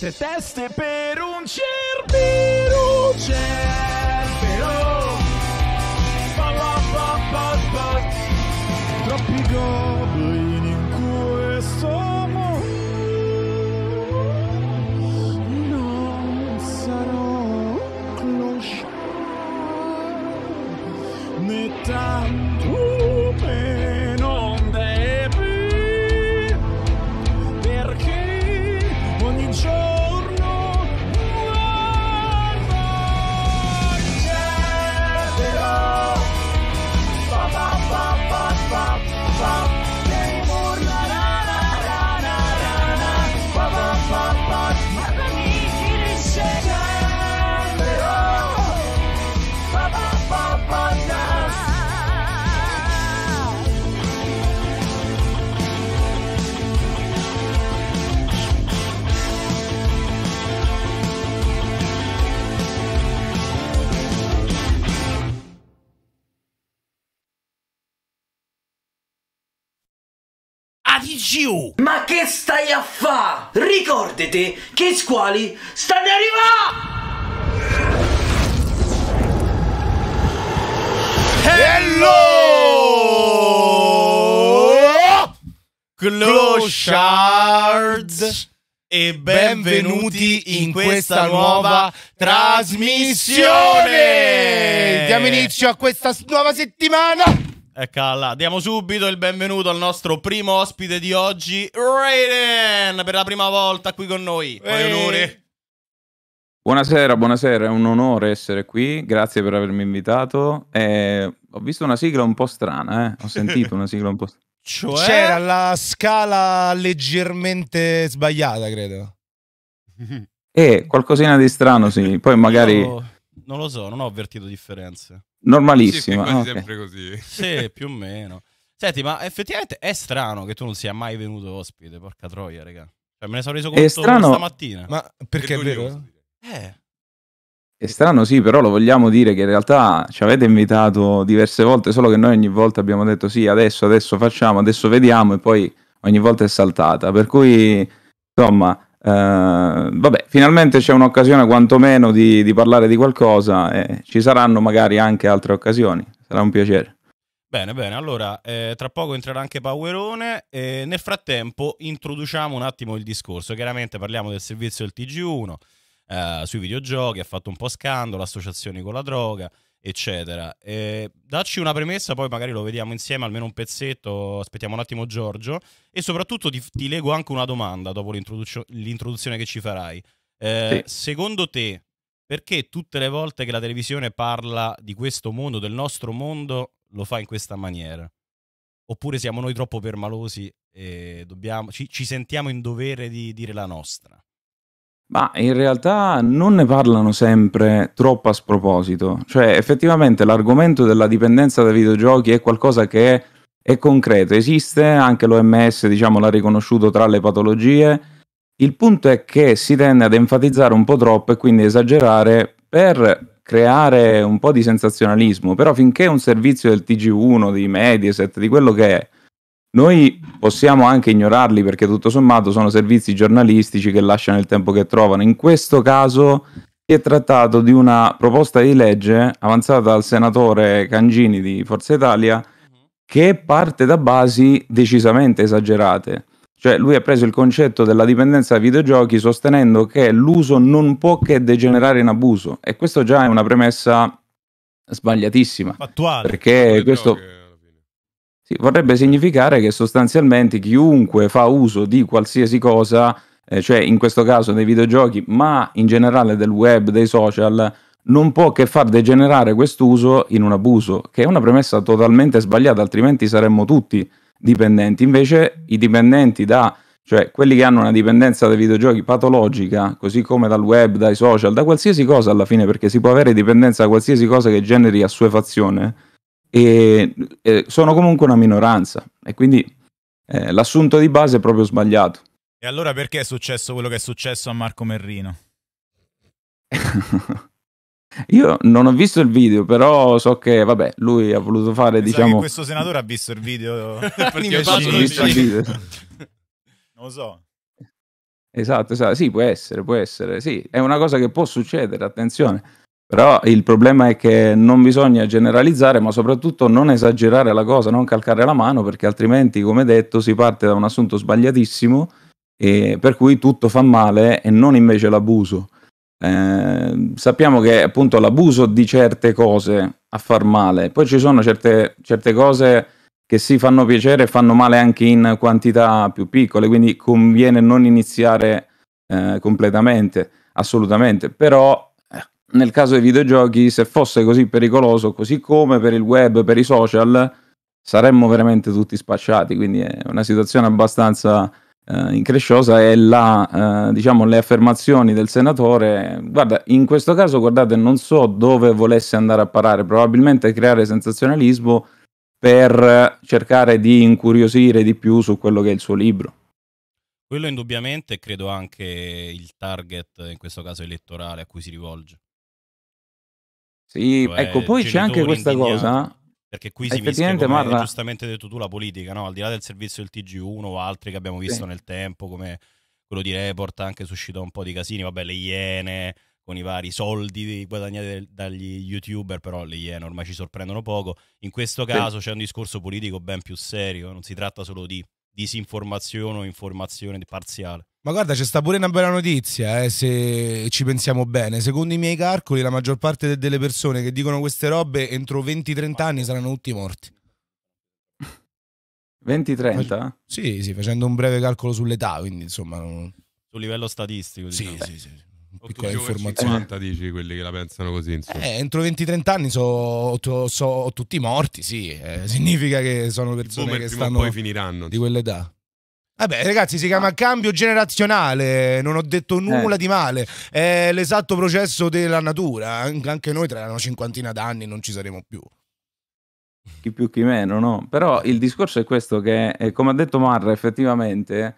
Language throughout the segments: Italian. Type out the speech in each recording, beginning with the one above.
Tre teste per un cerbero, un cerbero. Ba, ba, ba, Troppi goblin in questo mondo. Non sarò clochard né tanto. giù! Ma che stai a fa? Ricordate che i squali stanno arrivando! Hello! Closhards! E benvenuti in questa nuova trasmissione! Diamo inizio a questa nuova settimana! Eccola là, diamo subito il benvenuto al nostro primo ospite di oggi, Raiden, per la prima volta qui con noi. Fai onore. Buonasera, buonasera, è un onore essere qui, grazie per avermi invitato. Eh, ho visto una sigla un po' strana, eh. ho sentito una sigla un po' strana. Cioè... C'era la scala leggermente sbagliata, credo. Eh, qualcosina di strano, sì. Poi magari... Io non lo so, non ho avvertito differenze. Normalissima. Sì, ah, okay. sempre così. Sì, più o meno. Senti, ma effettivamente è strano che tu non sia mai venuto ospite, porca troia, raga. Cioè, me ne sono reso conto strano, stamattina. Ma perché è vero? Eh. È strano, sì, però lo vogliamo dire che in realtà ci avete invitato diverse volte, solo che noi ogni volta abbiamo detto sì, adesso, adesso facciamo, adesso vediamo e poi ogni volta è saltata. Per cui, insomma, eh, vabbè, finalmente c'è un'occasione quantomeno di, di parlare di qualcosa e ci saranno magari anche altre occasioni, sarà un piacere. Bene, bene, allora eh, tra poco entrerà anche Powerone. Eh, nel frattempo introduciamo un attimo il discorso. Chiaramente parliamo del servizio del TG1 eh, sui videogiochi, ha fatto un po' scandalo, associazioni con la droga eccetera. E dacci una premessa, poi magari lo vediamo insieme, almeno un pezzetto, aspettiamo un attimo Giorgio, e soprattutto ti, ti lego anche una domanda dopo l'introduzione che ci farai. Eh, sì. Secondo te, perché tutte le volte che la televisione parla di questo mondo, del nostro mondo, lo fa in questa maniera? Oppure siamo noi troppo permalosi e dobbiamo, ci, ci sentiamo in dovere di dire la nostra? Ma in realtà non ne parlano sempre troppo a sproposito, cioè effettivamente l'argomento della dipendenza dai videogiochi è qualcosa che è, concreto, esiste, anche l'OMS diciamo, l'ha riconosciuto tra le patologie, il punto è che si tende ad enfatizzare un po' troppo e quindi esagerare per creare un po' di sensazionalismo, però finché un servizio del TG1, di Mediaset, di quello che è, noi possiamo anche ignorarli perché tutto sommato sono servizi giornalistici che lasciano il tempo che trovano. In questo caso si è trattato di una proposta di legge avanzata dal senatore Cangini di Forza Italia che parte da basi decisamente esagerate. Cioè lui ha preso il concetto della dipendenza dai videogiochi sostenendo che l'uso non può che degenerare in abuso e questo già è una premessa sbagliatissima. Fattuale. Perché questo... Giochi sì, vorrebbe significare che sostanzialmente chiunque fa uso di qualsiasi cosa, eh, cioè in questo caso dei videogiochi, ma in generale del web, dei social, non può che far degenerare quest'uso in un abuso, che è una premessa totalmente sbagliata, altrimenti saremmo tutti dipendenti. Invece i dipendenti da, cioè quelli che hanno una dipendenza dai videogiochi patologica, così come dal web, dai social, da qualsiasi cosa alla fine, perché si può avere dipendenza da qualsiasi cosa che generi assuefazione, e, e sono comunque una minoranza e quindi eh, l'assunto di base è proprio sbagliato. E allora perché è successo quello che è successo a Marco Merrino? Io non ho visto il video, però so che vabbè, lui ha voluto fare, Pensa diciamo... questo senatore ha visto il video. perché ha visto il video. non lo so. Esatto, esatto, sì, può essere, può essere, sì, è una cosa che può succedere, attenzione. Però il problema è che non bisogna generalizzare, ma soprattutto non esagerare la cosa, non calcare la mano, perché altrimenti, come detto, si parte da un assunto sbagliatissimo, per cui tutto fa male e non invece l'abuso. Eh, sappiamo che appunto l'abuso di certe cose a far male, poi ci sono certe, certe cose che si fanno piacere e fanno male anche in quantità più piccole, quindi conviene non iniziare eh, completamente, assolutamente, però nel caso dei videogiochi, se fosse così pericoloso, così come per il web, per i social, saremmo veramente tutti spacciati. Quindi è una situazione abbastanza eh, incresciosa e la, eh, diciamo, le affermazioni del senatore, guarda, in questo caso, guardate, non so dove volesse andare a parare, probabilmente creare sensazionalismo per cercare di incuriosire di più su quello che è il suo libro. Quello indubbiamente credo anche il target, in questo caso elettorale, a cui si rivolge. Sì, ecco, cioè, ecco, poi c'è anche questa cosa. Perché qui si mischia, come Marla... giustamente detto tu, la politica, no? al di là del servizio del TG1 o altri che abbiamo visto sì. nel tempo, come quello di Report, anche suscitò un po' di casini, vabbè, le iene con i vari soldi guadagnati dagli youtuber, però le iene ormai ci sorprendono poco. In questo caso sì. c'è un discorso politico ben più serio, non si tratta solo di disinformazione o informazione parziale. Ma guarda, c'è sta pure una bella notizia, eh, se ci pensiamo bene. Secondo i miei calcoli, la maggior parte delle persone che dicono queste robe entro 20-30 anni saranno tutti morti. 20-30? Sì, sì, facendo un breve calcolo sull'età, quindi insomma... Non... Sul livello statistico, diciamo. Sì, sì, sì piccola informazione. 50 dici quelli che la pensano così. Eh, entro 20-30 anni sono so, tutti morti, sì. Eh, significa che sono persone che stanno poi finiranno, di quell'età. Vabbè, ragazzi, si chiama cambio generazionale, non ho detto nulla eh. di male. È l'esatto processo della natura. Anche noi tra una cinquantina d'anni non ci saremo più. Chi più chi meno, no? Però il discorso è questo che, eh, come ha detto Marra, effettivamente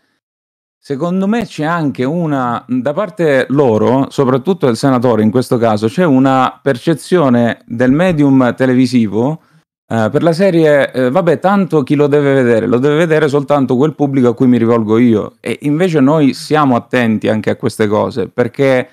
Secondo me c'è anche una, da parte loro, soprattutto del senatore in questo caso, c'è una percezione del medium televisivo eh, per la serie, eh, vabbè, tanto chi lo deve vedere, lo deve vedere soltanto quel pubblico a cui mi rivolgo io. E invece noi siamo attenti anche a queste cose, perché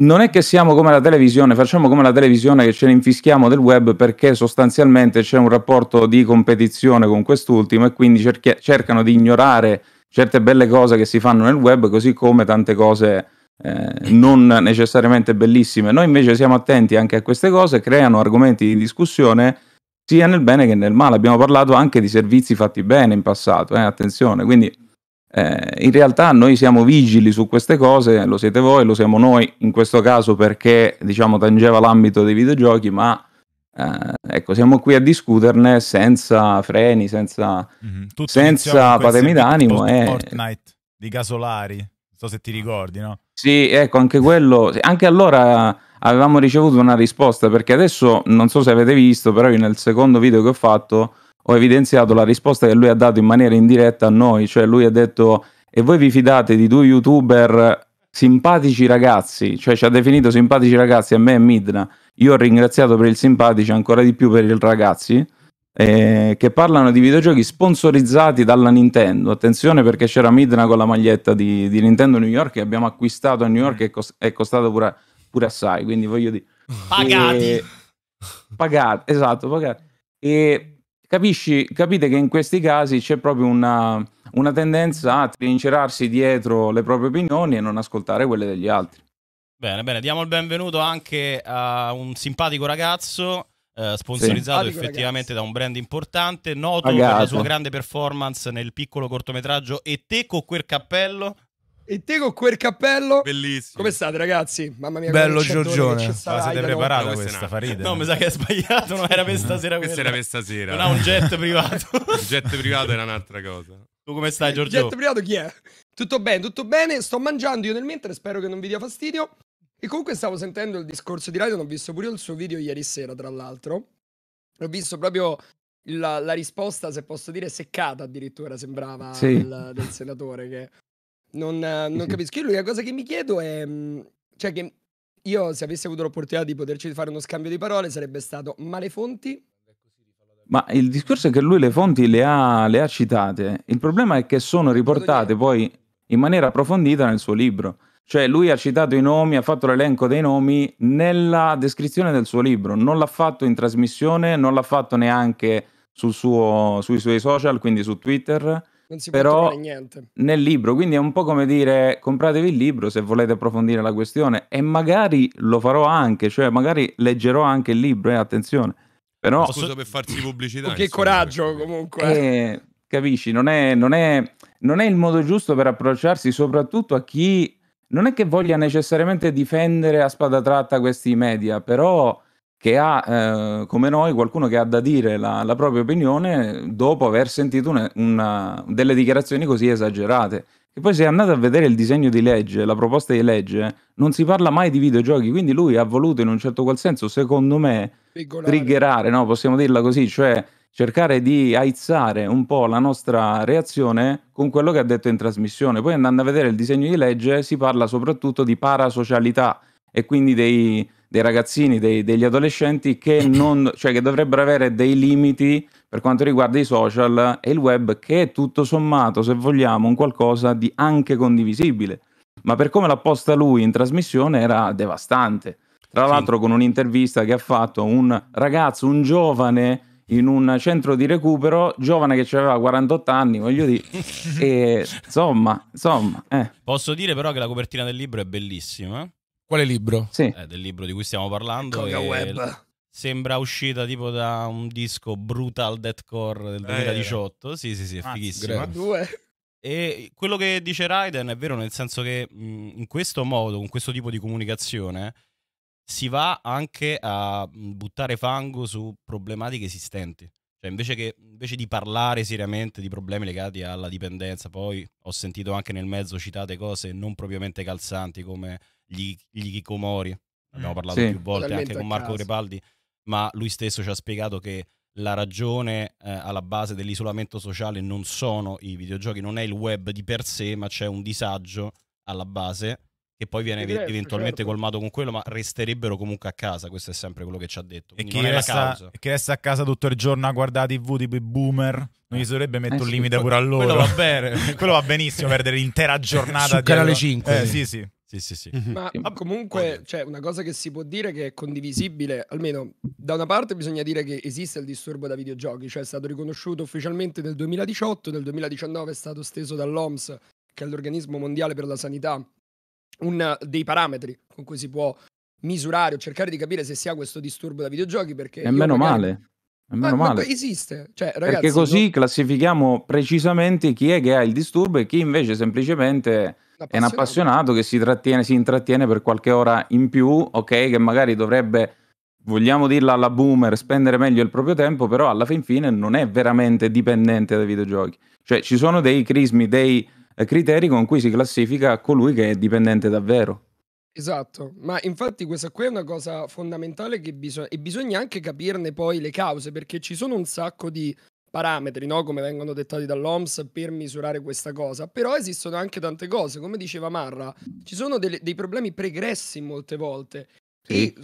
non è che siamo come la televisione, facciamo come la televisione che ce ne infischiamo del web perché sostanzialmente c'è un rapporto di competizione con quest'ultimo e quindi cerchia- cercano di ignorare certe belle cose che si fanno nel web, così come tante cose eh, non necessariamente bellissime. Noi invece siamo attenti anche a queste cose, creano argomenti di discussione sia nel bene che nel male. Abbiamo parlato anche di servizi fatti bene in passato, eh, attenzione, quindi eh, in realtà noi siamo vigili su queste cose, lo siete voi, lo siamo noi in questo caso perché diciamo tangeva l'ambito dei videogiochi, ma eh, ecco, siamo qui a discuterne senza freni, senza, mm-hmm. senza patemi d'animo. E... Fortnite di Casolari, non so se ti ricordi, no? Sì, ecco, anche quello, anche allora avevamo ricevuto una risposta, perché adesso non so se avete visto, però io nel secondo video che ho fatto ho evidenziato la risposta che lui ha dato in maniera indiretta a noi, cioè lui ha detto e voi vi fidate di due youtuber simpatici ragazzi, cioè ci ha definito simpatici ragazzi a me e Midna. Io ho ringraziato per il simpatici ancora di più per il ragazzi. Eh, che parlano di videogiochi sponsorizzati dalla Nintendo. Attenzione perché c'era Midna con la maglietta di, di Nintendo New York che abbiamo acquistato a New York e cost- è costato pure, pure, assai. Quindi voglio dire, pagati, e... pagati, esatto, pagati. E Capisci, capite che in questi casi c'è proprio una, una tendenza a trincerarsi dietro le proprie opinioni e non ascoltare quelle degli altri. Bene, bene, diamo il benvenuto anche a un simpatico ragazzo eh, sponsorizzato sì. effettivamente ragazzi. da un brand importante, noto Agate. per la sua grande performance nel piccolo cortometraggio E te con quel cappello e te con quel cappello. Bellissimo. Come state, ragazzi? Mamma mia, bello Giorgione. Ma siete preparati no, questa, farina? No, mi sa che hai sbagliato. Non era per stasera. Questa era per stasera. Non ha un jet privato. il jet privato era un'altra cosa. Tu come stai, Giorgio? Il jet privato chi è? Tutto bene, tutto bene. Sto mangiando io nel mentre, spero che non vi dia fastidio. E comunque stavo sentendo il discorso di Raiden, ho visto pure il suo video ieri sera, tra l'altro. Ho visto proprio la, la risposta, se posso dire, seccata addirittura, sembrava sì. del, del senatore che non, non capisco. Io l'unica cosa che mi chiedo è... Mhmm, cioè che io se avessi avuto l'opportunità di poterci fare uno scambio di parole sarebbe stato ma le fonti? Ma il discorso è che lui le fonti le ha, le ha citate, il problema è che sono riportate poi in maniera approfondita nel suo libro. Cioè lui ha citato i nomi, ha fatto l'elenco dei nomi nella descrizione del suo libro, non l'ha fatto in trasmissione, non l'ha fatto neanche suo, sui suoi social, quindi su Twitter, non si però, può trovare niente. Nel libro, quindi è un po' come dire compratevi il libro se volete approfondire la questione e magari lo farò anche, cioè magari leggerò anche il libro, eh, attenzione. Però... Scusa per farsi pubblicità. che insomma, coraggio perché... comunque. Eh. eh, capisci, non è, non, è, non è il modo giusto per approcciarsi soprattutto a chi non è che voglia necessariamente difendere a spada tratta questi media, però che ha, eh, come noi, qualcuno che ha da dire la, la propria opinione dopo aver sentito una, una, delle dichiarazioni così esagerate. E poi se andate a vedere il disegno di legge, la proposta di legge, non si parla mai di videogiochi, quindi lui ha voluto in un certo qual senso, secondo me, Pigolare. triggerare, no, possiamo dirla così, cioè cercare di aizzare un po' la nostra reazione con quello che ha detto in trasmissione. Poi andando a vedere il disegno di legge si parla soprattutto di parasocialità e quindi dei dei ragazzini, dei, degli adolescenti che, non, cioè, che dovrebbero avere dei limiti per quanto riguarda i social e il web, che è tutto sommato, se vogliamo, un qualcosa di anche condivisibile. Ma per come l'ha posta lui in trasmissione era devastante. Tra l'altro, con un'intervista che ha fatto un ragazzo, un giovane in un centro di recupero, giovane che aveva 48 anni, voglio dire, e, insomma, insomma. Eh. Posso dire però che la copertina del libro è bellissima. Eh? Quale libro? Sì. Eh, del libro di cui stiamo parlando. Coca Web. Sembra uscita tipo da un disco Brutal Deathcore del 2018. Eh, sì, sì, sì, è fighissimo. Ma due. E quello che dice Raiden è vero, nel senso che in questo modo, con questo tipo di comunicazione, si va anche a buttare fango su problematiche esistenti. Cioè, invece, che, invece di parlare seriamente di problemi legati alla dipendenza, poi ho sentito anche nel mezzo citate cose non propriamente calzanti come gli, gli Kikomori, abbiamo mm. parlato sì, più volte anche con Marco Grepaldi, ma lui stesso ci ha spiegato che la ragione eh, alla base dell'isolamento sociale non sono i videogiochi, non è il web di per sé, ma c'è un disagio alla base che poi viene diverso, eventualmente certo. colmato con quello, ma resterebbero comunque a casa, questo è sempre quello che ci ha detto. e chi resta, chi, resta, a casa tutto il giorno a guardare TV tipo i boomer, non gli dovrebbe mettere eh, eh un limite pure a loro. Quello va, bene, quello va benissimo, perdere l'intera giornata. Succare alle 5. Eh, sì, sì. Sì, sì, sì. Ma comunque, cioè, una cosa che si può dire che è condivisibile, almeno da una parte bisogna dire che esiste il disturbo da videogiochi, cioè è stato riconosciuto ufficialmente nel 2018, nel 2019 è stato steso dall'OMS, che è l'organismo mondiale per la sanità, un, dei parametri con cui si può misurare o cercare di capire se si ha questo disturbo da videogiochi perché... E meno magari... male. E meno ah, ma, male. Ma esiste. Cioè, ragazzi, perché così non... classifichiamo precisamente chi è che ha il disturbo e chi invece semplicemente è un appassionato che si, trattiene, si intrattiene per qualche ora in più, ok, che magari dovrebbe, vogliamo dirla alla boomer, spendere meglio il proprio tempo, però alla fin fine non è veramente dipendente dai videogiochi. Cioè ci sono dei crismi, dei eh, criteri con cui si classifica colui che è dipendente davvero. Esatto, ma infatti questa qui è una cosa fondamentale che bisogna, e bisogna anche capirne poi le cause, perché ci sono un sacco di parametri no? come vengono dettati dall'OMS per misurare questa cosa, però esistono anche tante cose, come diceva Marra, ci sono delle, dei problemi pregressi molte volte. Sì.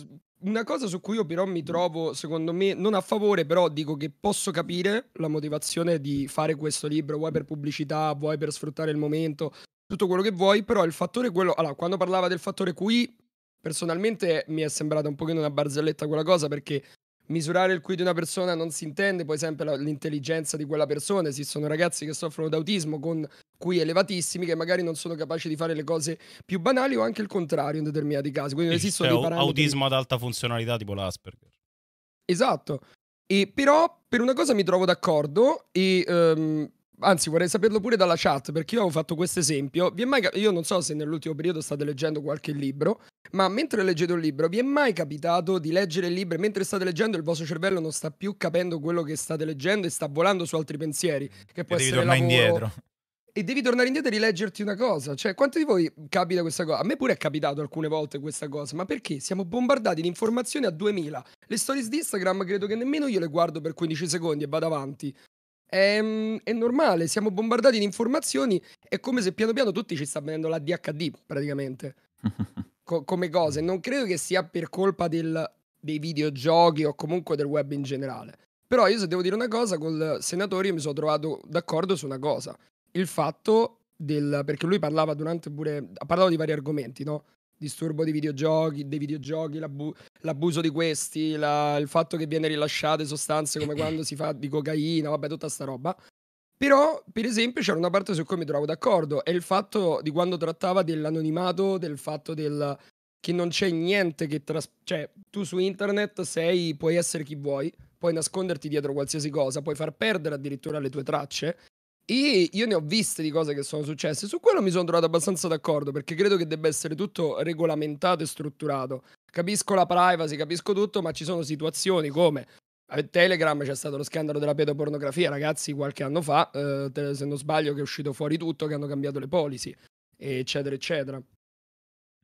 una cosa su cui io però mi trovo, secondo me, non a favore, però dico che posso capire la motivazione di fare questo libro, vuoi per pubblicità, vuoi per sfruttare il momento, tutto quello che vuoi, però il fattore quello... Allora, quando parlava del fattore QI, personalmente mi è sembrata un pochino una barzelletta quella cosa perché misurare il cui di una persona non si intende poi sempre l'intelligenza di quella persona. Esistono ragazzi che soffrono d'autismo con cui elevatissimi che magari non sono capaci di fare le cose più banali o anche il contrario in determinati casi. Quindi non esistono cioè, dei parametri... autismo ad alta funzionalità tipo l'Asperger. Esatto. E però per una cosa mi trovo d'accordo e um, Anzi, vorrei saperlo pure dalla chat perché io avevo fatto questo esempio. io non so se nell'ultimo periodo state leggendo qualche libro, ma mentre leggete un libro, vi è mai capitato di leggere il libro mentre state leggendo il vostro cervello non sta più capendo quello che state leggendo e sta volando su altri pensieri? Che può e essere lavoro, indietro e devi tornare indietro e rileggerti una cosa. Cioè, quanti di voi capita questa cosa? A me pure è capitato alcune volte questa cosa, ma perché? Siamo bombardati di informazioni a 2000. Le stories di Instagram credo che nemmeno io le guardo per 15 secondi e vado avanti. È, ehm, è, normale, siamo bombardati di informazioni, è come se piano piano tutti ci sta venendo la DHD praticamente. Co- come cose, non credo che sia per colpa del, dei videogiochi o comunque del web in generale. Però io se devo dire una cosa, col senatore mi sono trovato d'accordo su una cosa. Il fatto del... perché lui parlava durante pure... ha parlato di vari argomenti, no? disturbo di videogiochi, dei videogiochi, l'abu- l'abuso di questi, la- il fatto che viene rilasciate sostanze come quando si fa di cocaina, vabbè, tutta sta roba. Però, per esempio, c'era una parte su cui mi trovavo d'accordo, è il fatto di quando trattava dell'anonimato, del fatto del, che non c'è niente che... Tras- cioè, tu su internet sei, puoi essere chi vuoi, puoi nasconderti dietro qualsiasi cosa, puoi far perdere addirittura le tue tracce, e io ne ho viste di cose che sono successe. Su quello mi sono trovato abbastanza d'accordo perché credo che debba essere tutto regolamentato e strutturato. Capisco la privacy, capisco tutto, ma ci sono situazioni come a eh, Telegram c'è stato lo scandalo della pedopornografia, ragazzi, qualche anno fa, eh, se non sbaglio, che è uscito fuori tutto, che hanno cambiato le policy, eccetera, eccetera.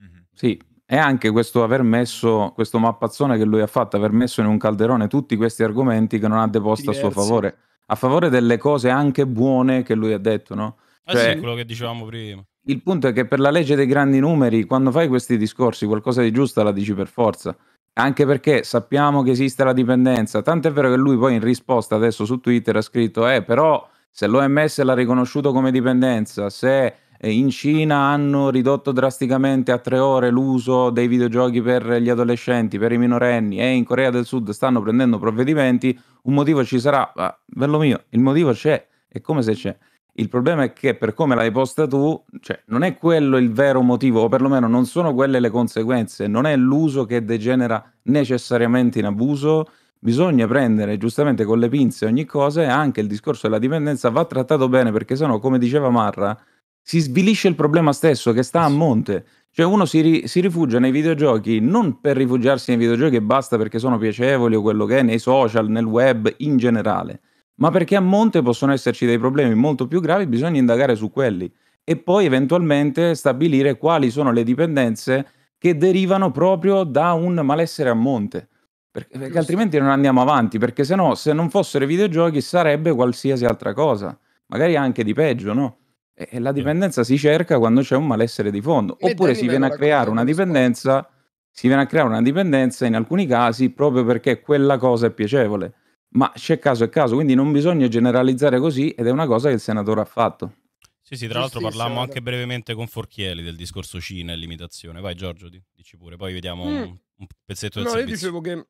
Mm-hmm. Sì, e anche questo aver messo questo mappazzone che lui ha fatto, aver messo in un calderone tutti questi argomenti che non ha deposto Diversi. a suo favore a favore delle cose anche buone che lui ha detto, no? Ah, cioè, eh sì, quello che dicevamo prima. Il punto è che per la legge dei grandi numeri, quando fai questi discorsi, qualcosa di giusto la dici per forza. Anche perché sappiamo che esiste la dipendenza. Tant'è vero che lui poi in risposta adesso su Twitter ha scritto: Eh, però se l'OMS l'ha riconosciuto come dipendenza, se in Cina hanno ridotto drasticamente a tre ore l'uso dei videogiochi per gli adolescenti, per i minorenni e in Corea del Sud stanno prendendo provvedimenti, un motivo ci sarà, ma bello mio, il motivo c'è, è come se c'è. Il problema è che per come l'hai posta tu, cioè, non è quello il vero motivo, o perlomeno non sono quelle le conseguenze, non è l'uso che degenera necessariamente in abuso. Bisogna prendere giustamente con le pinze ogni cosa e anche il discorso della dipendenza va trattato bene perché sennò, come diceva Marra, si svilisce il problema stesso che sta a monte. Cioè uno si, ri- si, rifugia nei videogiochi non per rifugiarsi nei videogiochi e basta perché sono piacevoli o quello che è, nei social, nel web in generale, ma perché a monte possono esserci dei problemi molto più gravi, bisogna indagare su quelli e poi eventualmente stabilire quali sono le dipendenze che derivano proprio da un malessere a monte. Perché, perché altrimenti non andiamo avanti, perché se no, se non fossero i videogiochi sarebbe qualsiasi altra cosa, magari anche di peggio, no? E la dipendenza si cerca quando c'è un malessere di fondo, oppure si viene a creare una dipendenza, si viene a creare una dipendenza in alcuni casi proprio perché quella cosa è piacevole, ma c'è caso e caso, quindi non bisogna generalizzare così ed è una cosa che il senatore ha fatto. Sì, sì, tra l'altro parlavamo anche brevemente con Forchieli del discorso Cina e limitazione. Vai Giorgio, dici pure, poi vediamo mm. un pezzetto del no, servizio. io dicevo che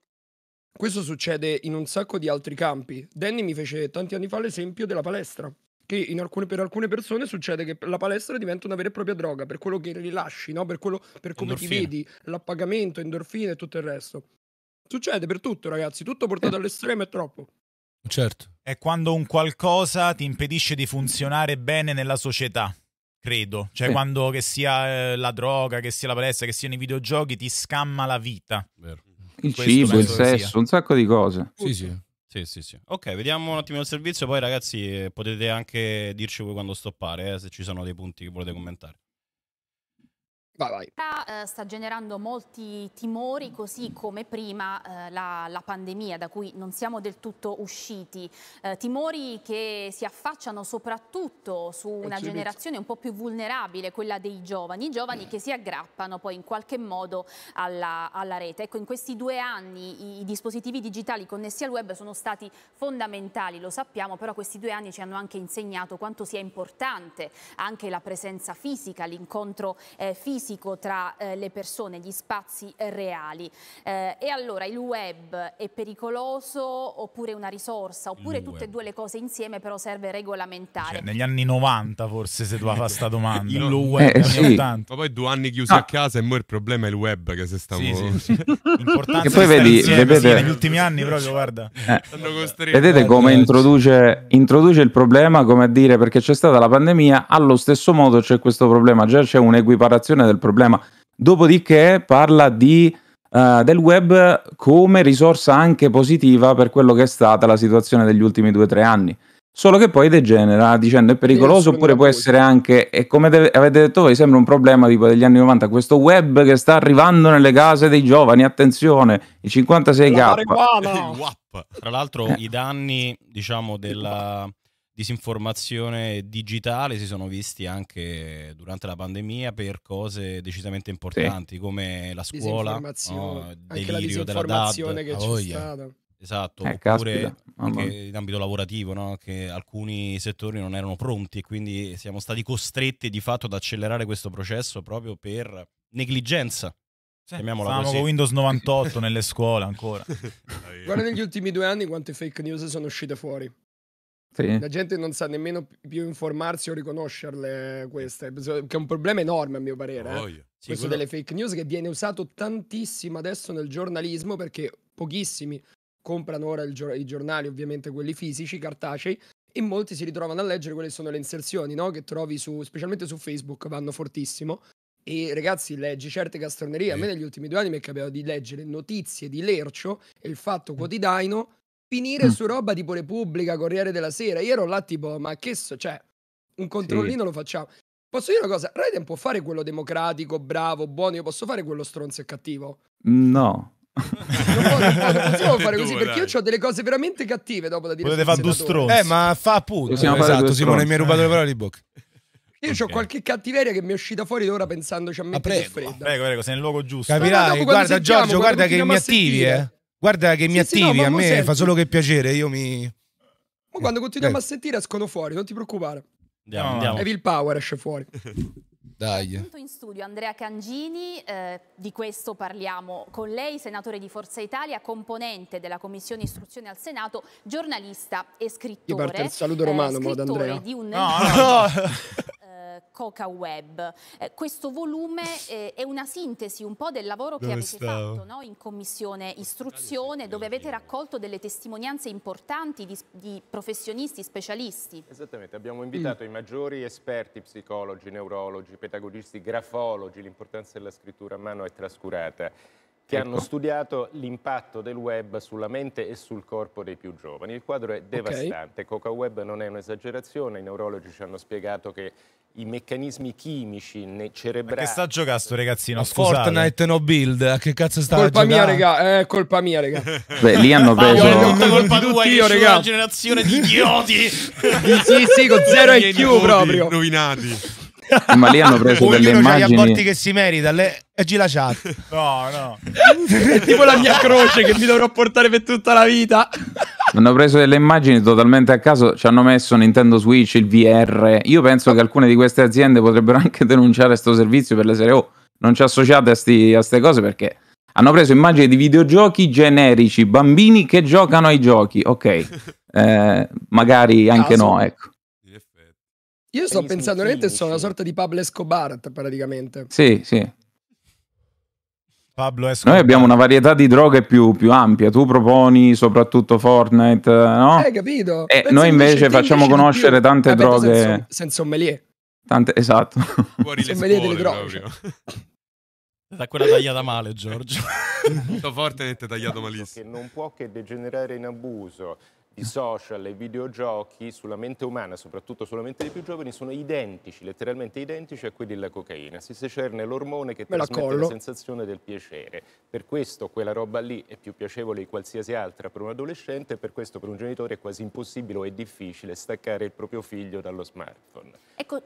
questo succede in un sacco di altri campi. Danny mi fece tanti anni fa l'esempio della palestra che alcune, per alcune persone succede che la palestra diventa una vera e propria droga per quello che rilasci, no? per, quello, per come endorfine. ti vedi, l'appagamento, endorfine e tutto il resto. Succede per tutto, ragazzi, tutto portato eh. all'estremo è troppo. Certo. È quando un qualcosa ti impedisce di funzionare bene nella società, credo. Cioè, eh. quando che sia eh, la droga, che sia la palestra, che siano i videogiochi, ti scamma la vita. Vero. Il Questo cibo, il sesso, un sacco di cose. Sì, sì. Sì, sì, sì. Ok, vediamo un attimo il servizio. Poi, ragazzi, eh, potete anche dirci voi quando stoppare eh, se ci sono dei punti che volete commentare. Vai, vai. Eh, sta, generando molti timori, così come prima eh, la, la, pandemia, da cui non siamo del tutto usciti. Eh, timori che si affacciano soprattutto su una generazione un po' più vulnerabile, quella dei giovani, giovani che si aggrappano poi in qualche modo alla, alla rete. Ecco, in questi due anni i, i dispositivi digitali connessi al web sono stati fondamentali, lo sappiamo, però questi due anni ci hanno anche insegnato quanto sia importante anche la presenza fisica, l'incontro eh, fisico fisico tra eh, le persone, gli spazi eh, reali. Eh, e allora il web è pericoloso oppure una risorsa, oppure il tutte web. e due le cose insieme però serve regolamentare. Cioè, negli anni 90 forse se tu fa sta domanda. il no. web eh, sì. Ma poi due anni chiusi ah. a casa e mo il problema è il web che se sta sì, sì, sì. L'importanza poi vedi, insieme, vedete... negli ultimi anni proprio guarda. Eh. Vedete come introduce, introduce il problema come a dire perché c'è stata la pandemia, allo stesso modo c'è questo problema, già c'è un'equiparazione del del problema. Dopodiché parla di, uh, del web come risorsa anche positiva per quello che è stata la situazione degli ultimi due o tre anni. Solo che poi degenera dicendo è pericoloso oppure può essere anche, e come deve, avete detto voi, sembra un problema tipo degli anni 90, questo web che sta arrivando nelle case dei giovani, attenzione, i 56k. La Tra l'altro i danni diciamo della disinformazione digitale si sono visti anche durante la pandemia per cose decisamente importanti sì. come la scuola, no, il delirio della DAD, che oh, yeah. Esatto, eh, oppure anche in ambito lavorativo, no? che alcuni settori non erano pronti e quindi siamo stati costretti di fatto ad accelerare questo processo proprio per negligenza. Sì, Chiamiamola così. Windows 98 nelle scuole ancora. Guarda negli ultimi due anni quante fake news sono uscite fuori. Sì. La gente non sa nemmeno più informarsi o riconoscerle queste, che è un problema enorme a mio parere. Oh, eh. Questo sicuro. delle fake news che viene usato tantissimo adesso nel giornalismo perché pochissimi comprano ora gior- i giornali, ovviamente quelli fisici, cartacei, e molti si ritrovano a leggere quelle che sono le inserzioni no? che trovi su, specialmente su Facebook, vanno fortissimo. E ragazzi, leggi certe castronerie. Sì. A me negli ultimi due anni mi è capitato di leggere notizie di Lercio e il fatto mm. quotidiano finire mm. su roba tipo Repubblica, Corriere della Sera. Io ero là tipo, ma che so, cioè, un controllino sì. lo facciamo. Posso dire una cosa? Raiden può fare quello democratico, bravo, buono, io posso fare quello stronzo e cattivo? No. Non, può, possiamo fare così perché io ho delle cose veramente cattive dopo da dire. Potete fare due stronzi. Eh, ma fa appunto. Possiamo eh, esatto, Simone mi ha rubato le parole di bocca. Io okay. ho qualche cattiveria che mi è uscita fuori d'ora pensandoci a me. Prego, prego, prego, sei nel luogo giusto. Capirai, guarda sentiamo, Giorgio, guarda che mi attivi, eh. Guarda che mi sì, attivi, sì, no, a me senti. fa solo che piacere, io mi... Ma quando eh. continuiamo eh. a sentire escono fuori, non ti preoccupare. Andiamo, no, andiamo. Evil Power esce fuori. Dai. In studio Andrea Cangini, eh, di questo parliamo con lei, senatore di Forza Italia, componente della Commissione Istruzione al Senato, giornalista e scrittore. Io parto il saluto romano, eh, modo Andrea. Di un... No, no. Eh, Coca Web. Eh, questo volume eh, è una sintesi un po' del lavoro dove che avete stavo? fatto no? in Commissione Istruzione, dove avete raccolto delle testimonianze importanti di, di professionisti, specialisti. Esattamente, abbiamo invitato mm. i maggiori esperti, psicologi, neurologi, protagonisti grafologi, l'importanza della scrittura a mano è trascurata, che ecco. hanno studiato l'impatto del web sulla mente e sul corpo dei più giovani. Il quadro è devastante, okay. Coca Web non è un'esagerazione, i neurologi ci hanno spiegato che i meccanismi chimici ne cerebrali. Ma che sta giocando sto ragazzino? A Scusate. Fortnite no build, a che cazzo sta colpa giocando? Mia, regà, eh, colpa mia, raga. Beh, lì hanno preso ah, tutta colpa tua io, regà. una generazione di idioti. sì, sì, con zero IQ proprio. Rovinati ma lì hanno preso delle immagini. gli aborti che si merita, leggi la chat. No, no. È tipo la mia croce che mi dovrò portare per tutta la vita. Hanno preso delle immagini totalmente a caso, ci hanno messo Nintendo Switch, il VR. Io penso che alcune di queste aziende potrebbero anche denunciare questo servizio per le serie O. Non ci associate a queste cose perché hanno preso immagini di videogiochi generici, bambini che giocano ai giochi. Ok, eh, magari anche caso. Ah, no, ecco. Io sto pensando veramente sono una sorta di Pablo Escobar praticamente. Sì, sì. Pablo Escobar. Noi abbiamo una varietà di droghe più, più ampia. Tu proponi soprattutto Fortnite, eh, no? Eh, capito. E eh, Penso noi invece, facciamo invece conoscere tante Vabbè, eh, droghe. Senza, senza sommelier. Tante, esatto. Fuori le sommelier scuole, delle droghe. Da quella tagliata male, Giorgio. Sto forte e te tagliato malissimo. Che non può che degenerare in abuso i social e videogiochi sulla mente umana, soprattutto sulla mente dei più giovani, sono identici, letteralmente identici a quelli della cocaina. Si secerne l'ormone che Me trasmette la, la sensazione del piacere. Per questo quella roba lì è più piacevole di qualsiasi altra per un adolescente, e per questo per un genitore è quasi impossibile o è difficile staccare il proprio figlio dallo smartphone. Ecco,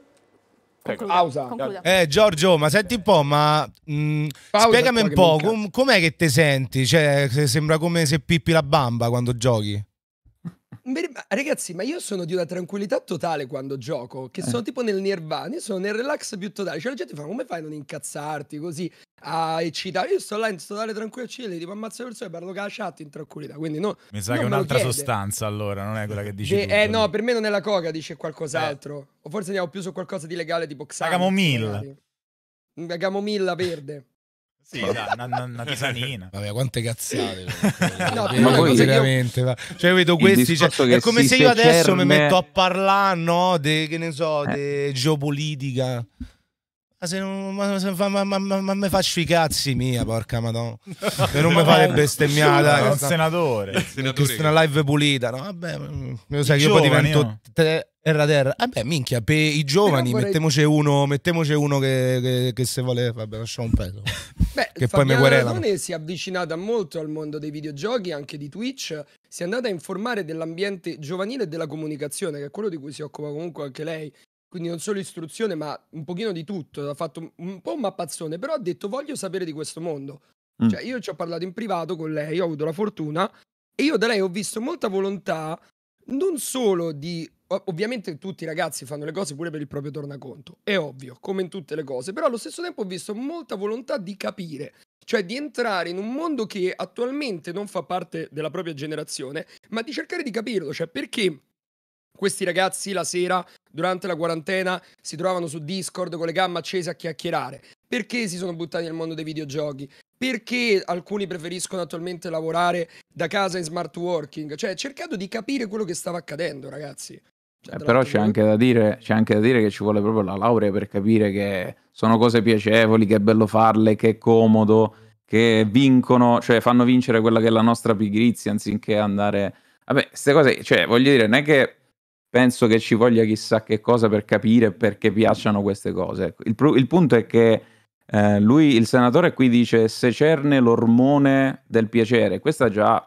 Pausa. Eh, Giorgio, ma senti un po', ma mh, mm, spiegami un po', com'è che ti senti? Cioè, sembra come se pippi la bamba quando giochi. Ragazzi, ma io sono di una tranquillità totale quando gioco, che sono Eh. tipo nel nirvana, io sono nel relax più totale. Cioè, la gente fa, come fai a non incazzarti così, a eccitare? Io sto là in totale tranquillità, e tipo ammazzo le persone, parlo con la chat in tranquillità, quindi no, Mi sa che è un'altra sostanza allora, non è quella che dici Che, tu, eh no, per me non è la coca, dice Eh, qualcos'altro. O forse andiamo più su qualcosa di legale tipo la Xanax, camomilla. magari. La camomilla verde. Sì, dai, esatto, una, una tisanina. Vabbè, quante cazzate. no, ma veramente, io... cioè vedo questi, cioè, è come se io adesso cerne... mi metto a parlare, no, de, che ne so, eh. di geopolitica. Ma se non ma, se, ma, ma, ma, mi faccio i cazzi mia, porca madonna. E non mi fare bestemmiata. No, un senatore. Questa una live pulita, no? Vabbè, lo mm, sai, io poi divento no? te, Erraterra. Eh beh, minchia, per i giovani vorrei... mettemoci uno, mettemoci uno che, che, che, se vuole. Vabbè, lasciamo un pezzo. beh, che Fabiana poi mi Radone si è avvicinata molto al mondo dei videogiochi, anche di Twitch. Si è andata a informare dell'ambiente giovanile e della comunicazione, che è quello di cui si occupa comunque anche lei. Quindi non solo istruzione, ma un pochino di tutto. Ha fatto un po' un mappazzone, però ha detto voglio sapere di questo mondo. Mm. Cioè, io ci ho parlato in privato con lei, ho avuto la fortuna e io da lei ho visto molta volontà non solo di ovviamente tutti i ragazzi fanno le cose pure per il proprio tornaconto, è ovvio, come in tutte le cose, però allo stesso tempo ho visto molta volontà di capire, cioè di entrare in un mondo che attualmente non fa parte della propria generazione, ma di cercare di capirlo, cioè perché questi ragazzi la sera durante la quarantena si trovavano su Discord con le gambe accese a chiacchierare, perché si sono buttati nel mondo dei videogiochi, perché alcuni preferiscono attualmente lavorare da casa in smart working, cioè cercando di capire quello che stava accadendo, ragazzi. Cioè, però c'è anche, dire, c'è anche, da dire, che ci vuole proprio la laurea per capire che sono cose piacevoli, che è bello farle, che è comodo, che vincono, cioè fanno vincere quella che è la nostra pigrizia anziché andare... Vabbè, queste cose, cioè, voglio dire, non è che penso che ci voglia chissà che cosa per capire perché piacciono queste cose. Ecco. Il, il punto è che eh, lui, il senatore qui dice se cerne l'ormone del piacere, questa già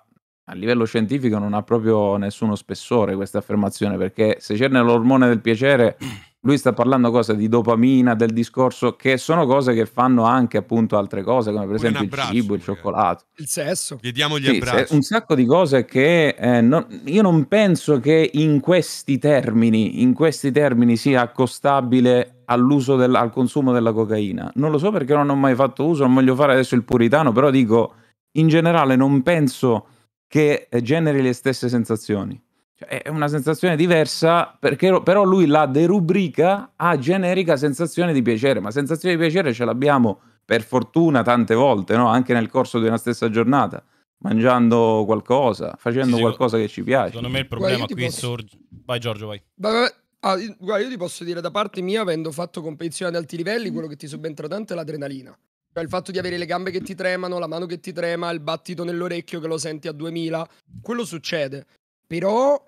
a livello scientifico non ha proprio nessuno spessore questa affermazione, perché se c'è nell'ormone del piacere, lui sta parlando cose di dopamina, del discorso, che sono cose che fanno anche appunto altre cose, come per esempio abbraccio, il cibo, il cioccolato. Il sesso. Vediamo gli sì, abbracci. Un sacco di cose che eh, non, io non penso che in questi termini, in questi termini sia accostabile all'uso del, al consumo della cocaina. Non lo so perché non ho mai fatto uso, non voglio fare adesso il puritano, però dico, in generale non penso che eh, generi le stesse sensazioni. Cioè, è una sensazione diversa, perché, però lui la derubrica a generica sensazione di piacere, ma sensazione di piacere ce l'abbiamo per fortuna tante volte, no? anche nel corso di una stessa giornata, mangiando qualcosa, facendo sì, qualcosa che ci piace. Secondo me il problema qui posso... sorge... Vai Giorgio, vai. Vai, vai. Ah, guarda, io ti posso dire da parte mia, avendo fatto competizione ad alti livelli, quello che ti subentra tanto è l'adrenalina. Cioè il fatto di avere le gambe che ti tremano, la mano che ti trema, il battito nell'orecchio che lo senti a 2000, quello succede. Però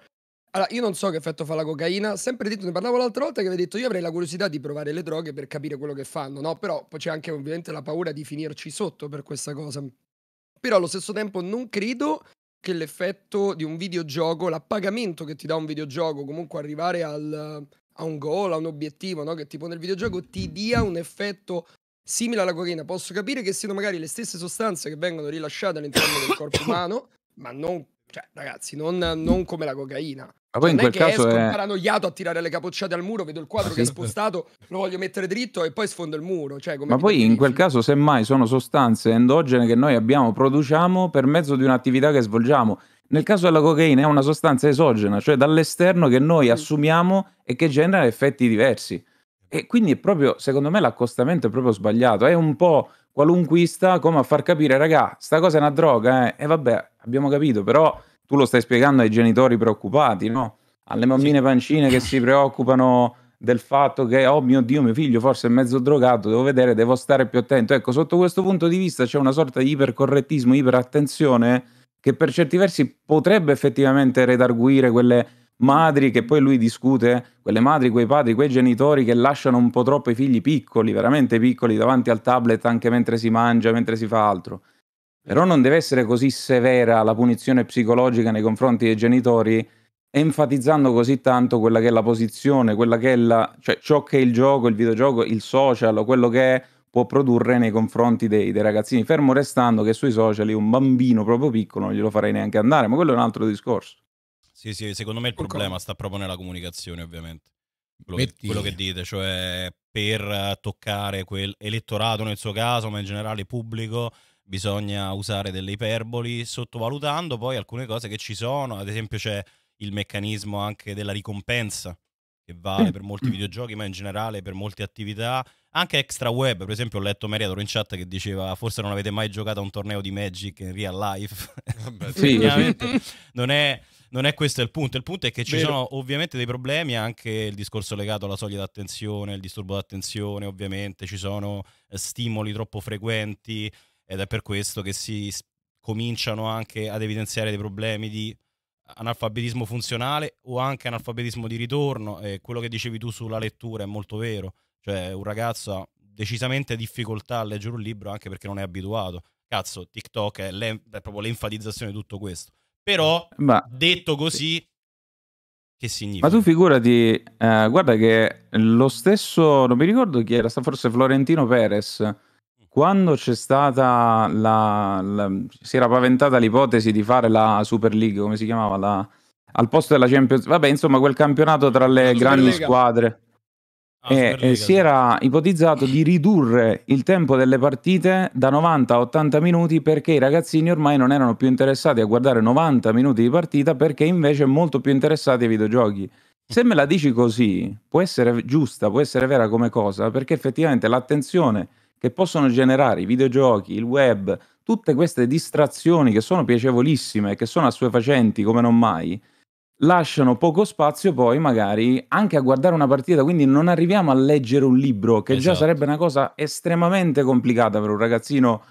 allora, io non so che effetto fa la cocaina, sempre detto, ne parlavo l'altra volta che avevo detto io avrei la curiosità di provare le droghe per capire quello che fanno, no? Però poi c'è anche ovviamente la paura di finirci sotto per questa cosa. Però allo stesso tempo non credo che l'effetto di un videogioco, l'appagamento che ti dà un videogioco, comunque arrivare al, a un goal, a un obiettivo, no? Che tipo nel videogioco ti dia un effetto simile alla cocaina, posso capire che siano magari le stesse sostanze che vengono rilasciate all'interno del corpo umano, ma non, cioè, ragazzi, non, non come la cocaina. Ma poi cioè, in quel caso esco è... paranoiato a tirare le capocciate al muro, vedo il quadro sì. che è spostato, lo voglio mettere dritto e poi sfondo il muro. Cioè, Ma poi in quel caso, semmai, sono sostanze endogene che noi abbiamo, produciamo per mezzo di un'attività che svolgiamo. Nel caso della cocaina è una sostanza esogena, cioè dall'esterno che noi mm. assumiamo e che genera effetti diversi. E quindi proprio, secondo me, l'accostamento è proprio sbagliato. È un po' qualunquista come a far capire, raga, sta cosa è una droga, eh. E vabbè, abbiamo capito, però tu lo stai spiegando ai genitori preoccupati, no? Alle bambine sì. pancine che si preoccupano del fatto che, oh mio Dio, mio figlio forse è mezzo drogato, devo vedere, devo stare più attento. Ecco, sotto questo punto di vista c'è una sorta di ipercorrettismo, iperattenzione che per certi versi potrebbe effettivamente redarguire quelle madri che poi lui discute, quelle madri, quei padri, quei genitori che lasciano un po' troppo i figli piccoli, veramente piccoli, davanti al tablet anche mentre si mangia, mentre si fa altro. Però non deve essere così severa la punizione psicologica nei confronti dei genitori, enfatizzando così tanto quella che è la posizione, quella che è la, cioè ciò che il gioco, il videogioco, il social, quello che è, può produrre nei confronti dei, dei ragazzini, fermo restando che sui social un bambino proprio piccolo non glielo farei neanche andare, ma quello è un altro discorso. Sì, sì, secondo me il problema sta proprio nella comunicazione, ovviamente. Quello, che, quello che, dite, cioè per toccare quell'elettorato nel suo caso, ma in generale pubblico, bisogna usare delle iperboli, sottovalutando poi alcune cose che ci sono, ad esempio c'è il meccanismo anche della ricompensa che vale per molti mm. Mm. videogiochi, ma in generale per molte attività, anche extra web. Per esempio, ho letto Meriador in chat che diceva: Forse non avete mai giocato a un torneo di Magic in real life. Vabbè, sì, sì. Non è non è questo il punto. Il punto è che ci Vero. sono ovviamente dei problemi, anche il discorso legato alla soglia d'attenzione, il disturbo d'attenzione, ovviamente ci sono eh, stimoli troppo frequenti ed è per questo che si cominciano anche ad evidenziare dei problemi di analfabetismo funzionale o anche analfabetismo di ritorno. E quello che dicevi tu sulla lettura è molto vero, cioè un ragazzo ha decisamente difficoltà a leggere un libro anche perché non è abituato. Cazzo, TikTok è, l'en- è proprio l'enfatizzazione di tutto questo però, Ma, detto così, che significa? Ma tu figurati, eh, guarda che lo stesso, non mi ricordo chi era, forse Florentino Perez, quando c'è stata la, la, si era paventata l'ipotesi di fare la Super League, come si chiamava, la, al posto della Champions Vabbè, insomma, quel campionato tra le grandi squadre. Ah, e, eh, eh, si era ipotizzato di ridurre il tempo delle partite da 90 a 80 minuti perché i ragazzini ormai non erano più interessati a guardare 90 minuti di partita perché invece molto più interessati ai videogiochi. Se me la dici così, può essere giusta, può essere vera come cosa, perché effettivamente l'attenzione che possono generare i videogiochi, il web, tutte queste distrazioni che sono piacevolissime, che sono assuefacenti come non mai, lasciano poco spazio poi magari anche a guardare una partita, quindi non arriviamo a leggere un libro, che esatto. già sarebbe una cosa estremamente complicata per un ragazzino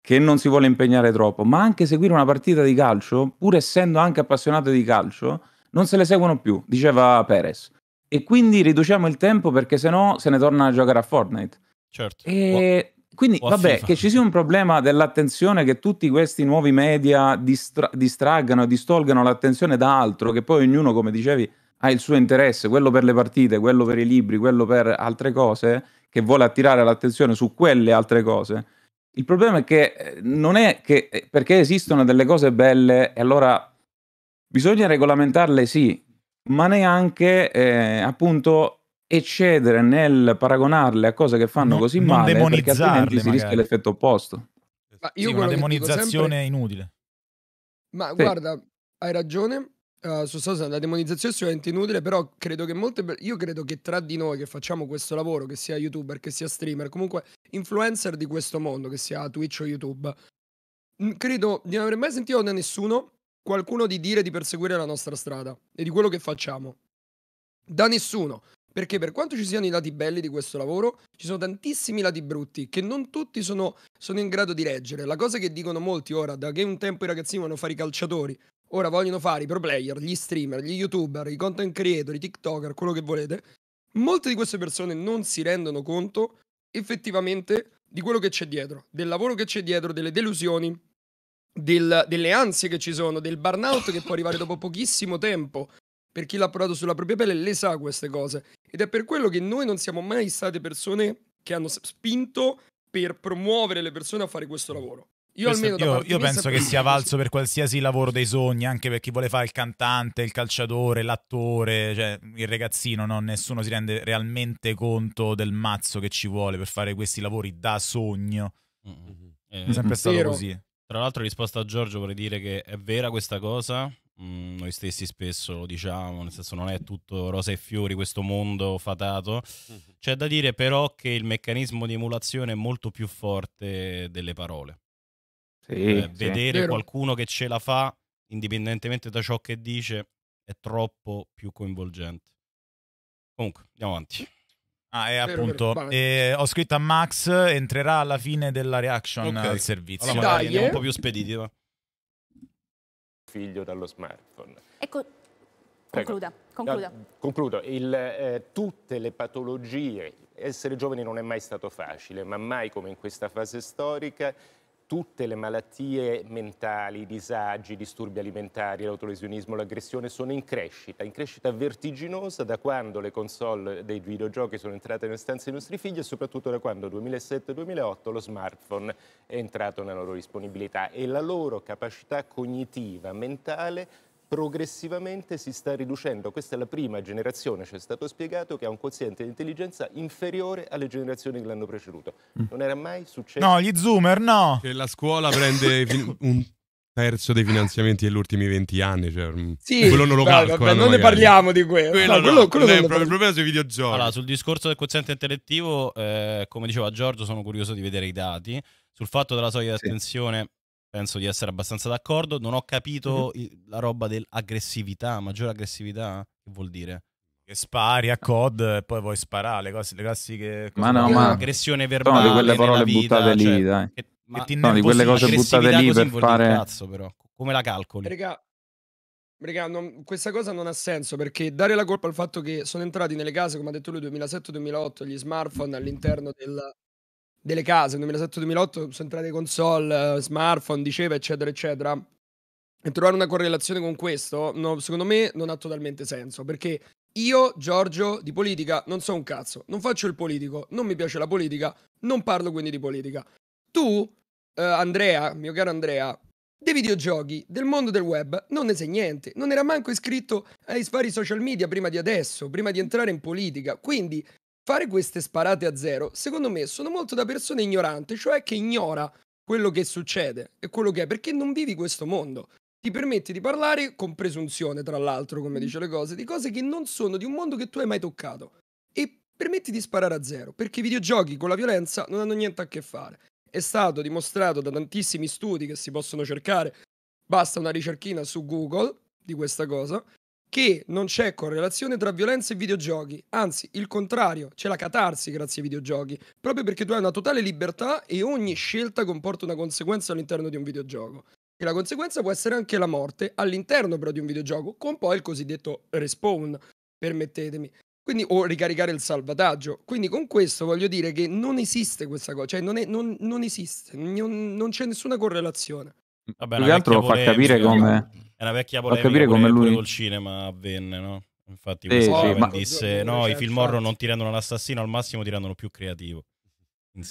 che non si vuole impegnare troppo, ma anche seguire una partita di calcio, pur essendo anche appassionato di calcio, non se le seguono più, diceva Perez. E quindi riduciamo il tempo perché se no se ne torna a giocare a Fortnite. Certo. E quindi, o oh, vabbè, che ci sia un problema dell'attenzione, che tutti questi nuovi media distra- distraggano, distolgano l'attenzione da altro, che poi ognuno, come dicevi, ha il suo interesse, quello per le partite, quello per i libri, quello per altre cose, che vuole attirare l'attenzione su quelle altre cose. Il problema è che eh, non è che eh, perché esistono delle cose belle e allora bisogna regolamentarle sì, ma neanche eh, appunto eccedere nel paragonarle a cose che fanno non, così non male perché altrimenti magari. si rischia l'effetto opposto. Ma io sì, una demonizzazione sempre... inutile. Ma sì. guarda, hai ragione. Uh, eh, su Sosa la demonizzazione è sicuramente inutile, però credo che molte. Io credo che tra di noi che facciamo questo lavoro, che sia youtuber, che sia streamer, comunque influencer di questo mondo, che sia Twitch o YouTube, credo di non aver mai sentito da nessuno qualcuno di dire di perseguire la nostra strada e di quello che facciamo. Da nessuno. Perché per quanto ci siano i lati belli di questo lavoro, ci sono tantissimi lati brutti che non tutti sono, sono in grado di reggere. La cosa che dicono molti ora, da che un tempo i ragazzini vogliono fare i calciatori, ora vogliono fare i pro player, gli streamer, gli youtuber, i content creator, i tiktoker, quello che volete, molte di queste persone non si rendono conto effettivamente di quello che c'è dietro, del lavoro che c'è dietro, delle delusioni, del, delle ansie che ci sono, del burnout che può arrivare dopo pochissimo tempo, per chi l'ha provato sulla propria pelle, le sa queste cose. Ed è per quello che noi non siamo mai state persone che hanno spinto per promuovere le persone a fare questo lavoro. Io, Questo, almeno io, io penso che sia valso per qualsiasi lavoro dei sogni, anche per chi vuole fare il cantante, il calciatore, l'attore, cioè il ragazzino, no? nessuno si rende realmente conto del mazzo che ci vuole per fare questi lavori da sogno. Mm-hmm. è sempre mm-hmm. stato vero. così. Tra l'altro, risposta a Giorgio vorrei dire che è vera questa cosa, Mm, noi stessi spesso lo diciamo, nel senso non è tutto rosa e fiori questo mondo fatato, mhm. c'è da dire però che il meccanismo di emulazione è molto più forte delle parole. Sì, eh, sì, vedere qualcuno che ce la fa, indipendentemente da ciò che dice, è troppo più coinvolgente. Comunque, andiamo avanti. Ah, e appunto, vero, vero. Eh, ho scritto a Max, entrerà alla fine della reaction okay. al servizio. Allora, sì, dai, eh? un po' più spediti, va figlio dallo smartphone. Ecco, concluda. concluda. No, concludo. Il, eh, tutte le patologie, essere giovani non è mai stato facile, ma mai come in questa fase storica tutte le malattie mentali, i disagi, i disturbi alimentari, l'autolesionismo, l'aggressione sono in crescita, in crescita vertiginosa da quando le console dei videogiochi sono entrate nelle stanze dei nostri figli e soprattutto da quando 2007-2008 lo smartphone è entrato nella loro disponibilità e la loro capacità cognitiva, mentale progressivamente si sta riducendo. Questa è la prima generazione, ci è stato spiegato, che ha un quoziente di intelligenza inferiore alle generazioni che l'hanno preceduto. Mm. Non era mai successo. No, gli zoomer no! Che la scuola prende un terzo dei finanziamenti degli ultimi 20 anni. Cioè, mm, sì, quello non lo vabbè, calcolano. Vabbè, non ne parliamo di quello. quello, no, quello, no, quello non non parli... il problema sui videogiochi. Allora, sul discorso del quoziente intellettivo, eh, come diceva Giorgio, sono curioso di vedere i dati. Sul fatto della soglia di attenzione, sì penso di essere abbastanza d'accordo. Non ho capito mm -hmm. la roba dell'aggressività, maggiore aggressività, che vuol dire? Che spari a COD e poi vuoi sparare, le, cose, le classiche... ma no, ma... Aggressione verbale No, di quelle parole vita, buttate cioè, lì, dai. Che, ma che no, di quelle cose buttate lì per fare... Cazzo, però. Come la calcoli? Raga, Raga, non, questa cosa non ha senso perché dare la colpa al fatto che sono entrati nelle case, come ha detto lui, 2007-2008, gli smartphone all'interno del, delle case nel 2007-2008 sono entrate console, smartphone, diceva, eccetera, eccetera. E trovare una correlazione con questo, no, secondo me, non ha totalmente senso, perché io, Giorgio, di politica non so un cazzo, non faccio il politico, non mi piace la politica, non parlo quindi di politica. Tu, eh, Andrea, mio caro Andrea, dei videogiochi, del mondo del web, non ne sei niente, non era manco iscritto ai vari social media prima di adesso, prima di entrare in politica, quindi Fare queste sparate a zero, secondo me, sono molto da persone ignoranti, cioè che ignora quello che succede e quello che è, perché non vivi questo mondo. Ti permette di parlare con presunzione, tra l'altro, come mm. dice le cose, di cose che non sono di un mondo che tu hai mai toccato. E permetti di sparare a zero, perché i videogiochi con la violenza non hanno niente a che fare. È stato dimostrato da tantissimi studi che si possono cercare, basta una ricerchina su Google di questa cosa, che non c'è correlazione tra violenza e videogiochi, anzi il contrario, c'è la catarsi grazie ai videogiochi, proprio perché tu hai una totale libertà e ogni scelta comporta una conseguenza all'interno di un videogioco. E la conseguenza può essere anche la morte all'interno però di un videogioco, con poi il cosiddetto respawn, permettetemi. Quindi, o ricaricare il salvataggio. Quindi con questo voglio dire che non esiste questa cosa, cioè non, è, non, non esiste, non, non c'è nessuna correlazione. Vabbè, più che altro fa capire come... È una vecchia polemica capire come lui... col cinema avvenne, no? Infatti, sì, sì, ma... disse: No, i esatto, film horror non ti rendono l'assassino, al massimo ti rendono più creativo.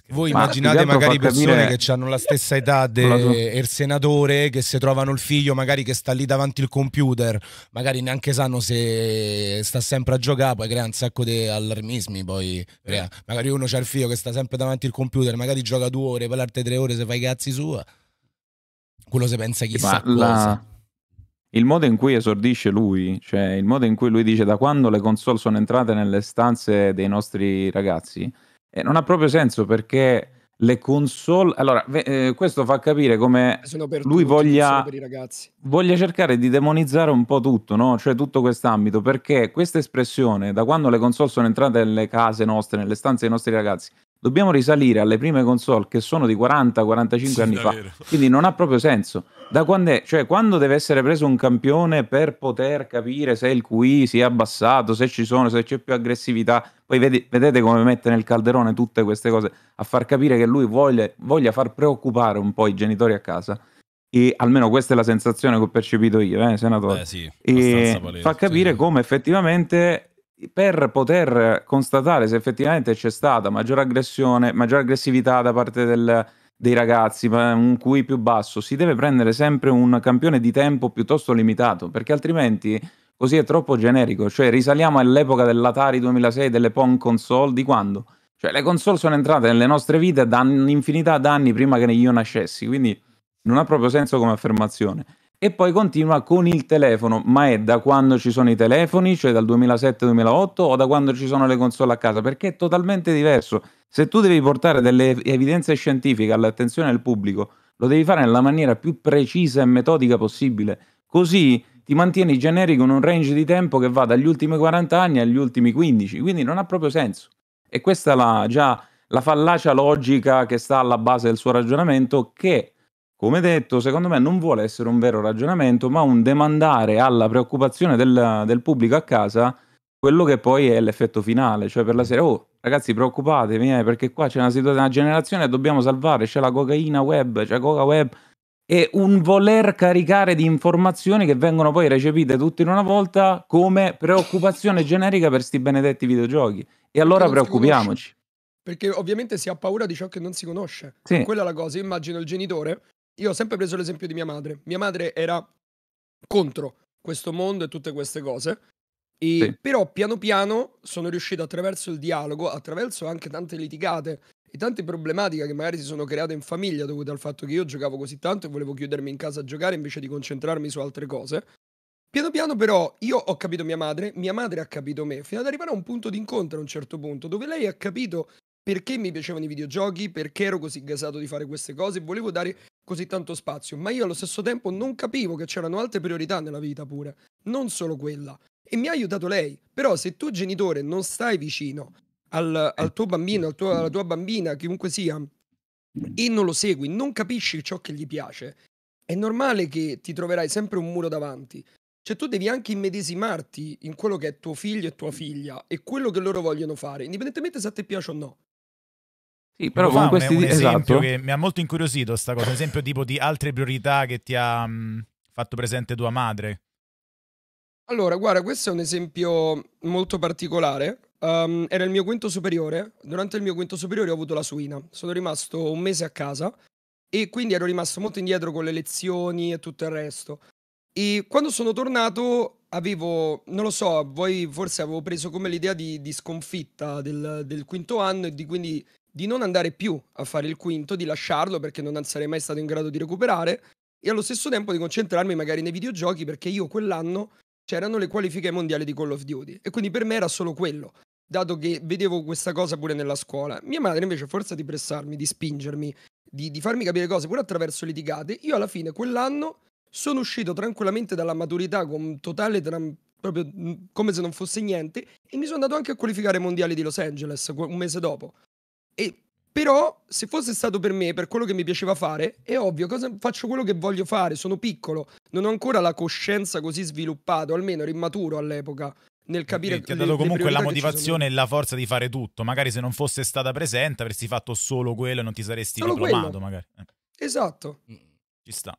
Voi ma immaginate magari persone capire... che hanno la stessa età del sua... senatore che se trovano il figlio magari che sta lì davanti al computer, magari neanche sanno se sta sempre a giocare, poi crea un sacco di allarmismi, poi crea... magari uno c'ha il figlio che sta sempre davanti al computer, magari gioca due ore, poi l'arte tre ore se fai i cazzi sua qualcuno si pensa chissà Ma la... Il modo in cui esordisce lui, cioè il modo in cui lui dice da quando le console sono entrate nelle stanze dei nostri ragazzi, eh, non ha proprio senso perché le console. Allora, eh, questo fa capire come lui tutti, voglia, voglia, cercare di demonizzare un po' tutto, no? cioè tutto quest'ambito, perché questa espressione, da quando le console sono entrate nelle case nostre, nelle stanze dei nostri ragazzi, dobbiamo risalire alle prime console che sono di 40-45 sì, anni davvero. fa. Quindi non ha proprio senso. Da quando è, cioè, quando deve essere preso un campione per poter capire se il QI si è abbassato, se ci sono, se c'è più aggressività. Poi vedi, vedete come mette nel calderone tutte queste cose a far capire che lui voglia, voglia far preoccupare un po' i genitori a casa. E almeno questa è la sensazione che ho percepito io, eh, senatore. Beh, sì, e fa capire sì. come effettivamente per poter constatare se effettivamente c'è stata maggiore aggressione, maggiore aggressività da parte del, dei ragazzi, un cui più basso, si deve prendere sempre un campione di tempo piuttosto limitato, perché altrimenti così è troppo generico. Cioè, risaliamo all'epoca dell'Atari 2006, delle Pong console, di quando? Cioè, le console sono entrate nelle nostre vite da un'infinità d'anni prima che io nascessi, quindi non ha proprio senso come affermazione. E poi continua con il telefono, ma è da quando ci sono i telefoni, cioè dal 2007-2008 o da quando ci sono le console a casa? Perché è totalmente diverso. Se tu devi portare delle evidenze scientifiche all'attenzione del pubblico, lo devi fare nella maniera più precisa e metodica possibile. Così ti mantieni generico in un range di tempo che va dagli ultimi 40 anni agli ultimi 15, quindi non ha proprio senso. E questa è la, già la fallacia logica che sta alla base del suo ragionamento che come detto, secondo me non vuole essere un vero ragionamento, ma un demandare alla preoccupazione del, del pubblico a casa quello che poi è l'effetto finale, cioè per la sera, oh ragazzi preoccupatevi eh, perché qua c'è una situazione, una generazione dobbiamo salvare, c'è la cocaina web, c'è coca web e un voler caricare di informazioni che vengono poi recepite tutte in una volta come preoccupazione generica per sti benedetti videogiochi. E allora preoccupiamoci. Perché ovviamente si ha paura di ciò che non si conosce. Sì. Quella è la cosa. Io immagino il genitore io ho sempre preso l'esempio di mia madre. Mia madre era contro questo mondo e tutte queste cose. E sì. Però piano piano sono riuscito attraverso il dialogo, attraverso anche tante litigate e tante problematiche che magari si sono create in famiglia dovute al fatto che io giocavo così tanto e volevo chiudermi in casa a giocare invece di concentrarmi su altre cose. Piano piano però io ho capito mia madre, mia madre ha capito me, fino ad arrivare a un punto d'incontro a un certo punto dove lei ha capito perché mi piacevano i videogiochi, perché ero così gasato di fare queste cose, volevo dare così tanto spazio, ma io allo stesso tempo non capivo che c'erano altre priorità nella vita pure, non solo quella. E mi ha aiutato lei. Però se tu genitore non stai vicino al, al tuo bambino, al tuo, alla tua bambina, chiunque sia, e non lo segui, non capisci ciò che gli piace, è normale che ti troverai sempre un muro davanti. Cioè tu devi anche immedesimarti in quello che è tuo figlio e tua figlia e quello che loro vogliono fare, indipendentemente se a te piace o no. Sì, però con questi un, esempio esatto. che mi ha molto incuriosito questa cosa, un esempio tipo di altre priorità che ti ha mh, mm, fatto presente tua madre. Allora, guarda, questo è un esempio molto particolare. Um, era il mio quinto superiore. Durante il mio quinto superiore ho avuto la suina. Sono rimasto un mese a casa e quindi ero rimasto molto indietro con le lezioni e tutto il resto. E quando sono tornato avevo, non lo so, voi forse avevo preso come l'idea di, di sconfitta del, del, quinto anno e di quindi di non andare più a fare il quinto, di lasciarlo perché non sarei mai stato in grado di recuperare e allo stesso tempo di concentrarmi magari nei videogiochi perché io quell'anno c'erano le qualifiche mondiali di Call of Duty e quindi per me era solo quello, dato che vedevo questa cosa pure nella scuola. Mia madre invece, forza di pressarmi, di spingermi, di, di farmi capire cose pure attraverso litigate, io alla fine quell'anno sono uscito tranquillamente dalla maturità con totale tram- proprio come se non fosse niente e mi sono andato anche a qualificare mondiali di Los Angeles un mese dopo. E, però se fosse stato per me, per quello che mi piaceva fare, è ovvio, cosa, faccio quello che voglio fare, sono piccolo, non ho ancora la coscienza così sviluppata, almeno ero immaturo all'epoca nel eh, capire e ti ha dato le, comunque le la motivazione e la forza di fare tutto. Magari se non fosse stata presente avresti fatto solo quello e non ti saresti solo diplomato, quello. magari. Eh. Esatto. Ci sta.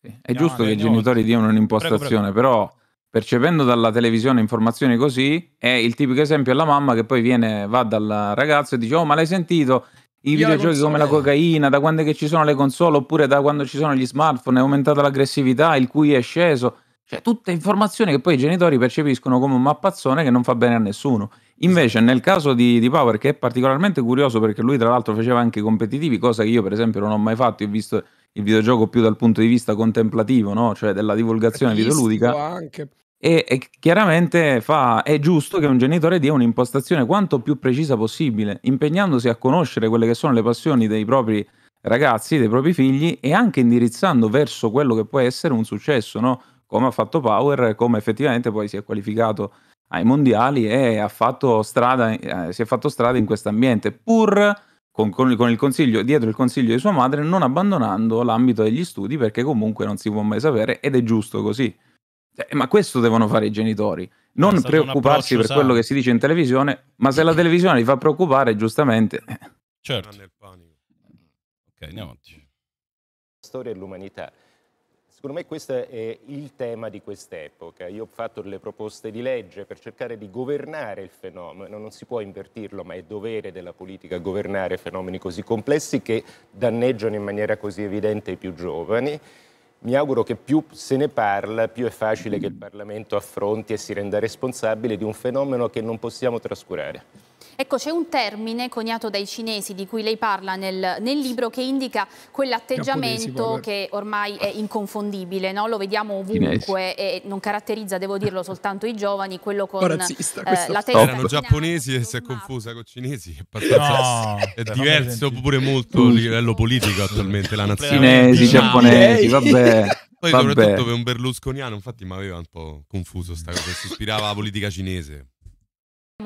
Sì. È andiamo giusto che i genitori diano un'impostazione, prego, prego. però percependo dalla televisione informazioni così, è il tipico esempio della mamma che poi viene, va dal ragazzo e dice oh ma l'hai sentito? I Io videogiochi la come la cocaina, da quando ci sono le console oppure da quando ci sono gli smartphone è aumentata l'aggressività, il cui è sceso. Cioè, tutte informazioni che poi i genitori percepiscono come un mappazzone che non fa bene a nessuno. Invece, nel caso di, di Power, che è particolarmente curioso perché lui, tra l'altro, faceva anche i competitivi, cosa che io, per esempio, non ho mai fatto. ho visto il videogioco più dal punto di vista contemplativo, no? cioè della divulgazione videoludica. Anche. E, e, chiaramente fa, è giusto che un genitore dia un'impostazione quanto più precisa possibile, impegnandosi a conoscere quelle che sono le passioni dei propri ragazzi, dei propri figli e anche indirizzando verso quello che può essere un successo, no? come ha fatto Power, come effettivamente poi si è qualificato ai mondiali e ha fatto strada, eh, si è fatto strada in questo ambiente, pur con, con, il consiglio, dietro il consiglio di sua madre, non abbandonando l'ambito degli studi perché comunque non si può mai sapere ed è giusto così. Eh, ma questo devono fare i genitori, non preoccuparsi per sano. quello che si dice in televisione, ma se la televisione li fa preoccupare, giustamente... Eh. Certo. Ok, andiamo avanti. Storia e l'umanità. Secondo me questo è il tema di quest'epoca. Io ho fatto delle proposte di legge per cercare di governare il fenomeno, non si può invertirlo, ma è dovere della politica governare fenomeni così complessi che danneggiano in maniera così evidente i più giovani. Mi auguro che più se ne parla, più è facile che il Parlamento affronti e si renda responsabile di un fenomeno che non possiamo trascurare. Ecco, c'è un termine coniato dai cinesi di cui lei parla nel, nel libro che indica quell'atteggiamento che ormai è inconfondibile, no? lo vediamo ovunque e non caratterizza, devo dirlo, soltanto i giovani, quello con eh, la testa... Erano giapponesi e si è confusa con i cinesi, è, no, è diverso pure molto a livello politico attualmente la nazione. Cinesi, giapponesi, vabbè. Poi Vabbè. soprattutto per un berlusconiano, infatti mi aveva un po' confuso sta cosa, si ispirava alla politica cinese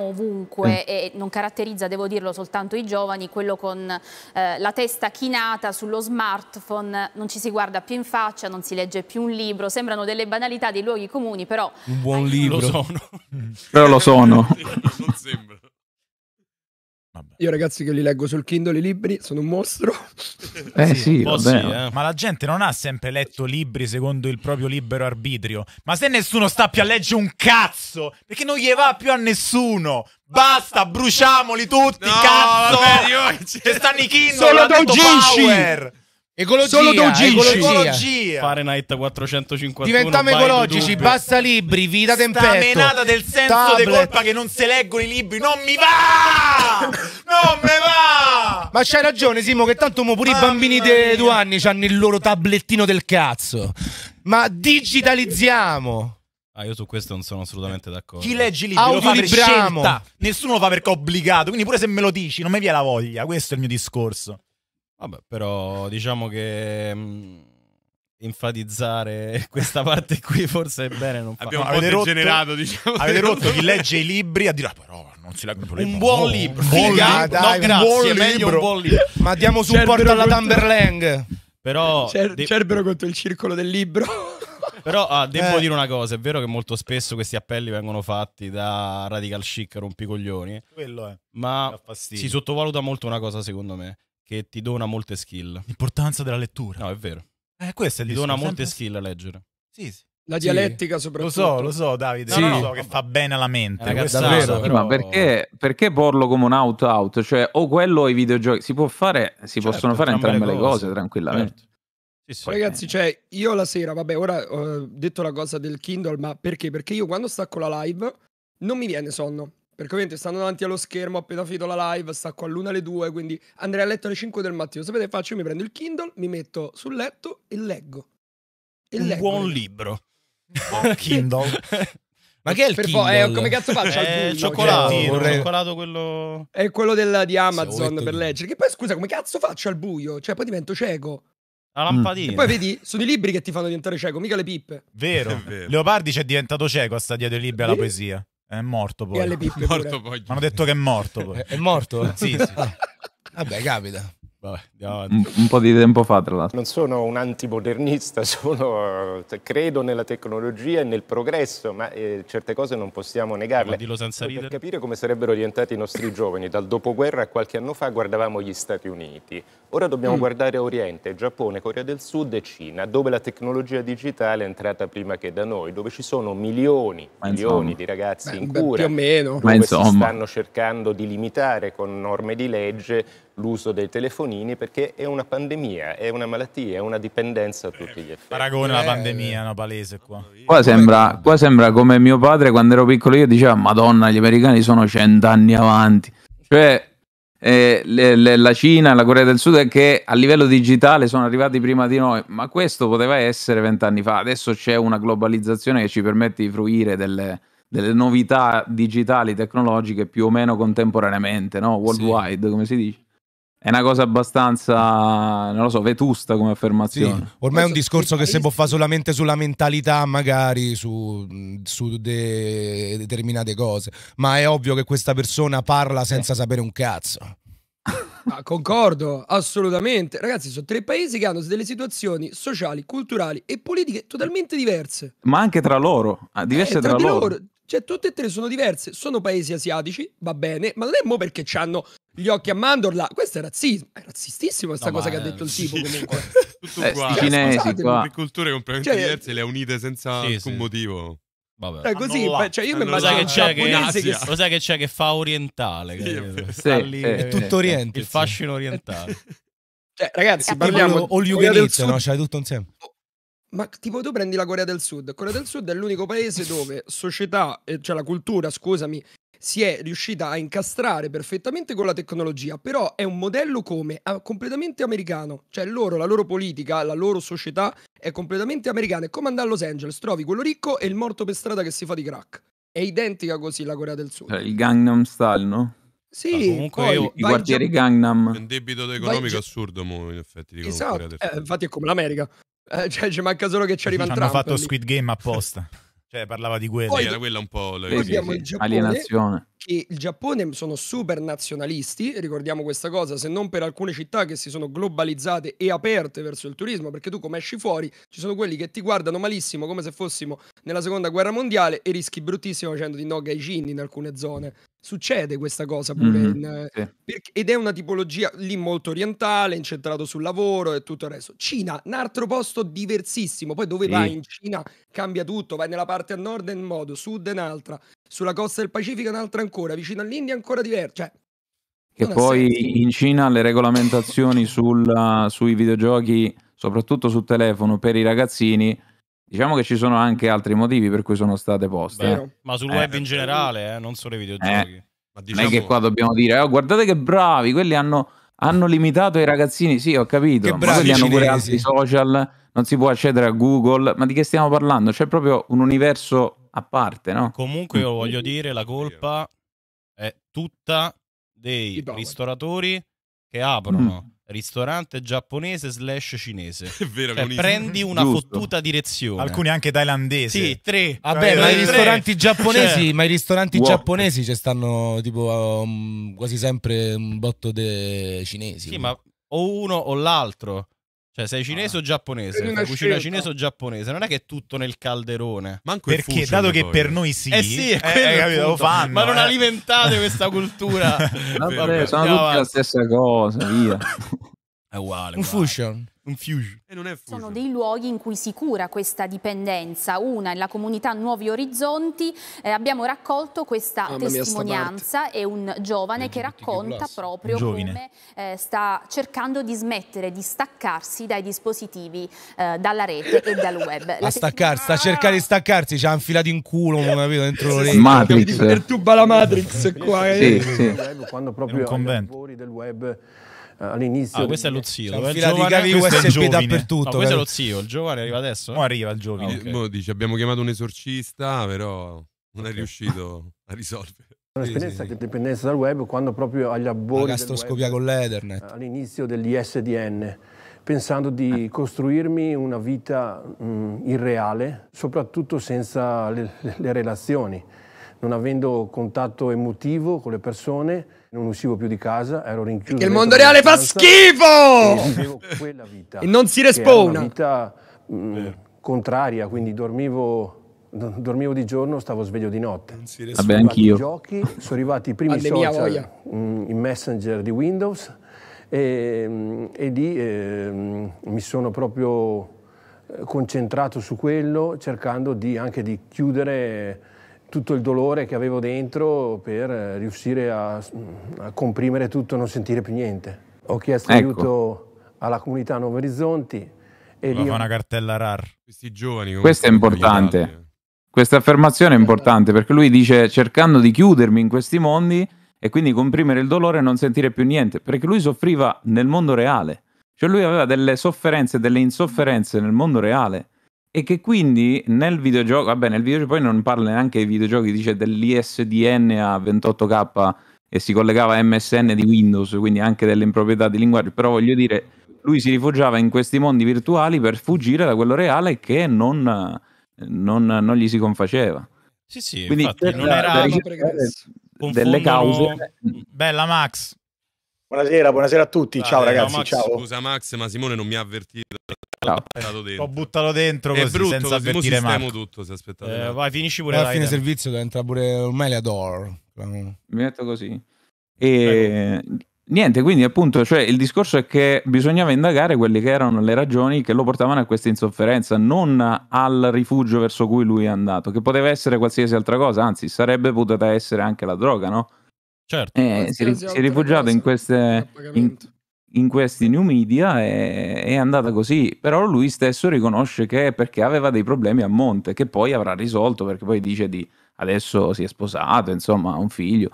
ovunque mm. e non caratterizza, devo dirlo, soltanto i giovani, quello con eh, la testa chinata sullo smartphone, non ci si guarda più in faccia, non si legge più un libro, sembrano delle banalità dei luoghi comuni, però... Un buon libro. Lo sono. Mm. però lo sono. non sembra. Vabbè. Io ragazzi che li leggo sul Kindle i libri, sono un mostro. Eh sì, vabbè. Sì, eh. Ma la gente non ha sempre letto libri secondo il proprio libero arbitrio. Ma se nessuno sta più a leggere un cazzo, perché non gli va più a nessuno. Basta, bruciamoli tutti, no, cazzo! Vabbè, io... Ci stanno i Kindle, solo da Power! Ecologia, Solo ecologia. ecologia. Fahrenheit 451. Diventiamo ecologici, basta libri, vita tempesta. La menata del senso Tablet. di colpa che non se leggono i libri, non mi va! non me va! Ma c'hai ragione, Simo, che tanto mo pure Mamma i bambini di due anni hanno il loro tablettino del cazzo. Ma digitalizziamo. Ah, io su questo non sono assolutamente d'accordo. Chi legge libri Audio lo fa per scelta. Nessuno lo fa perché è obbligato. Quindi pure se me lo dici, non mi viene la voglia. Questo è il mio discorso. Vabbè, però diciamo che mh, mm, enfatizzare questa parte qui forse è bene. Non fa. Abbiamo un avete po' degenerato, rotto, diciamo. Avete rotto chi legge i libri a dire, ah, però non si legge un, un buon libro. Figa, dai, no, grazie, buon meglio un buon libro. Ma diamo supporto alla Tamberlang. Però... Cer- de- Cerbero contro il circolo del libro. Però ah, devo eh. dire una cosa: è vero che molto spesso questi appelli vengono fatti da radical chic rompicoglioni. Quello è. Ma si sottovaluta molto una cosa, secondo me che ti dona molte skill. L'importanza della lettura. No, è vero. Eh, questo è il Ti dona molte skill a leggere. Sì, sì. La dialettica sì. soprattutto. Lo so, lo so Davide, sì. no, no, lo so che fa bene alla mente. Ragazzi, eh, davvero, però... ma perché, perché, borlo come un out-out? Cioè o quello o i videogiochi? Si, può fare, si certo, possono fare entrambe le cose, cose tranquillamente. Certo. Sì, sì. Ragazzi, cioè, io la sera, vabbè, ora eh, ho detto la cosa del Kindle, ma perché? Perché io quando stacco la live non mi viene sonno. Perché ovviamente stanno davanti allo schermo, appena finito la live, sta stacco all'una alle due, quindi andrei a letto alle 5 del mattino. Sapete faccio? Io mi prendo il Kindle, mi metto sul letto e leggo. E un leggo. buon libro. Buon Kindle. Ma che è il per eh, Kindle? Eh, come cazzo faccio? È il cioccolato, cioè, vorrei... cioccolato quello... È quello della, di Amazon per leggere. Che poi scusa, come cazzo faccio al buio? Cioè poi divento cieco. La mm. lampadina. E poi vedi, sono i libri che ti fanno diventare cieco, mica le pippe. Vero. vero. Leopardi c'è diventato cieco a sta dei i libri alla poesia. È morto poi. Morto poi. Mi hanno detto che è morto poi. è morto? Sì, sì. Vabbè, capita. Un, un, po' di tempo fa, tra l'altro. Non sono un antimodernista, sono, eh, credo nella tecnologia e nel progresso, ma eh, certe cose non possiamo negarle. Per capire come sarebbero orientati i nostri giovani, dal dopoguerra a qualche anno fa guardavamo gli Stati Uniti. Ora dobbiamo mm. guardare Oriente, Giappone, Corea del Sud e Cina, dove la tecnologia digitale è entrata prima che da noi, dove ci sono milioni, milioni di ragazzi Beh, in cura, più o meno. dove si stanno cercando di limitare con norme di legge l'uso dei telefonini perché è una pandemia, è una malattia, è una dipendenza a eh, tutti gli effetti. Paragone alla eh, pandemia, no, palese qua. Qua sembra, qua sembra come mio padre quando ero piccolo io diceva Madonna, gli americani sono cent'anni avanti. Cioè, eh, le, le, la Cina, la Corea del Sud è che a livello digitale sono arrivati prima di noi, ma questo poteva essere vent'anni fa. Adesso c'è una globalizzazione che ci permette di fruire delle, delle novità digitali, tecnologiche più o meno contemporaneamente, no? worldwide, sì. come si dice. È una cosa abbastanza, non lo so, vetusta come affermazione. Sì, ormai è un discorso che si può fare solamente sulla mentalità, magari su, su de determinate cose, ma è ovvio che questa persona parla senza eh. sapere un cazzo. Ah, concordo, assolutamente. Ragazzi, sono tre paesi che hanno delle situazioni sociali, culturali e politiche totalmente diverse. Ma anche tra loro, ah, diverse eh, tra, tra loro. loro. Cioè, tutte e tre sono diverse, sono paesi asiatici, va bene, ma non è mo perché hanno gli occhi a mandorla. Questo è razzismo. È razzistissimo questa no, cosa che ha detto il tipo. Comunque. Tutto eh, uguale. Cinesi, Le culture completamente cioè, diverse le ha unite senza sì, alcun sì. motivo. Vabbè. Cioè, così, ma, cioè io mi immagino che c'è che, lo sai che c'è che fa orientale, sì, sì, eh, è eh, tutto eh. oriente, il fascino orientale. Cioè, ragazzi, parliamo di you can no? C'hai tutto insieme. Ma tipo tu prendi la Corea del Sud. Corea del Sud è l'unico paese dove società, eh, cioè la cultura, scusami, si è riuscita a incastrare perfettamente con la tecnologia, però è un modello come ah, completamente americano, cioè loro, la loro politica, la loro società è completamente americana, è come andare a Los Angeles, trovi quello ricco e il morto per strada che si fa di crack. È identica così la Corea del Sud. Cioè, il Gangnam Style, no? Sì, ah, comunque poi, io, i quartieri Gangnam. È un debito economico assurdo, mo, in effetti. Esatto, eh, infatti è come l'America. Eh, cioè, ci manca solo che ci arriva Trump. Hanno fatto Squid Game apposta. cioè, parlava di guerra. Poi, era quella un po' la Poi abbiamo il alienazione che il Giappone sono super nazionalisti, ricordiamo questa cosa, se non per alcune città che si sono globalizzate e aperte verso il turismo, perché tu come esci fuori ci sono quelli che ti guardano malissimo come se fossimo nella seconda guerra mondiale e rischi bruttissimo facendo di no gaijin in alcune zone. Succede questa cosa pure mm-hmm, in, eh, sì. perché, ed è una tipologia lì molto orientale, incentrato sul lavoro e tutto il resto. Cina, un altro posto diversissimo, poi dove sì. vai in Cina cambia tutto, vai nella parte a nord è un modo, sud è un'altra, sulla costa del Pacifico un'altra ancora, vicino all'India ancora diverso. Cioè, che poi in Cina le regolamentazioni sul, sui videogiochi, soprattutto sul telefono, per i ragazzini, diciamo che ci sono anche altri motivi per cui sono state poste. eh. Ma sul eh, web in generale, eh, non solo i videogiochi. Diciamo... Non è che diciamo qua dobbiamo dire, oh, guardate che bravi, quelli hanno, hanno limitato i ragazzini, sì ho capito, che bravi, ma hanno pure altri social, non si può accedere a Google, ma di che stiamo parlando? C'è proprio un universo a parte, no? Comunque io voglio dire, la colpa è tutta dei ristoratori che aprono mm. ristorante giapponese slash cinese. È vero, cioè, prendi una Giusto. fottuta direzione. Alcuni anche thailandesi. Sì, tre. Cioè, Vabbè, ma i ristoranti giapponesi, cioè, ma i ristoranti wow. giapponesi ci stanno tipo um, quasi sempre un botto de cinesi. Sì, ma o uno o l'altro. Cioè, sei ah. cinese ah. o giapponese? La cucina cinese o giapponese? Non è che è tutto nel calderone. Manco Perché, dato che poi. per noi sì, eh sì è eh, capito, lo fanno. Ma non eh. alimentate questa cultura. Vabbè, sono tutti la stessa cosa, via. È uguale. Un fusion un fuge. E non è fuge. Sono dei luoghi in cui si cura questa dipendenza. Una, è la comunità Nuovi Orizzonti, eh, abbiamo raccolto questa Mamma testimonianza mia, e un giovane che racconta proprio come eh, sta cercando di smettere di staccarsi dai dispositivi, eh, dalla rete e dal web. La staccarsi, a cercare di staccarsi, ci ha infilato in culo, non capito, dentro l'orecchio. Matrix. Perturba la Matrix qua. Eh. Sì, sì. Quando proprio fuori del web eh, all'inizio. Ah, questo è lo zio. Cioè, fila giovane, di cavi USB dappertutto. No, questo è lo zio, il giovane arriva adesso. Eh? arriva il giovane. Ah, okay. dice, abbiamo chiamato un esorcista, però non è riuscito a risolvere. Un'esperienza sì, sì. che dipendenza dal web quando proprio agli abboni. gastroscopia con l'Ethernet. Eh, all'inizio dell'ISDN, pensando di costruirmi una vita mh, irreale, soprattutto senza le, le relazioni, non avendo contatto emotivo con le persone non uscivo più di casa, ero rinchiuso. Perché il mondo reale fa schifo! E, e, non si respawna. Una vita mh, mm, contraria, quindi dormivo dormivo di giorno, stavo sveglio di notte. Non si Vabbè, anch'io. Giochi, sono arrivati i primi social mm, in Messenger di Windows e, mm, e lì eh, mi sono proprio eh, concentrato su quello, cercando di, anche di chiudere tutto il dolore che avevo dentro per eh, riuscire a, a comprimere tutto e non sentire più niente. Ho chiesto ecco. aiuto alla comunità Nuovo Orizzonti e Ma lì... Ho... una cartella RAR. Questi giovani... Questo è importante. Questa affermazione è importante perché lui dice cercando di chiudermi in questi mondi e quindi comprimere il dolore e non sentire più niente, perché lui soffriva nel mondo reale. Cioè lui aveva delle sofferenze, delle insofferenze nel mondo reale e che quindi nel videogioco, vabbè, nel videogioco poi non parla neanche dei videogiochi, dice dell'ISDN a 28k e si collegava a MSN di Windows, quindi anche delle improprietà di linguaggio, però voglio dire, lui si rifugiava in questi mondi virtuali per fuggire da quello reale che non, non, non gli si confaceva. Sì, sì, quindi infatti, non era delle cause. Bella Max, Buonasera, buonasera a tutti. Ah, ciao ragazzi. No, Max, ciao. Scusa Max, ma Simone non mi ha avvertito. No. Ho buttato dentro così, è brutto, senza così, avvertire mai. tutto. Se aspettate, eh, vai, finisci pure. Alla fine servizio entra pure ormai la door. Mi metto così. E niente, quindi appunto, cioè, il discorso è che bisognava indagare quelle che erano le ragioni che lo portavano a questa insofferenza, non al rifugio verso cui lui è andato, che poteva essere qualsiasi altra cosa, anzi, sarebbe potuta essere anche la droga, no? Certo. Eh, si, è, si, è rifugiato in, queste, in, in, questi new media e è andata così, però lui stesso riconosce che è perché aveva dei problemi a monte, che poi avrà risolto, perché poi dice di adesso si è sposato, insomma ha un figlio.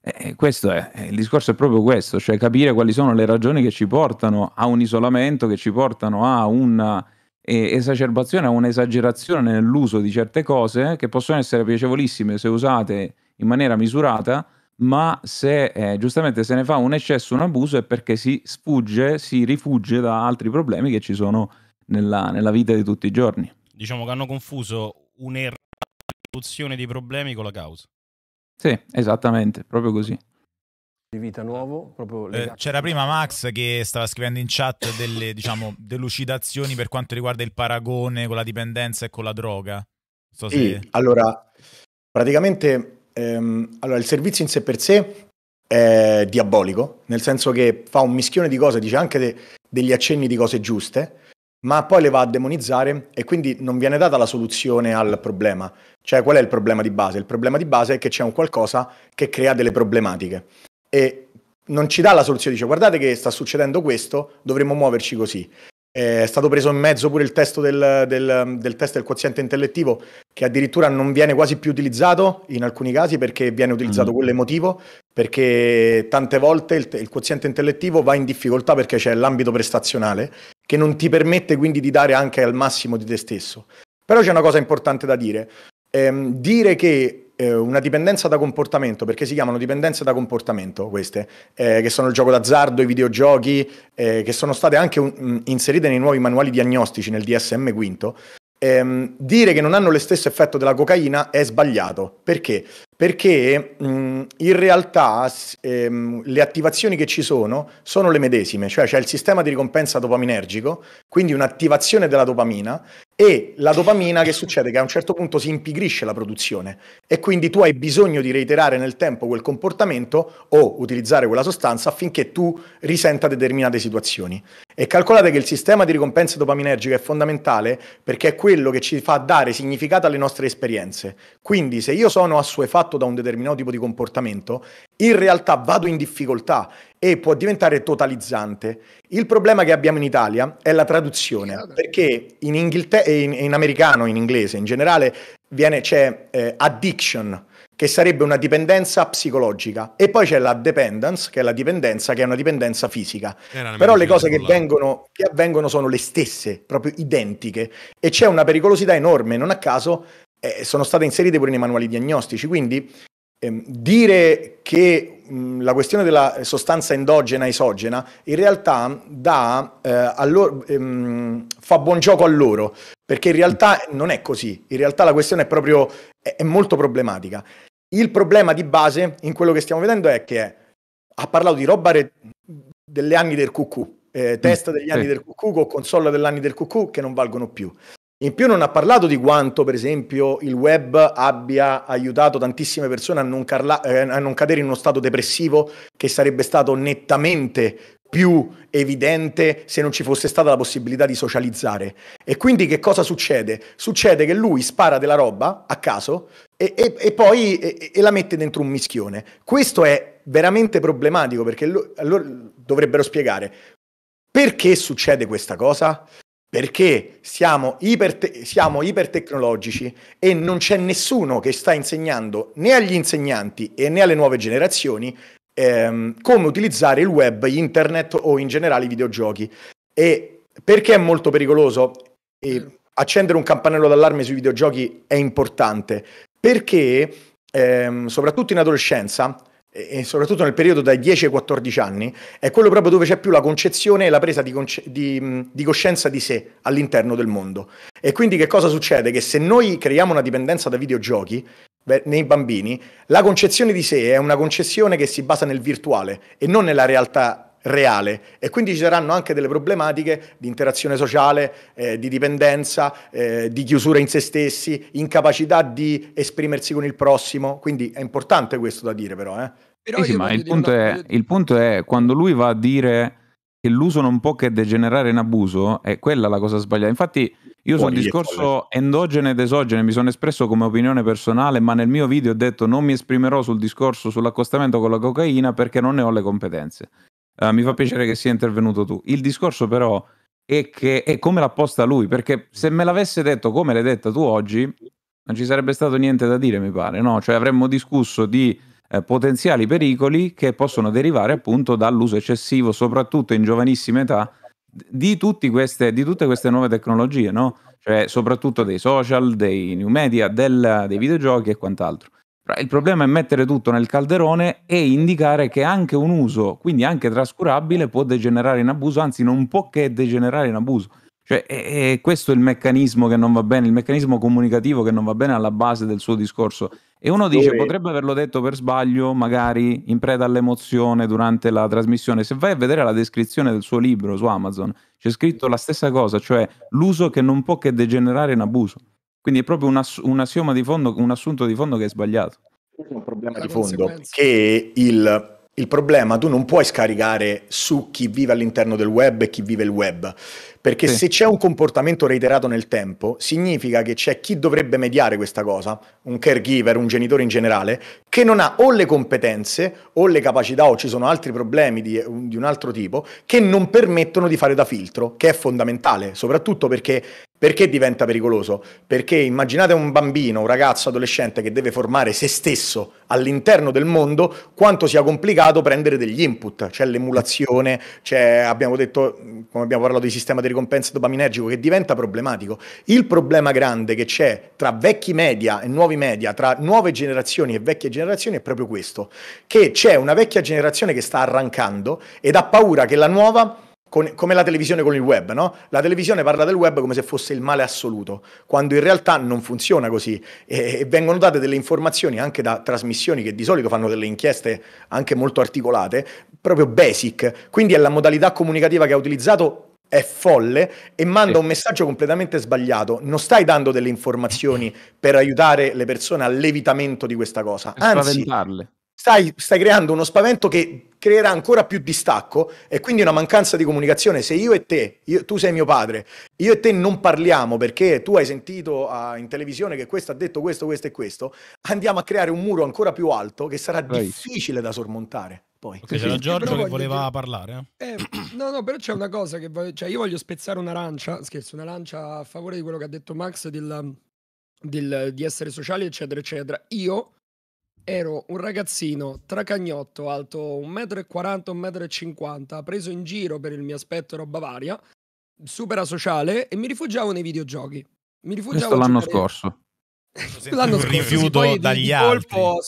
Eh, questo è, eh, il discorso è proprio questo, cioè capire quali sono le ragioni che ci portano a un isolamento, che ci portano a una eh, a un'esagerazione nell'uso di certe cose che possono essere piacevolissime se usate in maniera misurata, ma se eh, giustamente se ne fa un eccesso, un abuso, è perché si sfugge, si rifugge da altri problemi che ci sono nella, nella vita di tutti i giorni. Diciamo che hanno confuso un'eruzione dei problemi con la causa. Sì, esattamente, proprio così di vita nuovo. Eh, c'era prima Max che stava scrivendo in chat delle diciamo, delucidazioni per quanto riguarda il paragone con la dipendenza e con la droga. So se... sì, allora, praticamente Ehm, allora, il servizio in sé per sé è diabolico, nel senso che fa un mischione di cose, dice anche de- degli accenni di cose giuste, ma poi le va a demonizzare e quindi non viene data la soluzione al problema. Cioè, qual è il problema di base? Il problema di base è che c'è un qualcosa che crea delle problematiche e non ci dà la soluzione, dice guardate che sta succedendo questo, dovremmo muoverci così. È stato preso in mezzo pure il testo del, del, del, test del quoziente intellettivo, che addirittura non viene quasi più utilizzato in alcuni casi perché viene utilizzato mm. quello emotivo, perché tante volte il, il, quoziente intellettivo va in difficoltà perché c'è l'ambito prestazionale che non ti permette quindi di dare anche al massimo di te stesso. Però c'è una cosa importante da dire. Ehm, dire che eh, una dipendenza da comportamento, perché si chiamano dipendenze da comportamento queste, eh, che sono il gioco d'azzardo, i videogiochi, eh, che sono state anche un, inserite nei nuovi manuali diagnostici nel DSM V. Ehm, dire che non hanno lo stesso effetto della cocaina è sbagliato. Perché? Perché mh, in realtà ehm, le attivazioni che ci sono sono le medesime, cioè c'è il sistema di ricompensa dopaminergico, quindi un'attivazione della dopamina e la dopamina che succede? Che a un certo punto si impigrisce la produzione e quindi tu hai bisogno di reiterare nel tempo quel comportamento o utilizzare quella sostanza affinché tu risenta determinate situazioni. E calcolate che il sistema di ricompensa dopaminergica è fondamentale perché è quello che ci fa dare significato alle nostre esperienze. Quindi se io sono assuefatto da un determinato tipo di comportamento, in realtà vado in difficoltà e può diventare totalizzante. Il problema che abbiamo in Italia è la traduzione, perché in, Inghilter- eh, in, in americano, in inglese in generale, viene, c'è eh, addiction, che sarebbe una dipendenza psicologica, e poi c'è la dependence, che è la dipendenza, che è una dipendenza fisica. Però le cose che, vengono, che avvengono sono le stesse, proprio identiche, e c'è una pericolosità enorme, non a caso eh, sono state inserite pure nei manuali diagnostici, quindi Ehm, dire che la questione della sostanza endogena esogena in realtà dà, eh, loro, ehm, fa buon gioco a loro, perché in realtà non è così, in realtà la questione è proprio è, è molto problematica. Il problema di base in quello che stiamo vedendo è che ha parlato di roba re, delle anni del cucù, eh, testa mm, degli anni sì. del cucù con console dell'anni del cucù che non valgono più. In più non ha parlato di quanto, per esempio, il web abbia aiutato tantissime persone a non, carla- eh, a non cadere in uno stato depressivo che sarebbe stato nettamente più evidente se non ci fosse stata la possibilità di socializzare. E quindi che cosa succede? Succede che lui spara della roba a caso e, e, e poi e, la mette dentro un mischione. Questo è veramente problematico perché lo, allora dovrebbero spiegare perché succede questa cosa? Perché siamo, iper siamo ipertecnologici e non c'è nessuno che sta insegnando né agli insegnanti e né alle nuove generazioni ehm, come utilizzare il web, internet o in generale i videogiochi. E perché è molto pericoloso? E mm. accendere un campanello d'allarme sui videogiochi è importante perché, ehm, soprattutto in adolescenza, e soprattutto nel periodo dai 10 ai 14 anni, è quello proprio dove c'è più la concezione e la presa di, conce- di, di, coscienza di sé all'interno del mondo. E quindi che cosa succede? Che se noi creiamo una dipendenza da videogiochi beh, nei bambini, la concezione di sé è una concezione che si basa nel virtuale e non nella realtà reale e quindi ci saranno anche delle problematiche di interazione sociale, eh, di dipendenza, eh, di chiusura in se stessi, incapacità di esprimersi con il prossimo, quindi è importante questo da dire però. Eh. però eh sì, ma il punto, una... è, il punto è quando lui va a dire che l'uso non può che degenerare in abuso, è quella la cosa sbagliata. Infatti io sul discorso endogene ed esogene mi sono espresso come opinione personale, ma nel mio video ho detto non mi esprimerò sul discorso sull'accostamento con la cocaina perché non ne ho le competenze. Uh, mi fa piacere che sia intervenuto tu. Il discorso però è che è come l'ha posta lui, perché se me l'avesse detto come l'hai detta tu oggi, non ci sarebbe stato niente da dire, mi pare, no? Cioè avremmo discusso di eh, potenziali pericoli che possono derivare appunto dall'uso eccessivo, soprattutto in giovanissima età, di, queste, di tutte queste nuove tecnologie, no? Cioè soprattutto dei social, dei new media, del, dei videogiochi e quant'altro. Il problema è mettere tutto nel calderone e indicare che anche un uso, quindi anche trascurabile, può degenerare in abuso, anzi non può che degenerare in abuso. Cioè, è, è questo il meccanismo che non va bene, il meccanismo comunicativo che non va bene alla base del suo discorso. E uno dice, Dove... potrebbe averlo detto per sbaglio, magari in preda all'emozione durante la trasmissione. Se vai a vedere la descrizione del suo libro su Amazon, c'è scritto la stessa cosa, cioè l'uso che non può che degenerare in abuso. Quindi è proprio un, ass- un assioma di fondo, un assunto di fondo che è sbagliato. Un problema La di fondo che il, il problema tu non puoi scaricare su chi vive all'interno del web e chi vive il web, perché sì. se c'è un comportamento reiterato nel tempo, significa che c'è chi dovrebbe mediare questa cosa, un caregiver, un genitore in generale, che non ha o le competenze o le capacità o ci sono altri problemi di, di un altro tipo che non permettono di fare da filtro, che è fondamentale, soprattutto perché perché diventa pericoloso? Perché immaginate un bambino, un ragazzo, adolescente che deve formare se stesso all'interno del mondo, quanto sia complicato prendere degli input, c'è l'emulazione, c'è, abbiamo detto, come abbiamo parlato di sistema di ricompensa dopaminergico, che diventa problematico. Il problema grande che c'è tra vecchi media e nuovi media, tra nuove generazioni e vecchie generazioni, è proprio questo, che c'è una vecchia generazione che sta arrancando ed ha paura che la nuova con, come la televisione con il web, no? La televisione parla del web come se fosse il male assoluto, quando in realtà non funziona così e, e vengono date delle informazioni anche da trasmissioni che di solito fanno delle inchieste anche molto articolate, proprio basic. Quindi è la modalità comunicativa che ha utilizzato è folle e manda un messaggio completamente sbagliato. Non stai dando delle informazioni per aiutare le persone al levitamento di questa cosa, anzi, Stai, stai, creando uno spavento che creerà ancora più distacco e quindi una mancanza di comunicazione. Se io e te, io, tu sei mio padre, io e te non parliamo perché tu hai sentito uh, in televisione che questo ha detto questo, questo e questo, andiamo a creare un muro ancora più alto che sarà right. difficile da sormontare. Poi. Okay, c'era Giorgio sì, che voleva dire... parlare. Eh. eh? no, no, però c'è una cosa che voglio... Cioè, io voglio spezzare un'arancia, scherzo, una a favore di quello che ha detto Max del, del, di essere sociali, eccetera, eccetera. Io Ero un ragazzino tracagnotto, alto 1,40 m, 1,50 m, preso in giro per il mio aspetto roba varia, super asociale e mi rifugiavo nei videogiochi. Mi rifugiavo Questo l'anno scorso. l'anno scorso. Rifiuto sì, dagli di, altri. Colpo,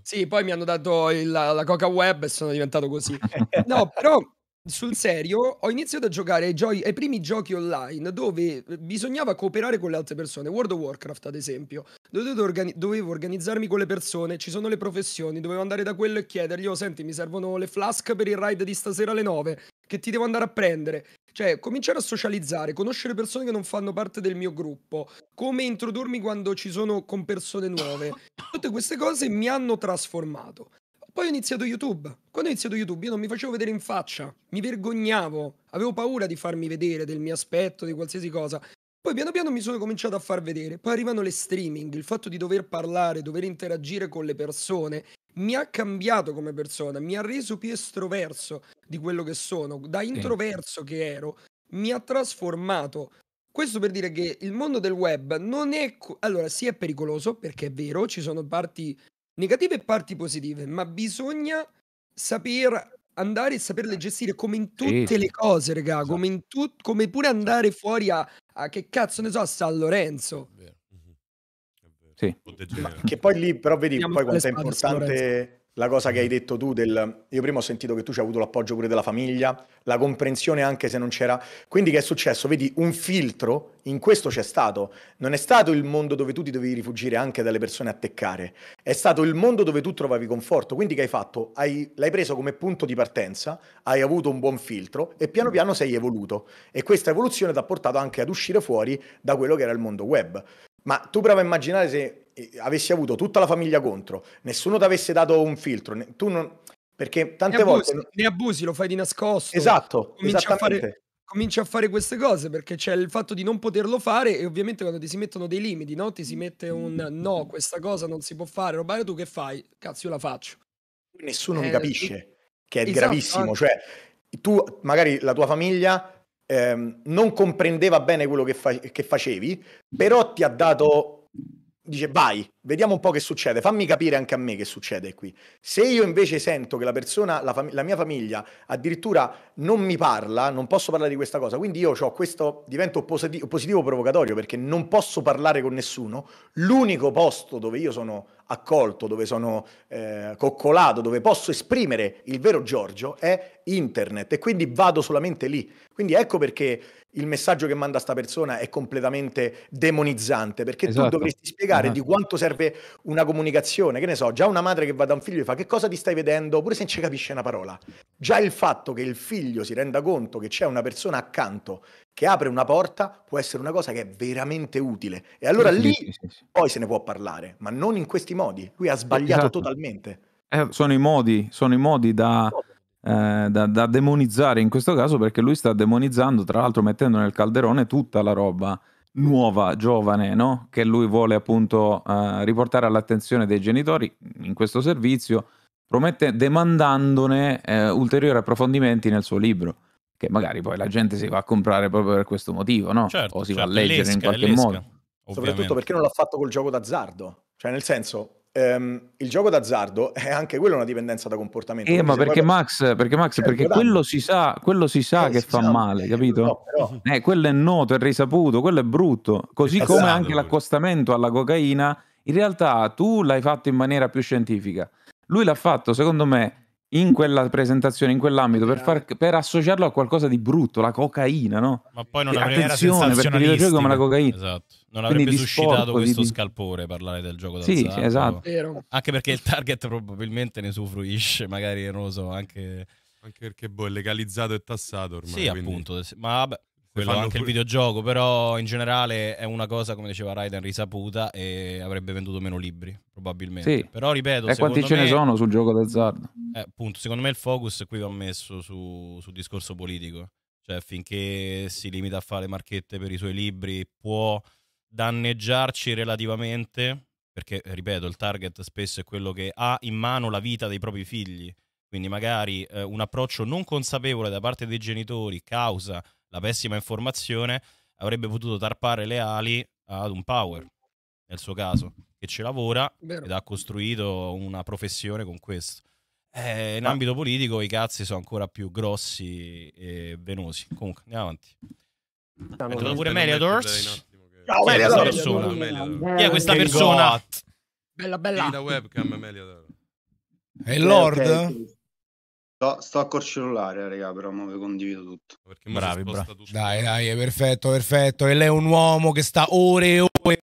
sì, poi mi hanno dato il, la coca web e sono diventato così. no, però sul serio, ho iniziato a giocare ai, giochi, ai primi giochi online dove eh, bisognava cooperare con le altre persone. World of Warcraft, ad esempio, dove organi- dovevo organizzarmi con le persone, ci sono le professioni, dovevo andare da quello e chiedergli, oh senti, mi servono le flask per il ride di stasera alle 9, che ti devo andare a prendere. Cioè, cominciare a socializzare, conoscere persone che non fanno parte del mio gruppo, come introdurmi quando ci sono con persone nuove. Tutte queste cose mi hanno trasformato. Poi ho iniziato YouTube. Quando ho iniziato YouTube io non mi facevo vedere in faccia, mi vergognavo, avevo paura di farmi vedere del mio aspetto, di qualsiasi cosa. Poi piano piano mi sono cominciato a far vedere, poi arrivano le streaming, il fatto di dover parlare, dover interagire con le persone, mi ha cambiato come persona, mi ha reso più estroverso di quello che sono, da introverso che ero, mi ha trasformato. Questo per dire che il mondo del web non è... allora, sì è pericoloso, perché è vero, ci sono parti negative e parti positive, ma bisogna saper andare e saperle certo. gestire come in tutte sì, le cose, raga, esatto. come, in tu- come pure esatto. andare fuori a, a che cazzo ne so, a San Lorenzo. È vero. Sì. Che poi lì, però vedi, Andiamo poi quanto è importante la cosa che hai detto tu del... Io prima ho sentito che tu ci hai avuto l'appoggio pure della famiglia, la comprensione anche se non c'era... Quindi che è successo? Vedi, un filtro in questo c'è stato. Non è stato il mondo dove tu ti dovevi rifugire anche dalle persone a teccare, è stato il mondo dove tu trovavi conforto. Quindi che hai fatto? Hai... L'hai preso come punto di partenza, hai avuto un buon filtro e piano piano sei evoluto. E questa evoluzione ti ha portato anche ad uscire fuori da quello che era il mondo web. Ma tu prova a immaginare se avessi avuto tutta la famiglia contro, nessuno ti avesse dato un filtro, ne, tu non... Perché tante ne abusi, volte... Ne abusi, lo fai di nascosto. Esatto, cominci a, fare, cominci a fare queste cose perché c'è il fatto di non poterlo fare e ovviamente quando ti si mettono dei limiti, no? Ti si mette un no, questa cosa non si può fare, Roberto, tu che fai? Cazzo, io la faccio. Nessuno eh, mi capisce, che è esatto, gravissimo. Anche. Cioè, tu, magari la tua famiglia ehm, non comprendeva bene quello che, fa- che facevi, però ti ha dato dice vai, vediamo un po' che succede, fammi capire anche a me che succede qui. Se io invece sento che la persona, la, fam- la mia famiglia addirittura non mi parla, non posso parlare di questa cosa, quindi io ho questo, divento posit- positivo provocatorio perché non posso parlare con nessuno, l'unico posto dove io sono accolto, dove sono eh, coccolato, dove posso esprimere il vero Giorgio è internet e quindi vado solamente lì. Quindi ecco perché il messaggio che manda sta persona è completamente demonizzante, perché esatto. tu dovresti spiegare esatto. di quanto serve una comunicazione, che ne so, già una madre che va da un figlio e fa che cosa ti stai vedendo, pure se non ci capisce una parola. Già il fatto che il figlio si renda conto che c'è una persona accanto che apre una porta può essere una cosa che è veramente utile. E allora sì, lì sì, sì, poi se ne può parlare, ma non in questi modi. Lui ha sbagliato esatto. totalmente. Eh, sono i modi, sono i modi da, eh, da, da, demonizzare in questo caso perché lui sta demonizzando, tra l'altro mettendo nel calderone tutta la roba nuova, giovane, no? che lui vuole appunto eh, riportare all'attenzione dei genitori in questo servizio, promette demandandone eh, ulteriori approfondimenti nel suo libro che magari poi la gente si va a comprare proprio per questo motivo, no? Certo, o si certo, va a leggere in qualche modo. Ovviamente. Soprattutto perché non l'ha fatto col gioco d'azzardo. Cioè, nel senso, Um, il gioco d'azzardo è anche quello una dipendenza da comportamento. Eh, ma perché, poi... Max, perché Max, certo, perché quello si sa, quello si sa eh, che si fa sa, male, eh, capito? No, però... eh, quello è noto, è risaputo, quello è brutto. Così esatto, come anche l'accostamento alla cocaina, in realtà tu l'hai fatto in maniera più scientifica. Lui l'ha fatto, secondo me, in quella presentazione, in quell'ambito, per, eh. far, per associarlo a qualcosa di brutto, la cocaina, no? Ma poi non avrebbe Attenzione, perché il videogioco come la cocaina. Esatto. Non avrebbe Quindi suscitato sporco, questo di... scalpore parlare del gioco d'azzardo. Sì, sì, esatto. Anche perché il target probabilmente ne usufruisce, magari, non lo so, anche... Anche perché boh, è legalizzato e tassato ormai. Sì, quindi... appunto. Ma vabbè, quello anche pure... il videogioco, però in generale è una cosa, come diceva Raiden, risaputa e avrebbe venduto meno libri, probabilmente. Sì. Però ripeto, e eh, quanti ce me... ne sono sul gioco d'azzardo? Eh, appunto, secondo me il focus qui va messo su, sul discorso politico. Cioè, finché si limita a fare marchette per i suoi libri, può danneggiarci relativamente, perché, ripeto, il target spesso è quello che ha in mano la vita dei propri figli. Quindi magari eh, un approccio non consapevole da parte dei genitori causa la pessima informazione, avrebbe potuto tarpare le ali ad un power, nel suo caso, che ci lavora Vero. ed ha costruito una professione con questo. Eh, in ambito politico i cazzi sono ancora più grossi e venosi. Comunque, andiamo avanti. Stanno allora, pure Meliadors. Ciao, Chi è questa persona? Chi è questa persona? Bella, bella. Da webcam, Meliador. È Lord? Sto, sto col cellulare, raga, però non vi condivido tutto. Perché bravi, bravi. Tutto. Dai, dai, è perfetto, perfetto. E lei è un uomo che sta ore e ore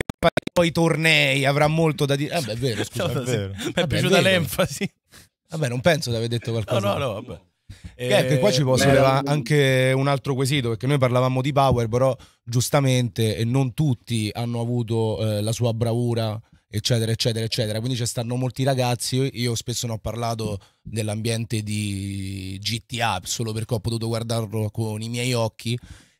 i tornei, avrà molto da dire. Vabbè, ah, è vero, scusa, no, cioè, è vero. Mi è piaciuta l'enfasi. Vabbè, non penso di aver detto qualcosa. No, no, no, vabbè. Eh, qua ci posso sollevare anche un altro quesito, perché noi parlavamo di Power, però giustamente non tutti hanno avuto eh, la sua bravura eccetera, eccetera, eccetera. Quindi ci stanno molti ragazzi, io spesso ne ho parlato dell'ambiente di GTA, solo perché ho potuto guardarlo con i miei occhi,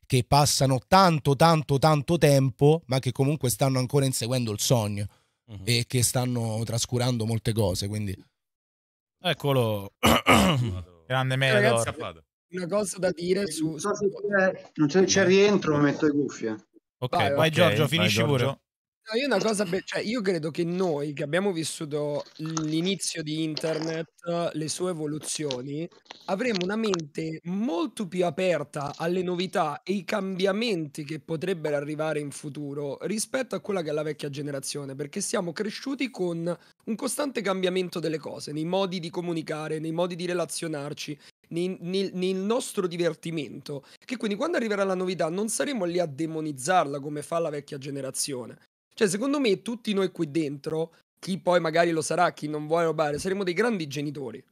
che passano tanto, tanto, tanto tempo, ma che comunque stanno ancora inseguendo il sogno uh-huh. e che stanno trascurando molte cose, quindi... Eccolo, grande Megador. Una cosa da dire su... Non c'è, c'è rientro, metto le cuffie. Ok, vai, vai okay, Giorgio, finisci vai, Giorgio. pure. No, io una cosa, be- cioè io credo che noi che abbiamo vissuto l'inizio di internet, le sue evoluzioni, avremo una mente molto più aperta alle novità e ai cambiamenti che potrebbero arrivare in futuro rispetto a quella che è la vecchia generazione, perché siamo cresciuti con un costante cambiamento delle cose, nei modi di comunicare, nei modi di relazionarci, nel, nel nostro divertimento, che quindi quando arriverà la novità non saremo lì a demonizzarla come fa la vecchia generazione cioè, secondo me, tutti noi qui dentro, chi poi magari lo sarà, chi non vuole rubare, saremo dei grandi genitori.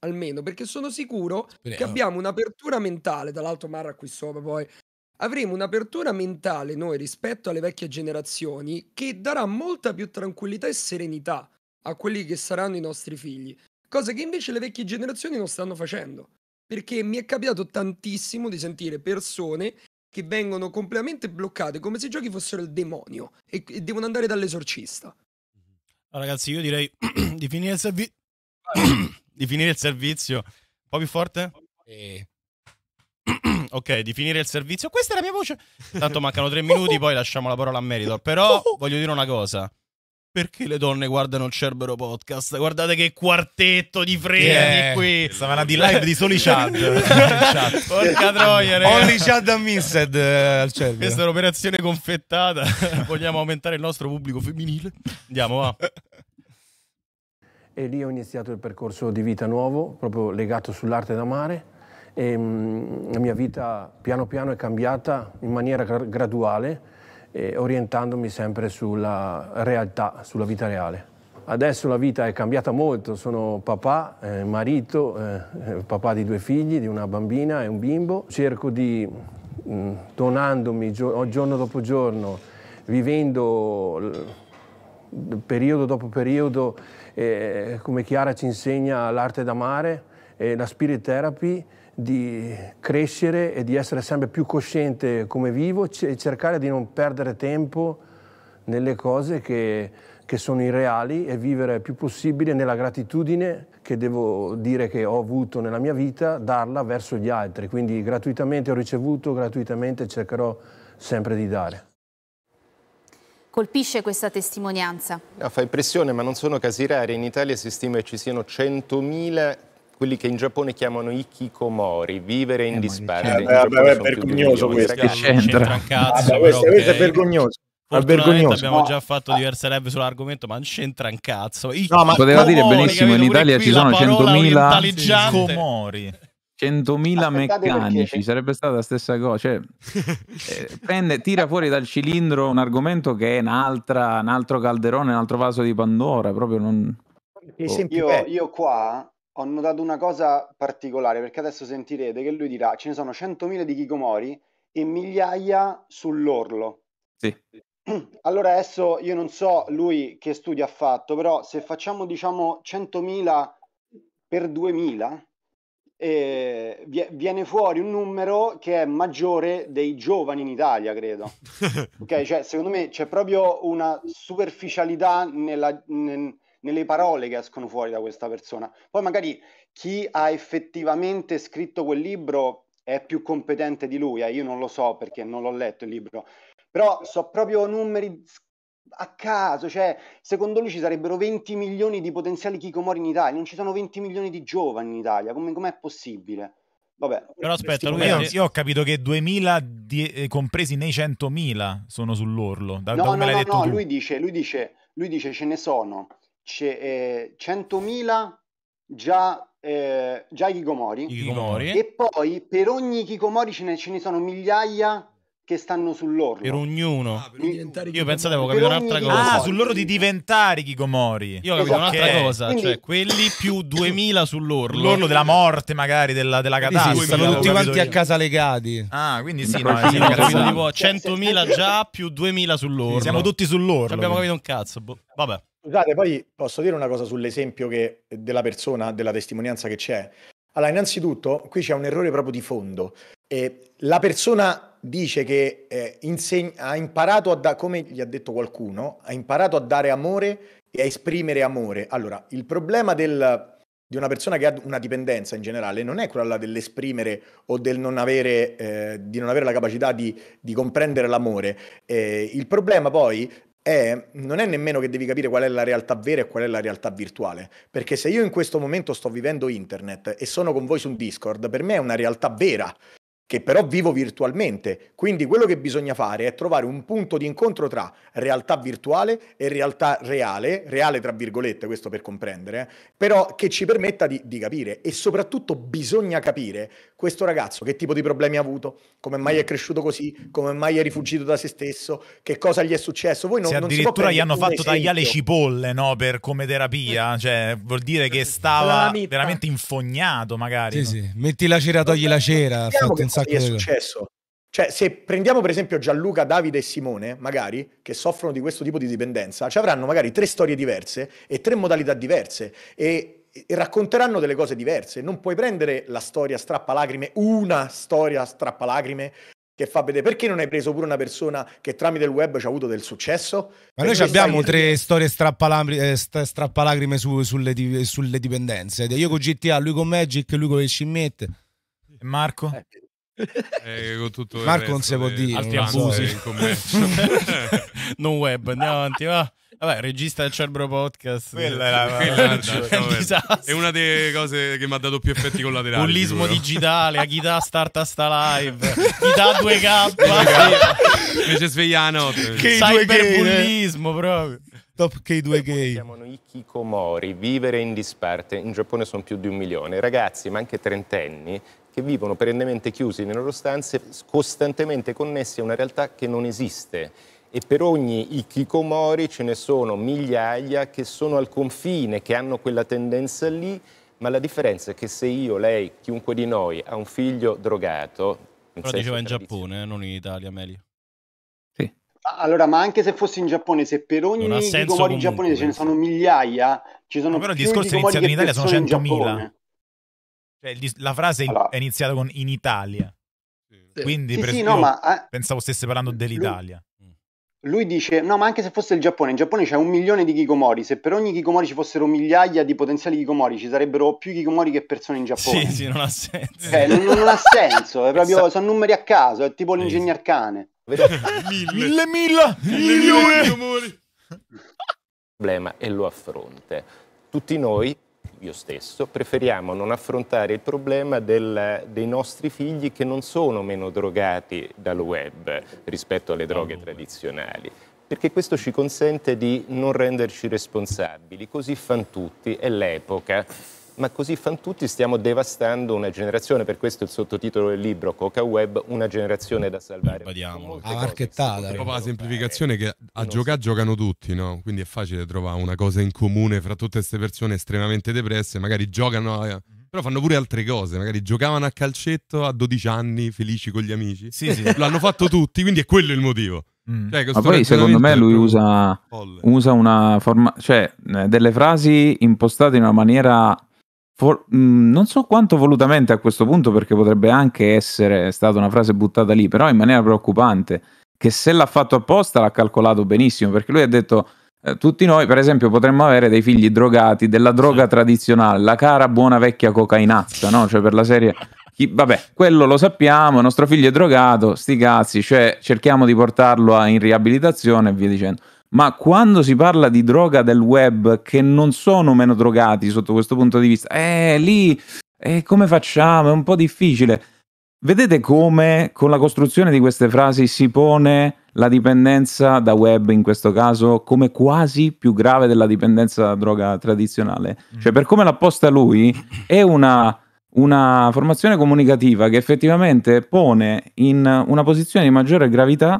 Almeno, perché sono sicuro Speriamo. che abbiamo un'apertura mentale, dall'alto Marra qui sopra poi, avremo un'apertura mentale noi rispetto alle vecchie generazioni che darà molta più tranquillità e serenità a quelli che saranno i nostri figli, cosa che invece le vecchie generazioni non stanno facendo. Perché mi è capitato tantissimo di sentire persone che vengono completamente bloccate, come se i giochi fossero il demonio e, e devono andare dall'esorcista. Ragazzi, io direi di, finire servi- di finire il servizio. Un po' più forte? Eh. ok, di finire il servizio. Questa è la mia voce. Tanto mancano tre minuti, poi lasciamo la parola a Meritor. Però voglio dire una cosa. Perché le donne guardano il Cerbero Podcast? Guardate che quartetto di freni qui. Stavano di live di soli Chad. Porca troia, ragazzi. Only Chad Unmissed eh, al Cerbero. Questa è un'operazione confettata. Vogliamo aumentare il nostro pubblico femminile? Andiamo, va. E lì ho iniziato il percorso di vita nuovo, proprio legato sull'arte da mare. E, mh, mm, la mia vita piano piano è cambiata in maniera gra graduale eh, orientandomi sempre sulla realtà, sulla vita reale. Adesso la vita è cambiata molto, sono papà, eh, marito, eh, papà di due figli, di una bambina e un bimbo. Cerco di, mh, mm, donandomi giorno dopo giorno, vivendo periodo dopo periodo, eh, come Chiara ci insegna l'arte d'amare, la spirit therapy, di crescere e di essere sempre più cosciente come vivo e cercare di non perdere tempo nelle cose che, che sono irreali e vivere il più possibile nella gratitudine che devo dire che ho avuto nella mia vita, darla verso gli altri. Quindi gratuitamente ho ricevuto, gratuitamente cercherò sempre di dare. Colpisce questa testimonianza? No, fa impressione, ma non sono casi rari. In Italia si stima che ci siano 100.000 quelli che in Giappone chiamano ikikomori, vivere in eh, disparte. Eh, vabbè, è vergognoso questo. C'entra cazzo, vabbè, questo, questo okay. è vergognoso. abbiamo no. già fatto diverse live sull'argomento, ma non c'entra un cazzo. I no, ma poteva dire benissimo, in Italia ci sono 100.000 comori. 100.000 meccanici, sarebbe stata la stessa cosa. Cioè, eh, prende, tira fuori dal cilindro un argomento che è un'altra, un altro calderone, un altro vaso di Pandora. Proprio non... Oh. Io, io qua ho notato una cosa particolare perché adesso sentirete che lui dirà ce ne sono 100.000 di Kikomori e migliaia sull'orlo. Sì. Allora adesso io non so lui che studi ha fatto, però se facciamo diciamo 100.000 per 2.000 eh, viene fuori un numero che è maggiore dei giovani in Italia, credo. ok, cioè secondo me c'è proprio una superficialità nella... Nel, nelle parole che escono fuori da questa persona. Poi magari chi ha effettivamente scritto quel libro è più competente di lui, eh? io non lo so perché non l'ho letto il libro, però so proprio numeri a caso, cioè secondo lui ci sarebbero 20 milioni di potenziali chicomori in Italia, non ci sono 20 milioni di giovani in Italia, come, com'è possibile? Vabbè. Però aspetta, lui, io, io, ho capito che 2000 di, eh, compresi nei 100.000 sono sull'orlo, da, no, da no, no, no lui, dice, lui dice, lui dice ce ne sono eh, 100.000 già, eh, già i Kikomori. Kikomori. E poi per ogni Kikomori ce ne, ce ne sono migliaia che stanno sull'orlo. Per ognuno. Ah, per diventare Io pensavo avevo capito un'altra cosa. Ah, sull'orlo di diventare Kikomori. Io ho capito esatto. un'altra eh, cosa, Quindi... cioè quelli più 2000 sull'orlo. L'orlo della morte magari, della, della catastrofe. Sì, stanno tutti quanti a casa legati. Ah, quindi sì, no, sì, sì, capito, 100.000 già più 2000 sull'orlo. Sì, siamo tutti sull'orlo. Abbiamo capito un cazzo, boh. vabbè. Scusate, poi posso dire una cosa sull'esempio che, eh, della persona, della testimonianza che c'è. Allora, innanzitutto, qui c'è un errore proprio di fondo. Eh, la persona dice che eh, inseg- ha imparato a dare, come gli ha detto qualcuno, ha imparato a dare amore e a esprimere amore. Allora, il problema del, di una persona che ha una dipendenza in generale non è quella dell'esprimere o del non avere, eh, di non avere la capacità di, di comprendere l'amore. Eh, il problema poi è, non è nemmeno che devi capire qual è la realtà vera e qual è la realtà virtuale, perché se io in questo momento sto vivendo internet e sono con voi su Discord, per me è una realtà vera, che però vivo virtualmente. Quindi quello che bisogna fare è trovare un punto di incontro tra realtà virtuale e realtà reale, reale tra virgolette, questo per comprendere, però che ci permetta di, di, capire e soprattutto bisogna capire questo ragazzo che tipo di problemi ha avuto, come mai è cresciuto così, come mai è rifugito da se stesso, che cosa gli è successo. Voi non, Se addirittura gli hanno fatto esempio. tagliare le cipolle no, per come terapia, cioè vuol dire che stava veramente infognato magari. Sì, no? sì, metti la cera, togli la cera. Diciamo sacco è successo. Cose. Cioè, se prendiamo per esempio Gianluca, Davide e Simone, magari, che soffrono di questo tipo di dipendenza, ci avranno magari tre storie diverse e tre modalità diverse e, e racconteranno delle cose diverse. Non puoi prendere la storia strappalacrime, una storia strappalacrime, che fa vedere perché non hai preso pure una persona che tramite il web ci ha avuto del successo? Ma noi abbiamo stai... tre storie strappalacrime, eh, strappalacrime su, sulle, sulle, dipendenze. Io con GTA, lui con Magic, lui con le scimmette. Marco? Eh, eh, Marco non si può dire altri abusi non web andiamo avanti va Vabbè, regista del Cerbro Podcast. Quella è, la, quella è, è una delle cose che mi ha dato più effetti collaterali. Bullismo digitale, a Akita Start a sta live, Akita 2K. Invece sveglia la notte. Cyberbullismo eh. proprio. Top K2 gay. chiamano i vivere in disparte. In Giappone sono più di un milione. Ragazzi, ma anche trentenni, che vivono perennemente chiusi nelle loro stanze, costantemente connessi a una realtà che non esiste. E per ogni ikikomori ce ne sono migliaia che sono al confine, che hanno quella tendenza lì, ma la differenza è che se io, lei, chiunque di noi ha un figlio drogato... Però diceva in Giappone, eh, non in Italia, Melia. Allora, ma anche se fossi in Giappone, se per ogni Ikikomori in Giappone ce ne sono migliaia, ci sono ma però più il discorso iniziato in Italia sono 100.000. Cioè, la frase allora. è iniziata con in Italia. Sì. Quindi sì, sì, no, ma, eh, pensavo stesse parlando dell'Italia. Lui, lui, dice: No, ma anche se fosse il Giappone, in Giappone c'è un milione di Kikomori. Se per ogni Kikomori ci fossero migliaia di potenziali Kikomori, ci sarebbero più Kikomori che persone in Giappone. Sì, sì, non ha senso. Eh, non, non, ha senso, è proprio, sono numeri a caso, è tipo l'ingegner cane. mille, mille, mille, milioni. Il problema e lo affronta. Tutti noi io stesso, preferiamo non affrontare il problema del, dei nostri figli che non sono meno drogati dal web rispetto alle droghe mm. tradizionali perché questo ci consente di non renderci responsabili, così fan tutti, è l'epoca ma così fan tutti stiamo devastando una generazione, per questo il sottotitolo del libro Coca Web, una generazione da salvare. Vediamo. Ah, proprio la semplificazione che a giocare giocano tutti, no? Quindi è facile trovare una cosa in comune fra tutte queste persone estremamente depresse, magari giocano a eh, però fanno pure altre cose, magari giocavano a calcetto a 12 anni, felici con gli amici. Sì, sì. L'hanno fatto tutti, quindi è quello il motivo. Mm. Cioè, Ma poi secondo me lui usa, usa, una forma, cioè eh, delle frasi impostate in una maniera For, mh, mm, non so quanto volutamente a questo punto, perché potrebbe anche essere stata una frase buttata lì, però in maniera preoccupante, che se l'ha fatto apposta l'ha calcolato benissimo, perché lui ha detto eh, tutti noi, per esempio, potremmo avere dei figli drogati, della droga sì. tradizionale, la cara buona vecchia cocainazza, no? Cioè per la serie... Chi, vabbè, quello lo sappiamo, il nostro figlio è drogato, sti cazzi, cioè cerchiamo di portarlo a, in riabilitazione e via dicendo ma quando si parla di droga del web che non sono meno drogati sotto questo punto di vista, eh, lì eh, come facciamo? È un po' difficile. Vedete come con la costruzione di queste frasi si pone la dipendenza da web in questo caso come quasi più grave della dipendenza da droga tradizionale. Mm. Cioè per come l'ha posta lui è una, una formazione comunicativa che effettivamente pone in una posizione di maggiore gravità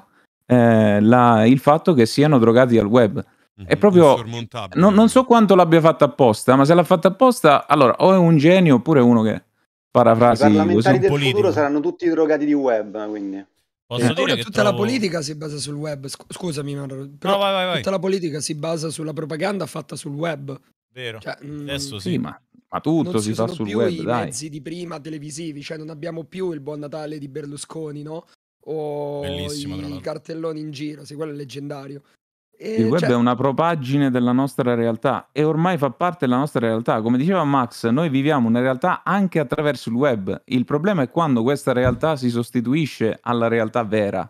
eh, la, il fatto che siano drogati al web. È mhm, proprio. Non, non, so quanto l'abbia fatta apposta, ma se l'ha fatta apposta, allora o è un genio oppure uno che parafrasi. I parlamentari del politico. futuro saranno tutti drogati di web. Quindi. Posso eh, dire che tutta trovo... la politica si basa sul web. Scusami, Maro, però no, vai, vai, vai. tutta la politica si basa sulla propaganda fatta sul web. Vero. Cioè, mm, Adesso mh, sì, Ma, ma, tutto si, fa sul web. Non più i dai. mezzi di prima televisivi, cioè non abbiamo più il Buon Natale di Berlusconi, no? o Bellissimo, i cartelloni in giro, sì, quello è leggendario. E il web cioè... è una propaggine della nostra realtà e ormai fa parte della nostra realtà. Come diceva Max, noi viviamo una realtà anche attraverso il web. Il problema è quando questa realtà si sostituisce alla realtà vera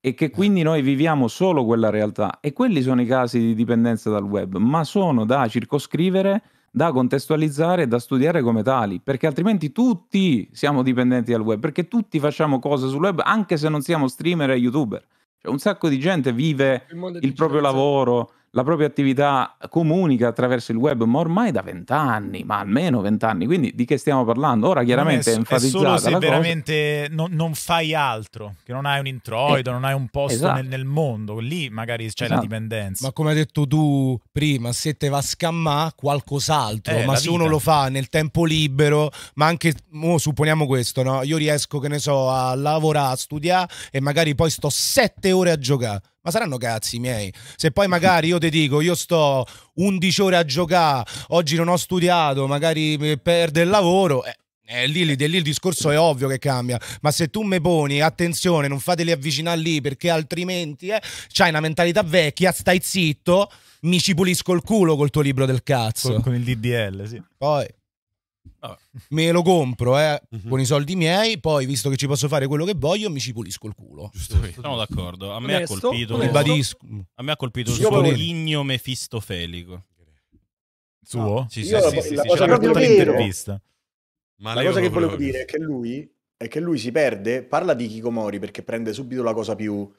e che eh. quindi noi viviamo solo quella realtà. E quelli sono i casi di dipendenza dal web, ma sono da circoscrivere da contestualizzare e da studiare come tali, perché altrimenti tutti siamo dipendenti dal web, perché tutti facciamo cose sul web, anche se non siamo streamer e youtuber. Cioè, un sacco di gente vive il, il proprio lavoro la propria attività comunica attraverso il web, ma ormai da vent'anni, ma almeno vent'anni. Quindi di che stiamo parlando? Ora chiaramente è, è enfatizzata è solo se veramente non, non, fai altro, che non hai un introito, eh, non hai un posto esatto. nel, nel, mondo, lì magari c'è esatto. la dipendenza. Ma come hai detto tu prima, se te va a scammare qualcos'altro, eh, ma se vita. uno lo fa nel tempo libero, ma anche, oh, supponiamo questo, no? io riesco, che ne so, a lavorare, a studiare e magari poi sto sette ore a giocare ma saranno cazzi miei. Se poi magari io ti dico, io sto 11 ore a giocare, oggi non ho studiato, magari perde il lavoro, eh, eh, lì, lì, lì, il discorso è ovvio che cambia, ma se tu mi poni attenzione, non fateli avvicinare lì perché altrimenti eh, c'hai una mentalità vecchia, stai zitto, mi ci pulisco il culo col tuo libro del cazzo. Con, con il DDL, sì. Poi. Me lo compro eh, mm-hmm. con i soldi miei, poi visto che ci posso fare quello che voglio, mi ci pulisco il culo. Giustamente. Sono d'accordo. A me Onesto, ha colpito. Onesto. A me ha colpito il suo lignio mefistofelico. Suo? No. Ah. Sì, sì, sì, sì, sì c'era l'intervista. Ma la cosa che volevo dire è che lui è che lui si perde, parla di Kikomori perché prende subito la cosa più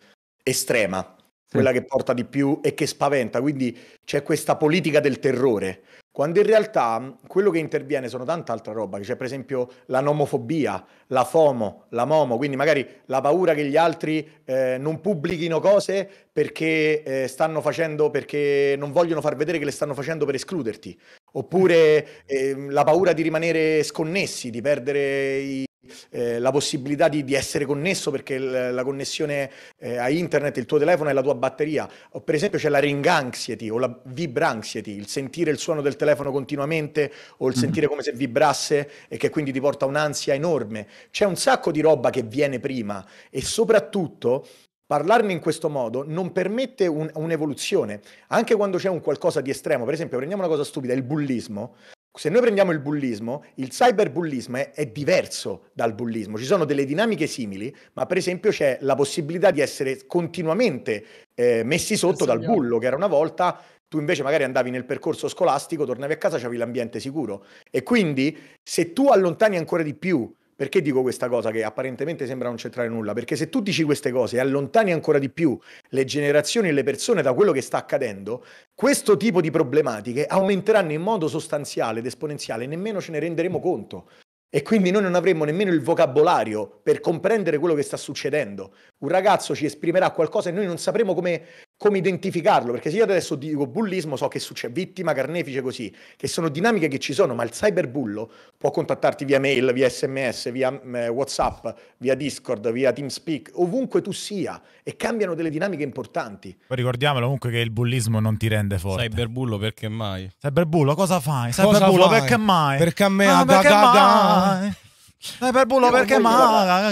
estrema, sì. quella che porta di più e che spaventa, quindi c'è questa politica del terrore quando in realtà quello che interviene sono tanta altra roba, c'è per esempio la nomofobia, la FOMO, la MOMO, quindi magari la paura che gli altri eh, non pubblichino cose perché eh, stanno facendo, perché non vogliono far vedere che le stanno facendo per escluderti, oppure eh, la paura di rimanere sconnessi, di perdere i eh, la possibilità di, di, essere connesso perché l- la connessione eh, a internet, il tuo telefono e la tua batteria. O per esempio c'è la ring anxiety o la vibra anxiety, il sentire il suono del telefono continuamente o il mm-hmm. sentire come se vibrasse e che quindi ti porta un'ansia enorme. C'è un sacco di roba che viene prima e soprattutto... Parlarne in questo modo non permette un, un'evoluzione, anche quando c'è un qualcosa di estremo. Per esempio, prendiamo una cosa stupida, il bullismo se noi prendiamo il bullismo, il cyberbullismo è, è, diverso dal bullismo, ci sono delle dinamiche simili, ma per esempio c'è la possibilità di essere continuamente eh, messi sotto dal bullo, che era una volta tu invece magari andavi nel percorso scolastico, tornavi a casa, avevi l'ambiente sicuro. E quindi se tu allontani ancora di più perché dico questa cosa che apparentemente sembra non c'entrare nulla? Perché se tu dici queste cose e allontani ancora di più le generazioni e le persone da quello che sta accadendo, questo tipo di problematiche aumenteranno in modo sostanziale ed esponenziale, nemmeno ce ne renderemo conto. E quindi noi non avremo nemmeno il vocabolario per comprendere quello che sta succedendo. Un ragazzo ci esprimerà qualcosa e noi non sapremo come come identificarlo, perché se io adesso dico bullismo so che succede, vittima, carnefice, così, che sono dinamiche che ci sono, ma il cyberbullo può contattarti via mail, via sms, via mh, mm, eh, whatsapp, via discord, via teamspeak, ovunque tu sia, e cambiano delle dinamiche importanti. Poi ricordiamolo comunque che il bullismo non ti rende forte. Cyberbullo perché mai? Cyberbullo cosa fai? Cyberbullo cosa fai? perché mai? Perché a me ah, da, da, da, da. Dai eh, per bullo perché ma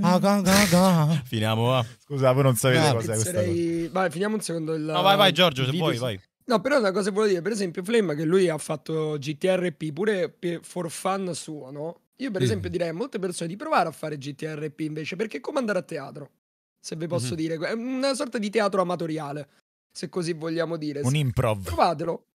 ah, Finiamo va. Scusa, voi non sapete ah, cos'è pizzerei... questa cosa. Vai, finiamo un secondo il No, vai, vai Giorgio, se vuoi, vai. No, però una cosa che volevo dire, per esempio Flemma, che lui ha fatto GTRP pure for fun suo, no? Io per sì. esempio direi a molte persone di provare a fare GTRP invece, perché è come andare a teatro, se vi posso mm-hmm. dire, è una sorta di teatro amatoriale, se così vogliamo dire. Un improv. Provatelo,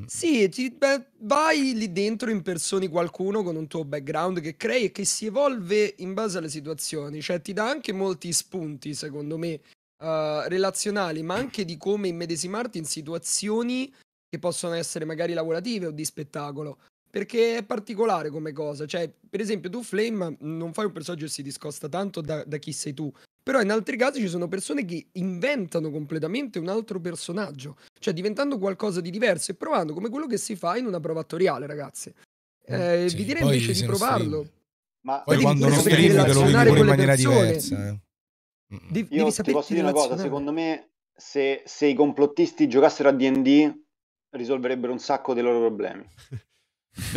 Mm. Sì, ti, beh, vai lì dentro, impersoni qualcuno con un tuo background che crei e che si evolve in base alle situazioni, cioè ti dà anche molti spunti, secondo me, eh, relazionali, ma anche di come immedesimarti in situazioni che possono essere magari lavorative o di spettacolo. Perché è particolare come cosa, cioè, per esempio, tu Flame non fai un personaggio che si discosta tanto da, da chi sei tu, però in altri casi ci sono persone che inventano completamente un altro personaggio, cioè diventando qualcosa di diverso e provando come quello che si fa in una prova attoriale, ragazzi. Eh, eh sì, vi direi invece di provarlo. Ma poi quando lo scrivi te lo vivi in maniera persone. diversa. Eh. Mm. Devi, Io devi ti posso dire una cosa, secondo me se, se i complottisti giocassero a D&D risolverebbero un sacco dei loro problemi.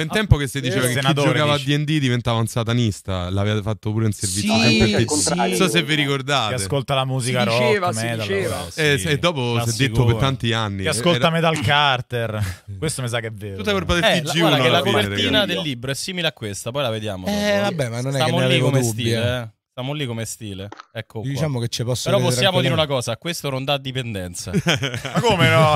un tempo che si diceva eh, che chi giocava dice. a D&D diventava un satanista, l'avevate fatto pure in servizio. Sì, ah, sì. Non so se vi ricordate. Che ascolta la musica si rock, diceva, metal, diceva. Eh, eh, sì. E dopo si è detto per tanti anni. Che ascolta Era... Metal Carter. Questo mi sa che è vero. Tutta colpa del eh, TG1. Guarda, che la fine, copertina del libro è simile a questa, poi la vediamo. Eh, dopo. vabbè, ma non è Stiamo che ne lì come dubbi, stile, eh. eh. Siamo lì come stile. Ecco diciamo che ci posso Però possiamo dire una cosa, questo non dà dipendenza. ma come no?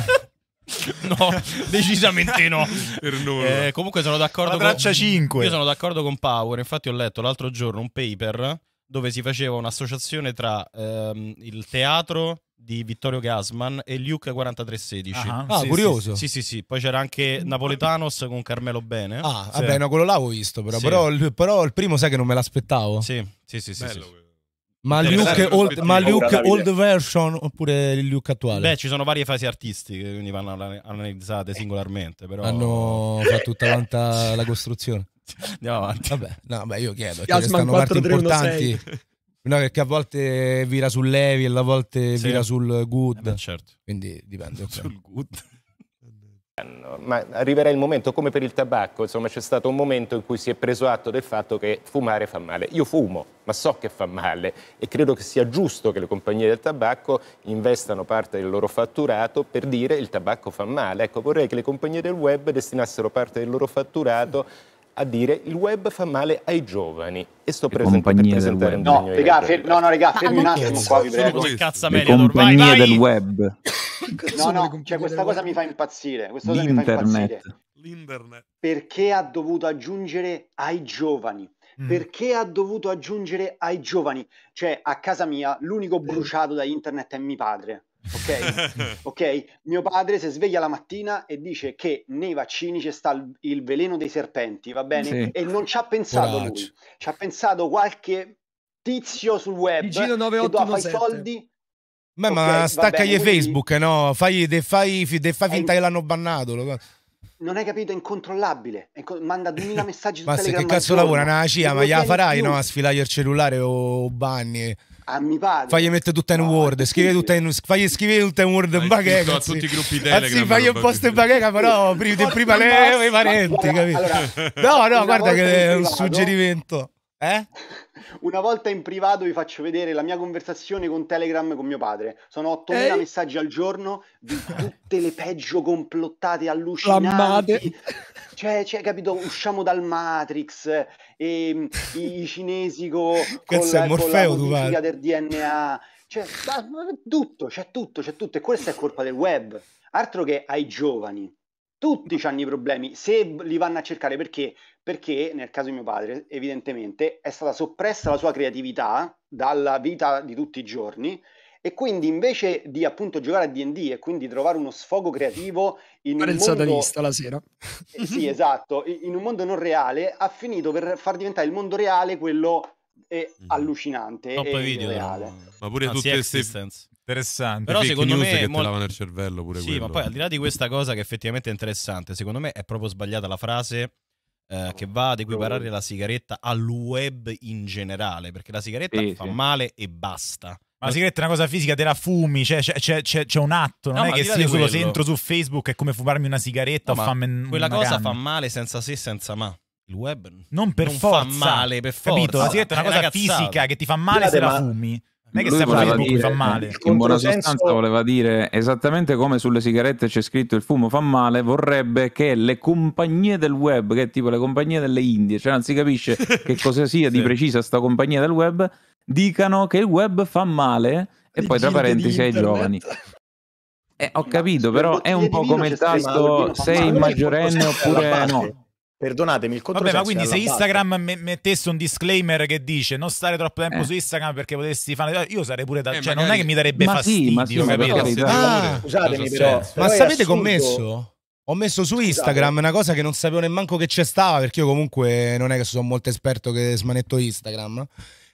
No, decisamente no. Eh, comunque sono d'accordo. La traccia con... 5. Io sono d'accordo con Power. Infatti, ho letto l'altro giorno un paper dove si faceva un'associazione tra ehm, il teatro di Vittorio Gasman e Luke 4316. Ah, ah sì, curioso. Sì, sì, sì, Poi c'era anche Napoletanos con Carmelo Bene. Ah, sì. vabbè, no, quello l'avevo visto, però, sì. però, però, il primo sai che non me l'aspettavo. Sì, sì, sì. Bello, sì. Ma Luke, old, ma Luke old version oppure il Luke attuale? Beh, ci sono varie fasi artistiche, quindi vanno analizzate singolarmente. Però... Hanno fatto tutta quanta la costruzione. Andiamo avanti. Vabbè, no, beh, io chiedo, cioè, stanno parti importanti. No, perché a volte vira e a volte sì. vira sul good. Eh beh, certo. Quindi dipende. Sul good. Ma arriverà il momento, come per il tabacco, insomma c'è stato un momento in cui si è preso atto del fatto che fumare fa male. Io fumo, ma so che fa male e credo che sia giusto che le compagnie del tabacco investano parte del loro fatturato per dire il tabacco fa male. Ecco, vorrei che le compagnie del web destinassero parte del loro fatturato a dire il web fa male ai giovani e sto presen- per presentare no, regà, fer- no, no, regà, ah, fermi un attimo qua, vi prego. Sono cazzo le ormai, vai. del web. no, no, cioè questa cosa mi fa impazzire. Questa cosa L'internet. mi fa impazzire. L'internet. Perché ha dovuto aggiungere ai giovani? Mm. Perché ha dovuto aggiungere ai giovani? Cioè, a casa mia l'unico bruciato da internet è mio padre Ok? ok? Mio padre si sveglia la mattina e dice che nei vaccini c'è sta il, veleno dei serpenti, va bene? Sì. E non ci ha pensato Coraggio. lui, ci ha pensato qualche tizio sul web Giro 9897. che doveva fare soldi. Beh, okay, ma staccagli bene, Facebook, quindi... no? Fagli, de, fai, de, fai finta è... che l'hanno bannato. Lo... Non hai capito? È incontrollabile. È inco... Manda 2000 messaggi su ma Telegram. Ma che cazzo lavora? Una CIA, ma gliela farai, no? A sfilare il cellulare o banni a ah, mio padre. Fagli mettere tutta in no, Word, scrive tutta in, fagli scrivere tutta in Word in bacheca. A tutti i gruppi ah, Telegram. Anzi, fagli un post in bacheca, però prima, prima lei i parenti, capito? Allora, no, no, guarda che è un suggerimento. Eh? Una volta in privato vi faccio vedere la mia conversazione con Telegram con mio padre. Sono 8.000 Ehi? messaggi al giorno di tutte le peggio complottate allucinanti. Cioè, cioè, capito, usciamo dal Matrix, e, ehm, i, i cinesi co, con, la, Morfeo, con la del DNA. Cioè, tutto, c'è tutto, c'è tutto. E questa è colpa del web. Altro che ai giovani. Tutti hanno i problemi, se li vanno a cercare, perché perché nel caso di mio padre, evidentemente, è stata soppressa la sua creatività dalla vita di tutti i giorni e quindi invece di appunto giocare a D&D e quindi trovare uno sfogo creativo in Fare un mondo... satanista la sera. Eh, sì, esatto, in un mondo non reale ha finito per far diventare il mondo reale quello eh, mhm. allucinante Top e video, reale. No. Ma pure no, tutte queste Interessante. Però Fake secondo me che mol... te nel cervello pure sì, quello. ma poi al di là di questa cosa che effettivamente è interessante, secondo me è proprio sbagliata la frase eh, che oh, va ad equiparare la sigaretta al web in generale, perché la sigaretta sì, fa sì. male e basta. Ma la sigaretta è una cosa fisica, te la fumi, c'è, c'è, c'è, c'è un atto, non no, è che io solo se entro su Facebook è come fumarmi una sigaretta no, o farmi Quella cosa canna. fa male senza se, e senza ma. Il web non per non forza, fa male per forza. Capito? La sigaretta è una cosa è una fisica che ti fa male Guardate, se la fumi. Non è che stiamo Facebook dire, fa male. Eh, in buona sostanza voleva dire esattamente come sulle sigarette c'è scritto il fumo fa male, vorrebbe che le compagnie del web, che è tipo le compagnie delle Indie, cioè non si capisce che cosa sia sì. di precisa sta compagnia del web, dicano che il web fa male e, e poi tra parentesi ai giovani. Eh, ho capito, però è un po' come il tasto sei maggiorenne oppure no. Perdonatemi il controllo. Vabbè, ma quindi se Instagram parte. mettesse un disclaimer che dice non stare troppo tempo eh. su Instagram perché potresti fare. Eh, io sarei pure da. Eh, cioè, magari... non è che mi darebbe ma fastidio, sì, ma sì, capito? Ah, scusatemi, però, però. Ma sapete che ho messo? Ho messo su Instagram Scusate. una cosa che non sapevo nemmeno che c'è stava, perché io comunque non è che sono molto esperto che smanetto Instagram,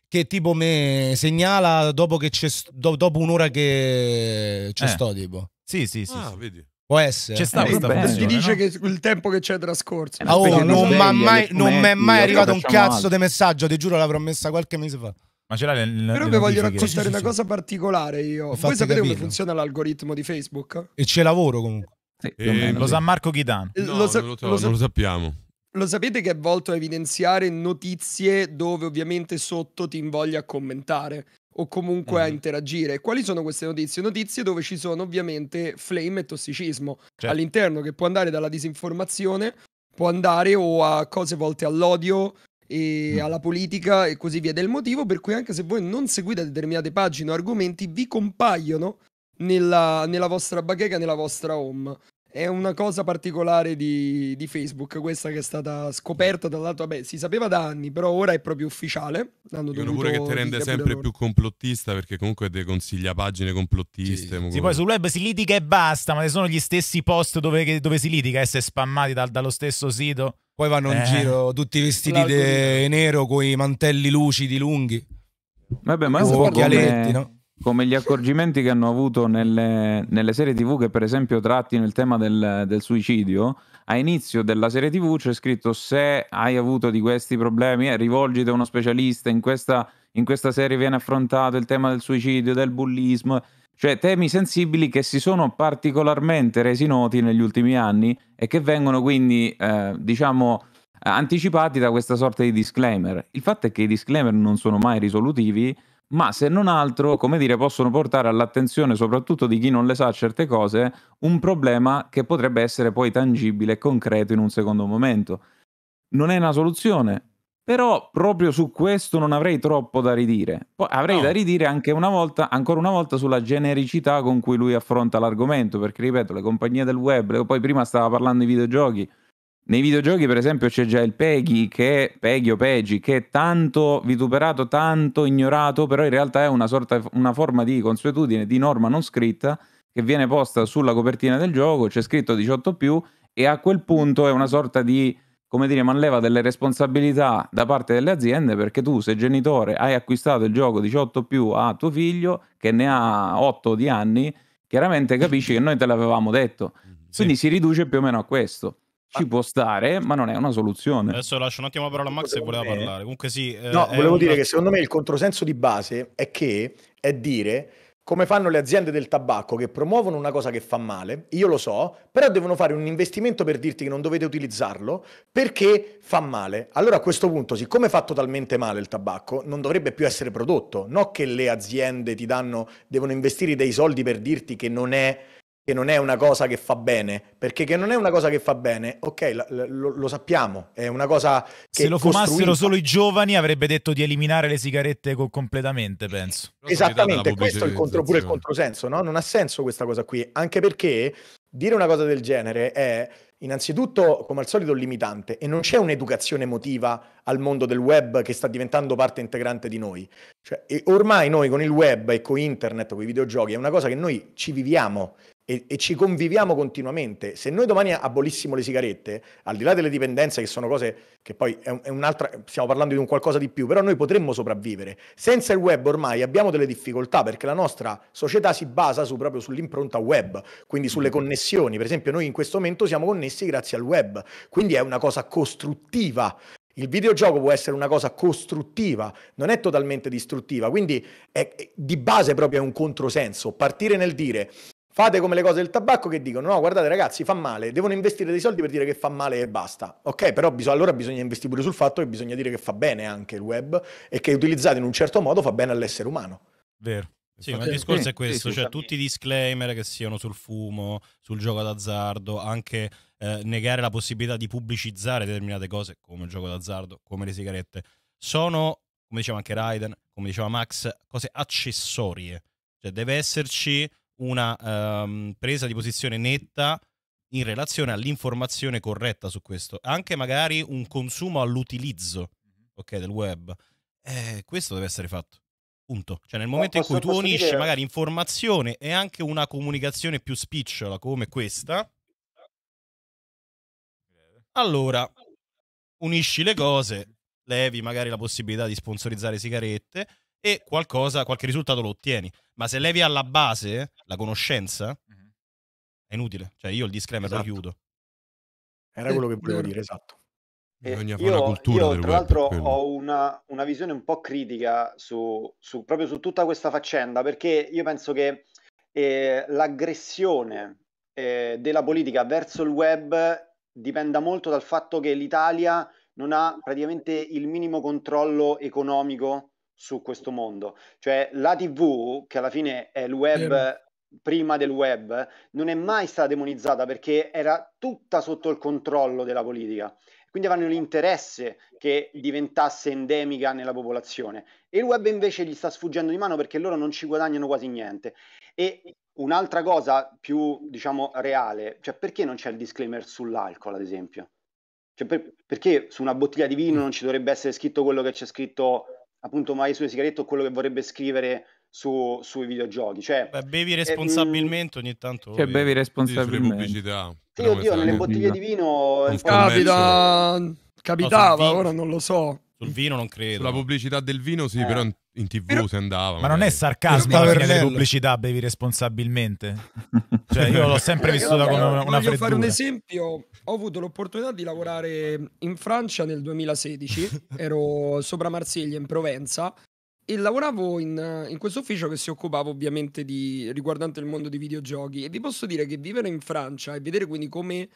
che tipo mi segnala dopo, che dopo un'ora che ci eh. sto, tipo. Sì, sì, sì. Ah, sì. vedi. Può essere. C'è sta eh, questa vabbè, Ti dice no? che il tempo che c'è trascorso. Eh, oh, non mi è mai, metti, mai arrivato un cazzo di messaggio, ti giuro, l'avrò messa qualche mese fa. Ma ce l'hai nel, Però vi voglio raccontare una cosa particolare io. Voi sapete capito. come funziona l'algoritmo di Facebook? E ci lavoro comunque. Eh, lo sa Marco Ghitan. Eh, no, lo, sa- lo, lo sappiamo. Lo sapete che è volto a evidenziare notizie dove ovviamente sotto ti invoglia a commentare o comunque mm-hmm. a mhm. interagire. Quali sono queste notizie? Notizie dove ci sono ovviamente flame e tossicismo certo. all'interno, che può andare dalla disinformazione, può andare o a cose volte all'odio e mm. alla politica e così via. Del motivo per cui anche se voi non seguite determinate pagine o argomenti, vi compaiono nella, nella vostra bacheca, nella vostra home. È una cosa particolare di, di Facebook, questa che è stata scoperta dall'altro, vabbè, si sapeva da anni, però ora è proprio ufficiale. Hanno Dicono pure che ti rende sempre più complottista perché comunque ti consiglia pagine complottiste. Sì. sì. poi sul web si litiga e basta, ma ci sono gli stessi post dove, dove si litiga, essere eh, spammati da, dallo stesso sito. Poi vanno eh. in giro tutti vestiti de- nero con i mantelli lucidi lunghi. Vabbè, ma è un po' come... no? come gli accorgimenti che hanno avuto nelle, nelle, serie tv che per esempio trattino il tema del, del, suicidio, a inizio della serie tv c'è scritto se hai avuto di questi problemi eh, rivolgiti a uno specialista, in questa, in questa serie viene affrontato il tema del suicidio, del bullismo, cioè temi sensibili che si sono particolarmente resi noti negli ultimi anni e che vengono quindi eh, diciamo anticipati da questa sorta di disclaimer. Il fatto è che i disclaimer non sono mai risolutivi ma se non altro, come dire, possono portare all'attenzione soprattutto di chi non le sa certe cose, un problema che potrebbe essere poi tangibile e concreto in un secondo momento. Non è una soluzione, però proprio su questo non avrei troppo da ridire. Poi avrei no. da ridire anche una volta, ancora una volta, sulla genericità con cui lui affronta l'argomento, perché ripeto, le compagnie del web, poi prima stava parlando di videogiochi, nei videogiochi, per esempio, c'è già il Peggy, che, Peggy o Peggy, che è tanto vituperato, tanto ignorato, però in realtà è una, sorta, una forma di consuetudine, di norma non scritta, che viene posta sulla copertina del gioco, c'è scritto 18 più, e a quel punto è una sorta di, come dire, manleva delle responsabilità da parte delle aziende, perché tu, se genitore, hai acquistato il gioco 18 più a tuo figlio, che ne ha 8 di anni, chiaramente capisci che noi te l'avevamo detto. Mm-hmm. Quindi sì. si riduce più o meno a questo. Ah. ci può stare, ma non è una soluzione. Adesso lascio un attimo la parola a Max se voleva me... parlare. Comunque sì. Eh, no, volevo dire una... che secondo me il controsenso di base è che è dire come fanno le aziende del tabacco che promuovono una cosa che fa male, io lo so, però devono fare un investimento per dirti che non dovete utilizzarlo perché fa male. Allora a questo punto, siccome fa totalmente male il tabacco, non dovrebbe più essere prodotto, non che le aziende ti danno, devono investire dei soldi per dirti che non è che non è una cosa che fa bene, perché che non è una cosa che fa bene, ok, la, la, lo, sappiamo, è una cosa che... Se lo fumassero solo i giovani avrebbe detto di eliminare le sigarette co- completamente, penso. Esattamente, questo è il contro, pure il controsenso, no? Non ha senso questa cosa qui, anche perché dire una cosa del genere è innanzitutto, come al solito, limitante e non c'è un'educazione emotiva al mondo del web che sta diventando parte integrante di noi. Cioè, ormai noi con il web e con internet, con i videogiochi, è una cosa che noi ci viviamo e, e, ci conviviamo continuamente. Se noi domani abolissimo le sigarette, al di là delle dipendenze, che sono cose che poi è, è un'altra, stiamo parlando di un qualcosa di più, però noi potremmo sopravvivere. Senza il web ormai abbiamo delle difficoltà perché la nostra società si basa su, proprio sull'impronta web, quindi sulle mm. connessioni. Per esempio, noi in questo momento siamo connessi grazie al web, quindi è una cosa costruttiva. Il videogioco può essere una cosa costruttiva, non è totalmente distruttiva, quindi è, di base proprio è un controsenso. Partire nel dire Fate come le cose del tabacco che dicono: no, guardate ragazzi, fa male, devono investire dei soldi per dire che fa male e basta. Ok, però bis- allora bisogna investire pure sul fatto che bisogna dire che fa bene anche il web e che utilizzato in un certo modo fa bene all'essere umano. Vero. Sì, ma il discorso è questo, cioè tutti i disclaimer che siano sul fumo, sul gioco d'azzardo, anche eh, negare la possibilità di pubblicizzare determinate cose come il gioco d'azzardo, come le sigarette, sono, come diceva anche Raiden, come diceva Max, cose accessorie. Cioè deve esserci una um, presa di posizione netta in relazione all'informazione corretta su questo, anche magari un consumo all'utilizzo okay, del web. Eh, questo deve essere fatto. Punto. Cioè, nel momento posso, in cui tu unisci dire... magari informazione e anche una comunicazione più spicciola come questa, allora unisci le cose, levi magari la possibilità di sponsorizzare sigarette e qualcosa, qualche risultato lo ottieni. Ma se levi alla base la conoscenza, mm-hmm. è inutile. Cioè, io il disclaimer esatto. lo chiudo. Era quello che volevo dire, esatto. Eh, Bisogna io, fare una cultura io, tra l'altro ho una, una, visione un po' critica su, su, proprio su tutta questa faccenda perché io penso che eh, l'aggressione eh, della politica verso il web dipenda molto dal fatto che l'Italia non ha praticamente il minimo controllo economico su questo mondo. Cioè la TV, che alla fine è il web prima del web, non è mai stata demonizzata perché era tutta sotto il controllo della politica. Quindi avevano l'interesse che diventasse endemica nella popolazione. E il web invece gli sta sfuggendo di mano perché loro non ci guadagnano quasi niente. E un'altra cosa più, diciamo, reale, cioè perché non c'è il disclaimer sull'alcol, ad esempio? Cioè, per, perché su una bottiglia di vino mm. non ci dovrebbe essere scritto quello che c'è scritto appunto mai sulle sigarette o quello che vorrebbe scrivere su, sui videogiochi. Cioè, Beh, bevi ehm, responsabilmente ehm... ogni tanto. Cioè, bevi responsabilmente. Sì, sì oddio, nelle bottiglie di vino... Eh, Capita... Capitava, ora non lo so. Sul mm. vino non credo. Sulla pubblicità del vino sì, eh. però in tv però... se andava. Ma magari. non è sarcasmo perché le pubblicità bevi responsabilmente? cioè io l'ho sempre eh, vissuta come una, una Voglio fare un esempio. Ho avuto l'opportunità di lavorare in Francia nel 2016. Ero sopra Marsiglia, in Provenza. E lavoravo in, in questo ufficio che si occupava ovviamente di riguardante il mondo dei videogiochi. E vi posso dire che vivere in Francia e vedere quindi come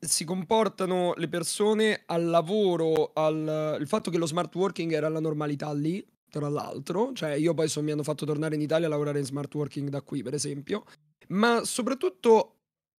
si comportano le persone al lavoro, al il fatto che lo smart working era la normalità lì, tra l'altro, cioè io poi so, mi hanno fatto tornare in Italia a lavorare in smart working da qui, per esempio, ma soprattutto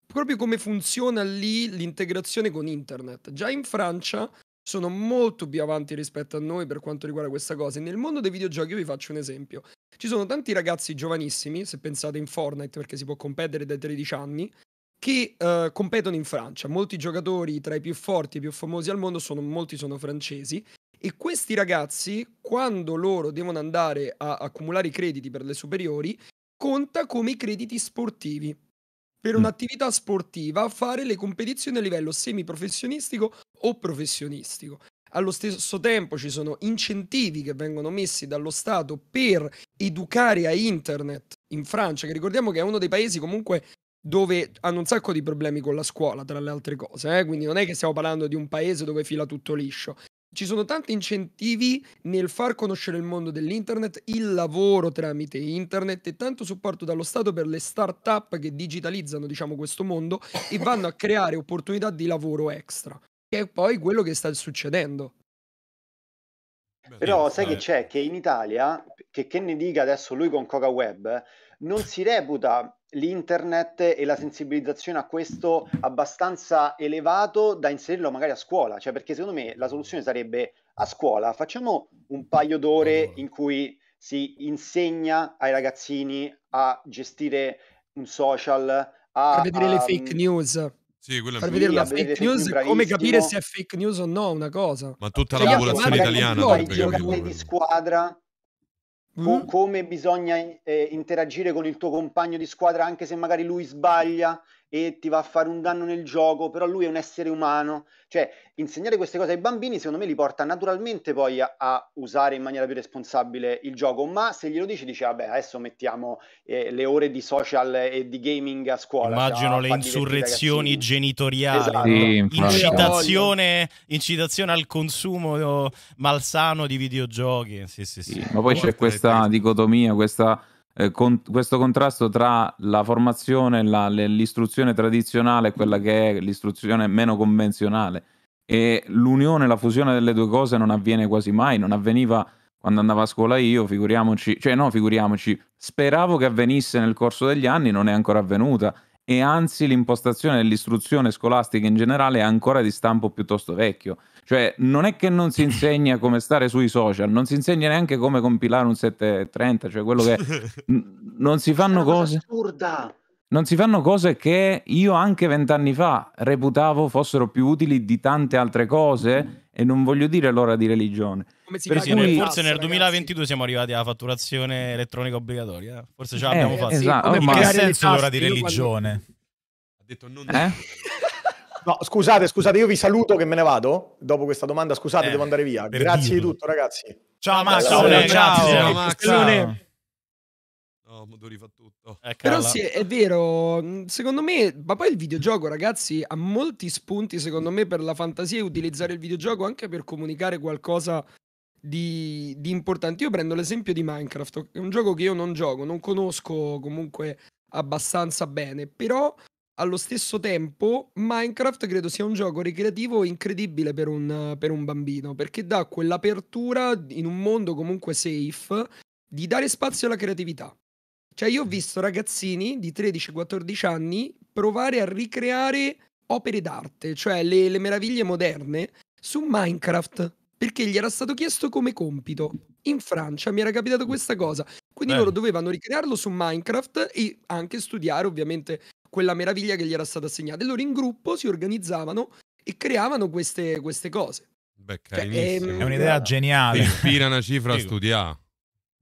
proprio come funziona lì l'integrazione con internet. Già in Francia sono molto più avanti rispetto a noi per quanto riguarda questa cosa. E nel mondo dei videogiochi io vi faccio un esempio. Ci sono tanti ragazzi giovanissimi, se pensate in Fortnite perché si può competere dai 13 anni, che eh, competono in Francia. Molti giocatori tra i più forti e più famosi al mondo sono, molti sono francesi. E questi ragazzi, quando loro devono andare a accumulare i crediti per le superiori, conta come i crediti sportivi. Per mm. un'attività sportiva fare le competizioni a livello semiprofessionistico o professionistico. Allo stesso tempo ci sono incentivi che vengono messi dallo Stato per educare a internet in Francia, che ricordiamo che è uno dei paesi comunque dove hanno un sacco di problemi con la scuola, tra le altre cose, eh? quindi non è che stiamo parlando di un paese dove fila tutto liscio. Ci sono tanti incentivi nel far conoscere il mondo dell'internet, il lavoro tramite internet e tanto supporto dallo Stato per le start-up che digitalizzano diciamo, questo mondo e vanno a creare opportunità di lavoro extra, che è poi quello che sta succedendo. Però sai che eh. c'è? Che in Italia, che, che ne dica adesso lui con Coca Web, non si reputa l'internet e la sensibilizzazione a questo abbastanza elevato da inserirlo magari a scuola, cioè perché secondo me la soluzione sarebbe a scuola facciamo un paio d'ore in cui si insegna ai ragazzini a gestire un social, a, a vedere a, le ehm, fake news. Sì, quella far vedere la fake, fake news, news come capire se è fake news o no, una cosa. Ma tutta cioè, la popolazione italiana dovrebbe capire. di squadra Mm? Co- come bisogna eh, interagire con il tuo compagno di squadra anche se magari lui sbaglia e ti va a fare un danno nel gioco, però lui è un essere umano. Cioè, insegnare queste cose ai bambini, secondo me, li porta naturalmente poi a, a usare in maniera più responsabile il gioco, ma se glielo dici, dice, vabbè, adesso mettiamo eh, le ore di social e di gaming a scuola. Immagino cioè, le insurrezioni genitoriali, esatto. sì, incitazione, incitazione, al consumo eh, malsano di videogiochi. Sì, sì, sì. Ma poi c'è questa dicotomia, questa eh, con, questo contrasto tra la formazione, la, l'istruzione tradizionale e quella che è l'istruzione meno convenzionale. E l'unione, la fusione delle due cose non avviene quasi mai, non avveniva quando andavo a scuola io, figuriamoci, cioè no, figuriamoci, speravo che avvenisse nel corso degli anni, non è ancora avvenuta e anzi l'impostazione dell'istruzione scolastica in generale è ancora di stampo piuttosto vecchio. Cioè, non è che non si insegna come stare sui social, non si insegna neanche come compilare un 730, cioè quello che... n- non si fanno cose... Assurda. Non si fanno cose che io anche vent'anni fa reputavo fossero più utili di tante altre cose e non voglio dire l'ora di religione. Cui... forse nel 2022 ragazzi. siamo arrivati alla fatturazione elettronica obbligatoria, forse ce eh, l'abbiamo eh, fatta. Esatto. Sì, ma che senso l'ora di religione? Quando... Eh? Ha detto non... Eh? No, scusate, scusate, io vi saluto che me ne vado. Dopo questa domanda, scusate, eh, devo andare via. Grazie Dio. di tutto, ragazzi. Ciao Max, ciao, ciao, ciao, Max. No, Moduri fa tutto. Eh, Però sì, è vero, mm, secondo me, ma poi il videogioco, ragazzi, ha molti spunti, secondo me, per la fantasia e utilizzare il videogioco anche per comunicare qualcosa di, di importante. Io prendo l'esempio di Minecraft, è un gioco che io non gioco, non conosco comunque abbastanza bene, però allo stesso tempo Minecraft credo sia un gioco ricreativo incredibile per un, per un bambino, perché dà quell'apertura in un mondo comunque safe di dare spazio alla creatività. Cioè io ho visto ragazzini di 13-14 anni provare a ricreare opere d'arte, cioè le, le meraviglie moderne, su Minecraft perché gli era stato chiesto come compito. In Francia mi era capitato questa cosa. Quindi Beh. loro dovevano ricrearlo su Minecraft e anche studiare ovviamente quella meraviglia che gli era stata assegnata. E loro in gruppo si organizzavano e creavano queste, queste cose. Beh, cioè, è, ehm, è, un'idea geniale. ispira una cifra a studiare.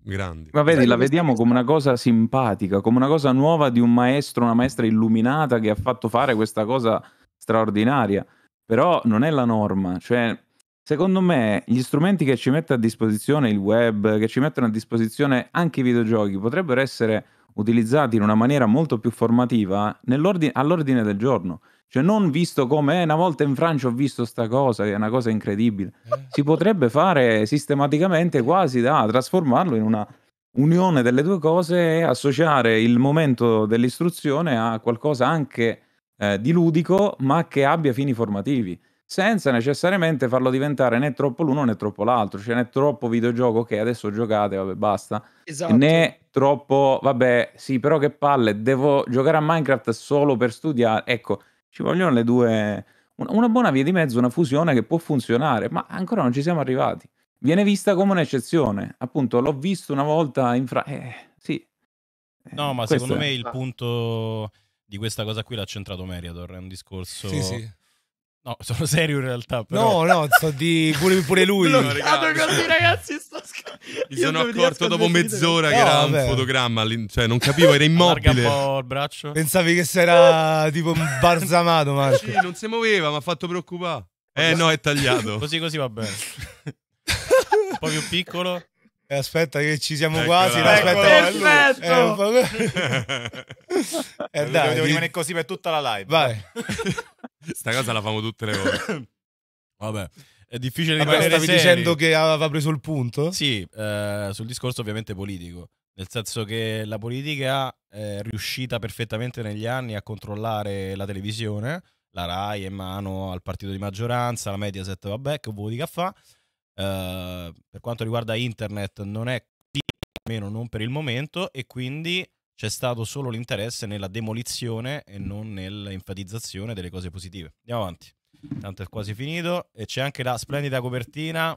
Grandi. Ma vedi, la vediamo come una cosa simpatica, come una cosa nuova di un maestro, una maestra illuminata che ha fatto fare questa cosa straordinaria. Però non è la norma, cioè Secondo me gli strumenti che ci mette a disposizione il web, che ci mettono a disposizione anche i videogiochi, potrebbero essere utilizzati in una maniera molto più formativa all'ordine del giorno. Cioè non visto come eh, una volta in Francia ho visto sta cosa, che è una cosa incredibile. Eh. Si potrebbe fare sistematicamente quasi da trasformarlo in una unione delle due cose e associare il momento dell'istruzione a qualcosa anche eh, di ludico, ma che abbia fini formativi senza necessariamente farlo diventare né troppo l'uno né troppo l'altro, cioè né troppo videogioco che adesso giocate, vabbè basta, esatto. né troppo, vabbè sì però che palle, devo giocare a Minecraft solo per studiare, ecco, ci vogliono le due, una buona via di mezzo, una fusione che può funzionare, ma ancora non ci siamo arrivati. Viene vista come un'eccezione, appunto l'ho visto una volta in fra eh, sì. Eh, no, ma Questo secondo è. me il punto di questa cosa qui l'ha centrato Meriador, è un discorso... Sì, sì No, sono serio in realtà. Però... No, no, sto di pure, pure lui. no, raga, così, ragazzi, sto sc... Mi sono accorto dopo mezz'ora no, che era vabbè. un fotogramma, cioè non capivo, era immobile. un po' il braccio. Pensavi che si era tipo balsamato, Marco. Sì, non si muoveva, mi ha fatto preoccupare. Eh no, è tagliato. così così va bene. un po' più piccolo. Eh, aspetta, che ci siamo Eccola. quasi. Aspetta, Eccolo, è perfetto. Eh, eh, dai, devo rimanere così per tutta la live. Vai. Sta cosa la famo tutte le volte. Vabbè. È difficile rimanere stavi dicendo che aveva preso il punto? Sì, eh, sul discorso ovviamente politico. Nel senso che la politica è riuscita perfettamente negli anni a controllare la televisione, la RAI è in mano al partito di maggioranza, la Mediaset, vabbè, che vuoi dire che fa Ehm, per quanto riguarda internet non è così, almeno non per il momento, e quindi c'è stato solo l'interesse nella demolizione e mm. non nell'enfatizzazione delle cose positive. Andiamo avanti. Tanto è quasi finito e c'è anche la splendida copertina.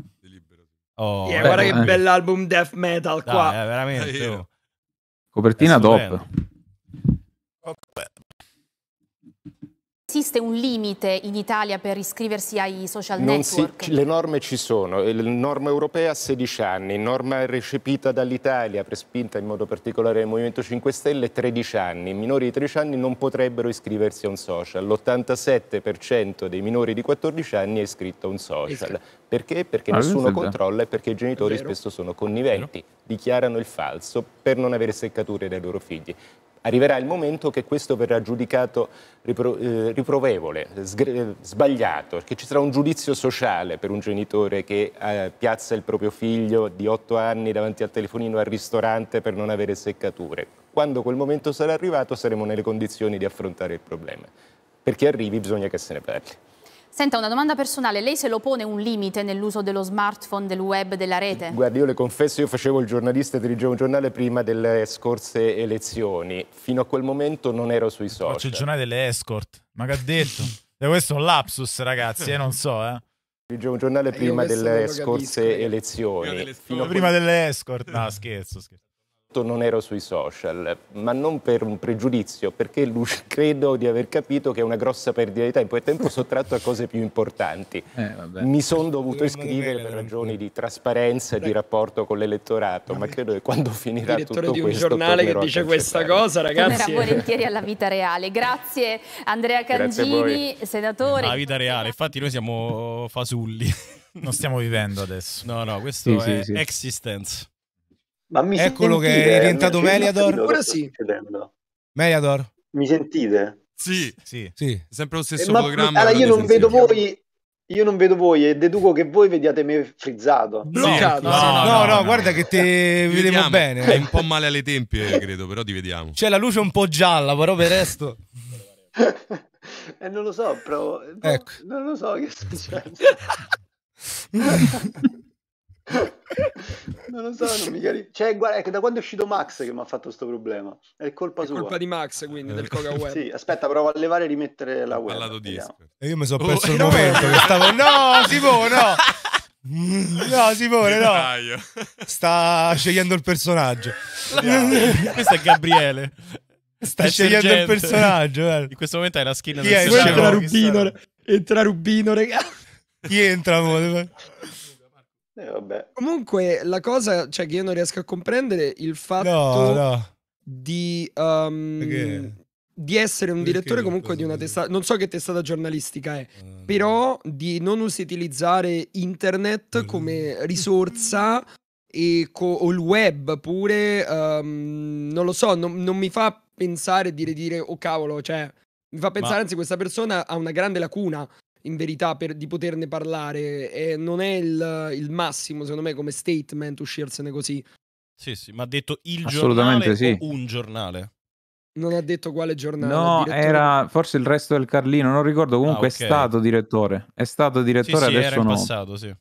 Oh, yeah, guarda che bell'album death metal qua. Dai, eh, veramente. Oh. Copertina top. Esiste un limite in Italia per iscriversi ai social non network? Si, le norme ci sono, la norma europea ha 16 anni, norma recepita dall'Italia, respinta in modo particolare dal Movimento 5 Stelle, 13 anni. I minori di 13 anni non potrebbero iscriversi a un social, l'87% dei minori di 14 anni è iscritto a un social. Perché? Perché nessuno controlla e perché i genitori spesso sono conniventi, dichiarano il falso per non avere seccature dai loro figli. Arriverà il momento che questo verrà giudicato ripro eh, riprovevole, eh, sbagliato, che ci sarà un giudizio sociale per un genitore che eh, piazza il proprio figlio di otto anni davanti al telefonino al ristorante per non avere seccature. Quando quel momento sarà arrivato saremo nelle condizioni di affrontare il problema. Perché arrivi bisogna che se ne parli. Senta, una domanda personale, lei se lo pone un limite nell'uso dello smartphone, del web, della rete? Guardi, io le confesso, io facevo il giornalista e dirigevo un giornale prima delle scorse elezioni. Fino a quel momento non ero sui social. Faccio il giornale delle escort, ma che ha detto? e questo è un lapsus, ragazzi, eh, non so, eh. Dirigevo un giornale eh, prima delle scorse capisco, elezioni. Prima delle, prima delle escort. No, scherzo, scherzo non ero sui social, ma non per un pregiudizio, perché credo di aver capito che è una grossa perdita di tempo e tempo sottratto a cose più importanti. Eh, Mi sono dovuto iscrivere per ragioni di trasparenza e di rapporto con l'elettorato, ma credo che quando finirà tutto questo... Il direttore di un giornale che dice questa cosa, ragazzi... Tornerà volentieri alla vita reale. Grazie Andrea Cangini, Grazie senatore. La vita reale, infatti noi siamo fasulli. Non stiamo vivendo adesso. No, no, questo sì, è sì, sì. existence. Ma mi Eccolo sentite? che è diventato Meliador. Ora sì. Meliador. Mi sentite? Sì, sì, sì. Sempre lo stesso eh, ma, programma. Allora io non vedo voi io non vedo voi e deduco che voi vediate me frizzato. Bloccato. No, no, no, no, no guarda che ti vediamo bene. È un po' male alle tempie, eh, credo, però ti vediamo. C'è la luce un po' gialla, però per il resto... eh, non lo so, però... Boh, ecco. Non lo so che succede. non lo so, non mi capisco. Cioè, guarda, è che da quando è uscito Max che mi ha fatto questo problema. È colpa è sua. colpa di Max, quindi, del eh. Coca Web. sì, aspetta, provo a levare e rimettere la web. Al E io mi sono oh. perso oh, il momento che stavo... No, Simone, no! No, Simone, no. Sta scegliendo il personaggio. Questo è Gabriele. Sta scegliendo il personaggio. Guarda. Eh. In questo momento è la skin Chi del è? Entra Rubino, entra Rubino, Chi entra? amore? Eh, Comunque, la cosa cioè, che io non riesco a comprendere il fatto no, no. Di, um, di, essere un Perché direttore comunque di una testata, non so che testata giornalistica è, uh, però di non utilizzare internet mm. come risorsa e co- o il web pure, um, non lo so, non, non, mi fa pensare, dire, dire, oh cavolo, cioè, mi fa pensare, Ma... anzi, questa persona ha una grande lacuna in verità per, di poterne parlare. E non è il, il, massimo, secondo me, come statement uscirsene così. Sì, sì, ma ha detto il giornale sì. un giornale. Non ha detto quale giornale. No, era forse il resto del Carlino, non ricordo. Comunque ah, okay. è stato direttore. È stato direttore sì, sì, adesso era no. in passato, sì.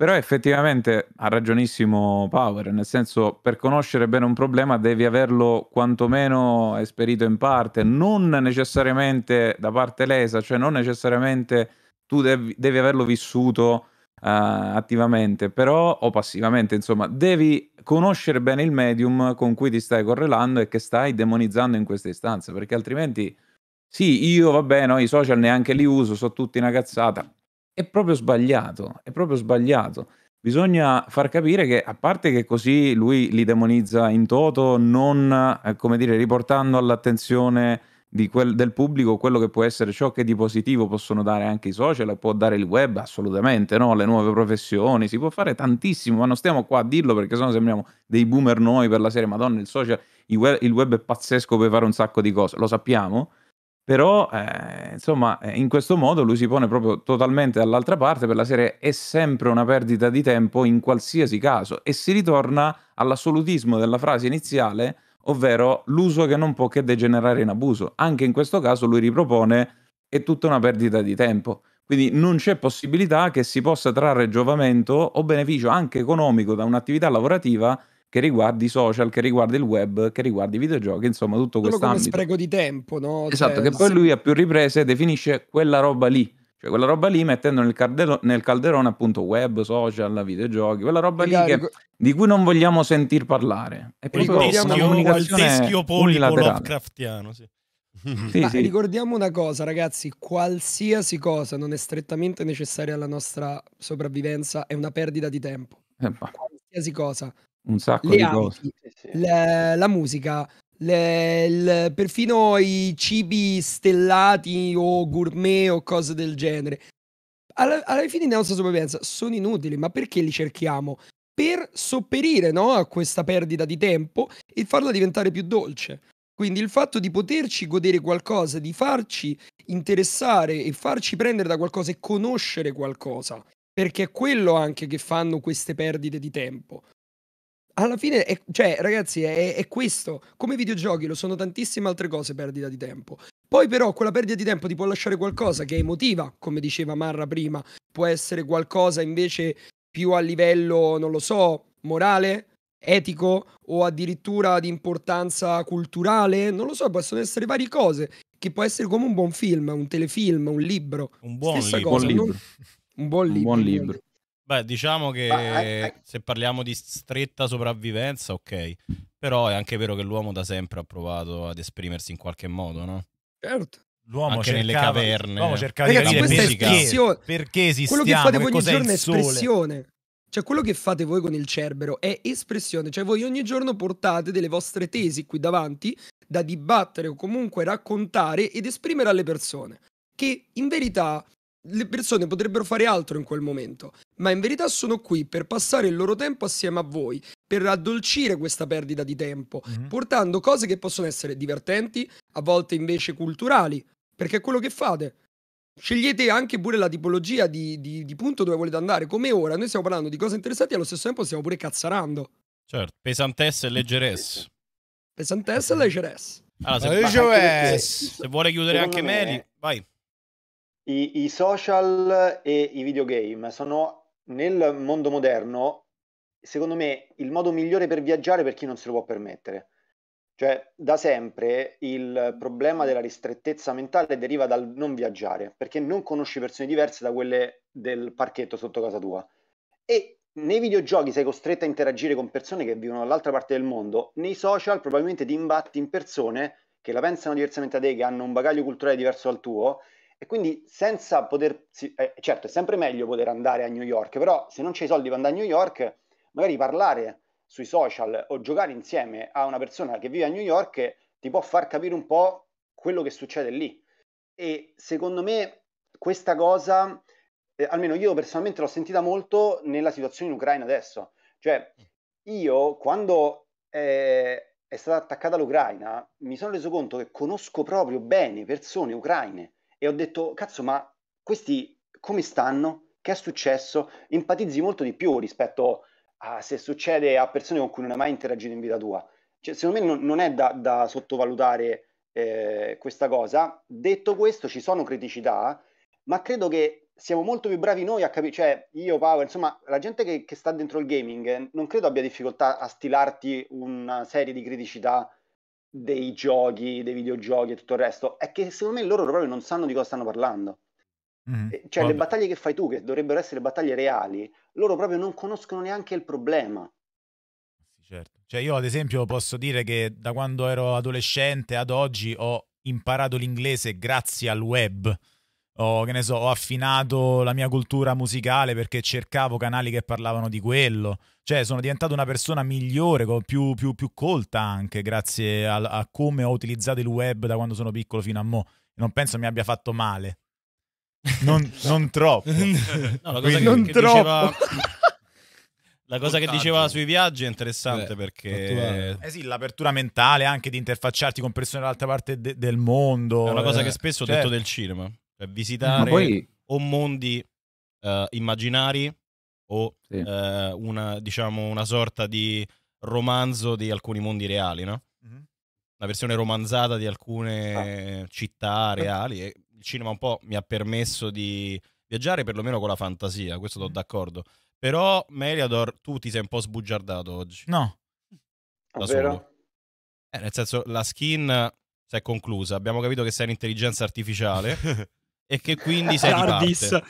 Però effettivamente ha ragionissimo Power, nel senso per conoscere bene un problema devi averlo quantomeno esperito in parte, non necessariamente da parte lesa, cioè non necessariamente tu devi, devi averlo vissuto uh, attivamente, però o passivamente, insomma, devi conoscere bene il medium con cui ti stai correlando e che stai demonizzando in queste istanze, perché altrimenti sì, io vabbè, no, i social neanche li uso, sono tutti una cazzata è proprio sbagliato, è proprio sbagliato. Bisogna far capire che, a parte che così lui li demonizza in toto, non, eh, come dire, riportando all'attenzione quel, del pubblico quello che può essere ciò che di positivo possono dare anche i social, può dare il web, assolutamente, no? le nuove professioni, si può fare tantissimo, ma non stiamo qua a dirlo perché sennò sembriamo dei boomer noi per la serie, madonna, il social, il web, il web è pazzesco per fare un sacco di cose, lo sappiamo, però, eh, insomma, eh, in questo modo lui si pone proprio totalmente dall'altra parte per la serie è sempre una perdita di tempo in qualsiasi caso e si ritorna all'assolutismo della frase iniziale, ovvero l'uso che non può che degenerare in abuso. Anche in questo caso lui ripropone è tutta una perdita di tempo. Quindi non c'è possibilità che si possa trarre giovamento o beneficio anche economico da un'attività lavorativa che riguardi i social, che riguarda il web, che riguarda i videogiochi, insomma tutto questo ambito. Come spreco di tempo, no? Esatto, cioè, che poi lui a più riprese definisce quella roba lì, cioè quella roba lì mettendo nel, caldero- nel calderone appunto web, social, videogiochi, quella roba lì che, di cui non vogliamo sentir parlare. È proprio il teschio, una il teschio polico Lovecraftiano, sì. Sì, sì. Ricordiamo una cosa, ragazzi: qualsiasi cosa non è strettamente necessaria alla nostra sopravvivenza è una perdita di tempo. Eh, qualsiasi cosa un sacco le di abiti, cose. Le, la musica, le, il, perfino i cibi stellati o gourmet o cose del genere. Alla, alla fine della nostra sopravvivenza sono inutili, ma perché li cerchiamo? Per sopperire no, a questa perdita di tempo e farla diventare più dolce. Quindi il fatto di poterci godere qualcosa, di farci interessare e farci prendere da qualcosa e conoscere qualcosa, perché è quello anche che fanno queste perdite di tempo alla fine, è, cioè, ragazzi, è, è, questo. Come videogiochi lo sono tantissime altre cose perdita di tempo. Poi però quella perdita di tempo ti può lasciare qualcosa che è emotiva, come diceva Marra prima, può essere qualcosa invece più a livello, non lo so, morale, etico o addirittura di importanza culturale, non lo so, possono essere varie cose, che può essere come un buon film, un telefilm, un libro. Un buon, Stessa Cosa, buon libro. Un buon libro. Un buon libro. Beh, diciamo che Ma, eh, eh, se parliamo di stretta sopravvivenza, ok, però è anche vero che l'uomo da sempre ha provato ad esprimersi in qualche modo, no? Certo. L'uomo anche cercava, nelle caverne. L'uomo cercava Ragazzi, di capire perché, perché esistiamo, Quello che fate voi ogni giorno è espressione. Cioè, quello che fate voi con il Cerbero è espressione, cioè voi ogni giorno portate delle vostre tesi qui davanti da dibattere o comunque raccontare ed esprimere alle persone, che in verità le persone potrebbero fare altro in quel momento ma in verità sono qui per passare il loro tempo assieme a voi, per addolcire questa perdita di tempo, mm-hmm. portando cose che possono essere divertenti, a volte invece culturali, perché è quello che fate. Scegliete anche pure la tipologia di, di, di punto dove volete andare, come ora, noi stiamo parlando di cose interessanti e allo stesso tempo stiamo pure cazzarando. Certo, pesantesse e leggeresse. Pesantesse e leggeresse. Allora, se, leggeresse. Diciamo se vuole chiudere Secondo anche me... Meli, vai. I, I, social e i videogame sono nel mondo moderno, secondo me, il modo migliore per viaggiare per chi non se lo può permettere. Cioè, da sempre il problema della ristrettezza mentale deriva dal non viaggiare, perché non conosci persone diverse da quelle del parchetto sotto casa tua. E nei videogiochi sei costretto a interagire con persone che vivono dall'altra parte del mondo, nei social probabilmente ti imbatti in persone che la pensano diversamente da te, che hanno un bagaglio culturale diverso dal tuo e quindi senza potersi, eh, certo è sempre meglio poter andare a New York, però se non c'è i soldi per andare a New York, magari parlare sui social o giocare insieme a una persona che vive a New York ti può far capire un po' quello che succede lì. E secondo me questa cosa, eh, almeno io personalmente l'ho sentita molto nella situazione in Ucraina adesso. Cioè, io quando eh, è stata attaccata l'Ucraina mi sono reso conto che conosco proprio bene persone ucraine e ho detto, cazzo, ma questi come stanno? Che è successo? Empatizzi molto di più rispetto a se succede a persone con cui non hai mai interagito in vita tua. Cioè, secondo me non, non è da, da sottovalutare eh, questa cosa. Detto questo, ci sono criticità, ma credo che siamo molto più bravi noi a capire, cioè io, Paolo, insomma, la gente che, che sta dentro il gaming non credo abbia difficoltà a stilarti una serie di criticità dei giochi, dei videogiochi e tutto il resto, è che secondo me loro proprio non sanno di cosa stanno parlando. Mm, cioè quando... le battaglie che fai tu, che dovrebbero essere battaglie reali, loro proprio non conoscono neanche il problema. Sì, certo. Cioè io ad esempio posso dire che da quando ero adolescente ad oggi ho imparato l'inglese grazie al web ho, che ne so, ho affinato la mia cultura musicale perché cercavo canali che parlavano di quello. Cioè, sono diventato una persona migliore, più, più, più colta anche, grazie a, a, come ho utilizzato il web da quando sono piccolo fino a mo'. Non penso mi abbia fatto male. Non, non troppo. No, la cosa che, non che troppo. Diceva... La cosa che diceva sui viaggi è interessante Beh, perché... Eh sì, l'apertura mentale anche di interfacciarti con persone dall'altra parte de del mondo. È una cosa eh. che spesso ho detto certo. del cinema. Cioè visitare poi... o mondi uh, immaginari o sì. uh, una, diciamo, una sorta di romanzo di alcuni mondi reali, no? Mm-hmm. Una versione romanzata di alcune ah. città reali. E il cinema un po' mi ha permesso di viaggiare perlomeno con la fantasia, questo mm-hmm. d'accordo. Però, Meliador, tu ti sei un po' sbugiardato oggi. No. Da ah, solo. Eh, nel senso, la skin si è conclusa. Abbiamo capito che sei un'intelligenza artificiale. e che quindi sei Tardis. e esatto,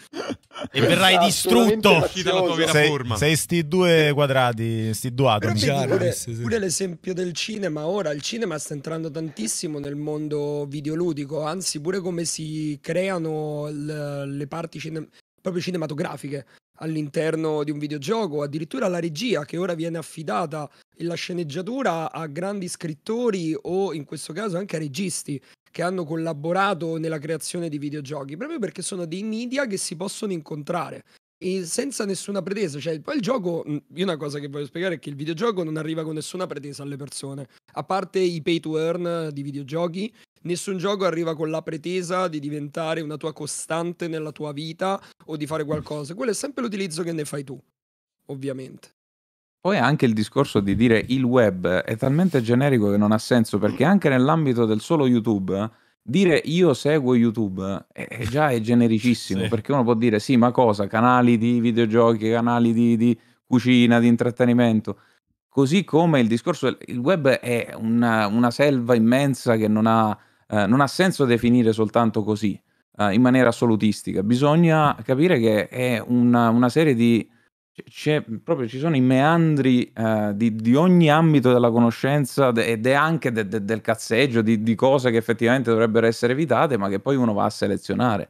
verrai distrutto dalla tua sei, sei sti due quadrati sti due atomi pure, pure l'esempio del cinema ora il cinema sta entrando tantissimo nel mondo videoludico anzi pure come si creano le, le parti cine, proprio cinematografiche all'interno di un videogioco, addirittura la regia che ora viene affidata e la sceneggiatura a grandi scrittori o in questo caso anche a registi che hanno collaborato nella creazione di videogiochi, proprio perché sono dei media che si possono incontrare e senza nessuna pretesa. Cioè, poi il gioco. Io una cosa che voglio spiegare è che il videogioco non arriva con nessuna pretesa alle persone. A parte i pay to earn di videogiochi, nessun gioco arriva con la pretesa di diventare una tua costante nella tua vita o di fare qualcosa. Quello è sempre l'utilizzo che ne fai tu, ovviamente. Poi anche il discorso di dire il web è talmente generico che non ha senso perché anche nell'ambito del solo YouTube dire io seguo YouTube è, già è genericissimo sì. perché uno può dire sì ma cosa canali di videogiochi, canali di, di cucina, di intrattenimento. Così come il discorso del il web è una, una selva immensa che non ha, eh, non ha, senso definire soltanto così, eh, in maniera assolutistica. Bisogna capire che è una, una serie di c'è proprio, ci sono i meandri eh, di, di, ogni ambito della conoscenza ed è anche de, de, del cazzeggio, di, di, cose che effettivamente dovrebbero essere evitate, ma che poi uno va a selezionare.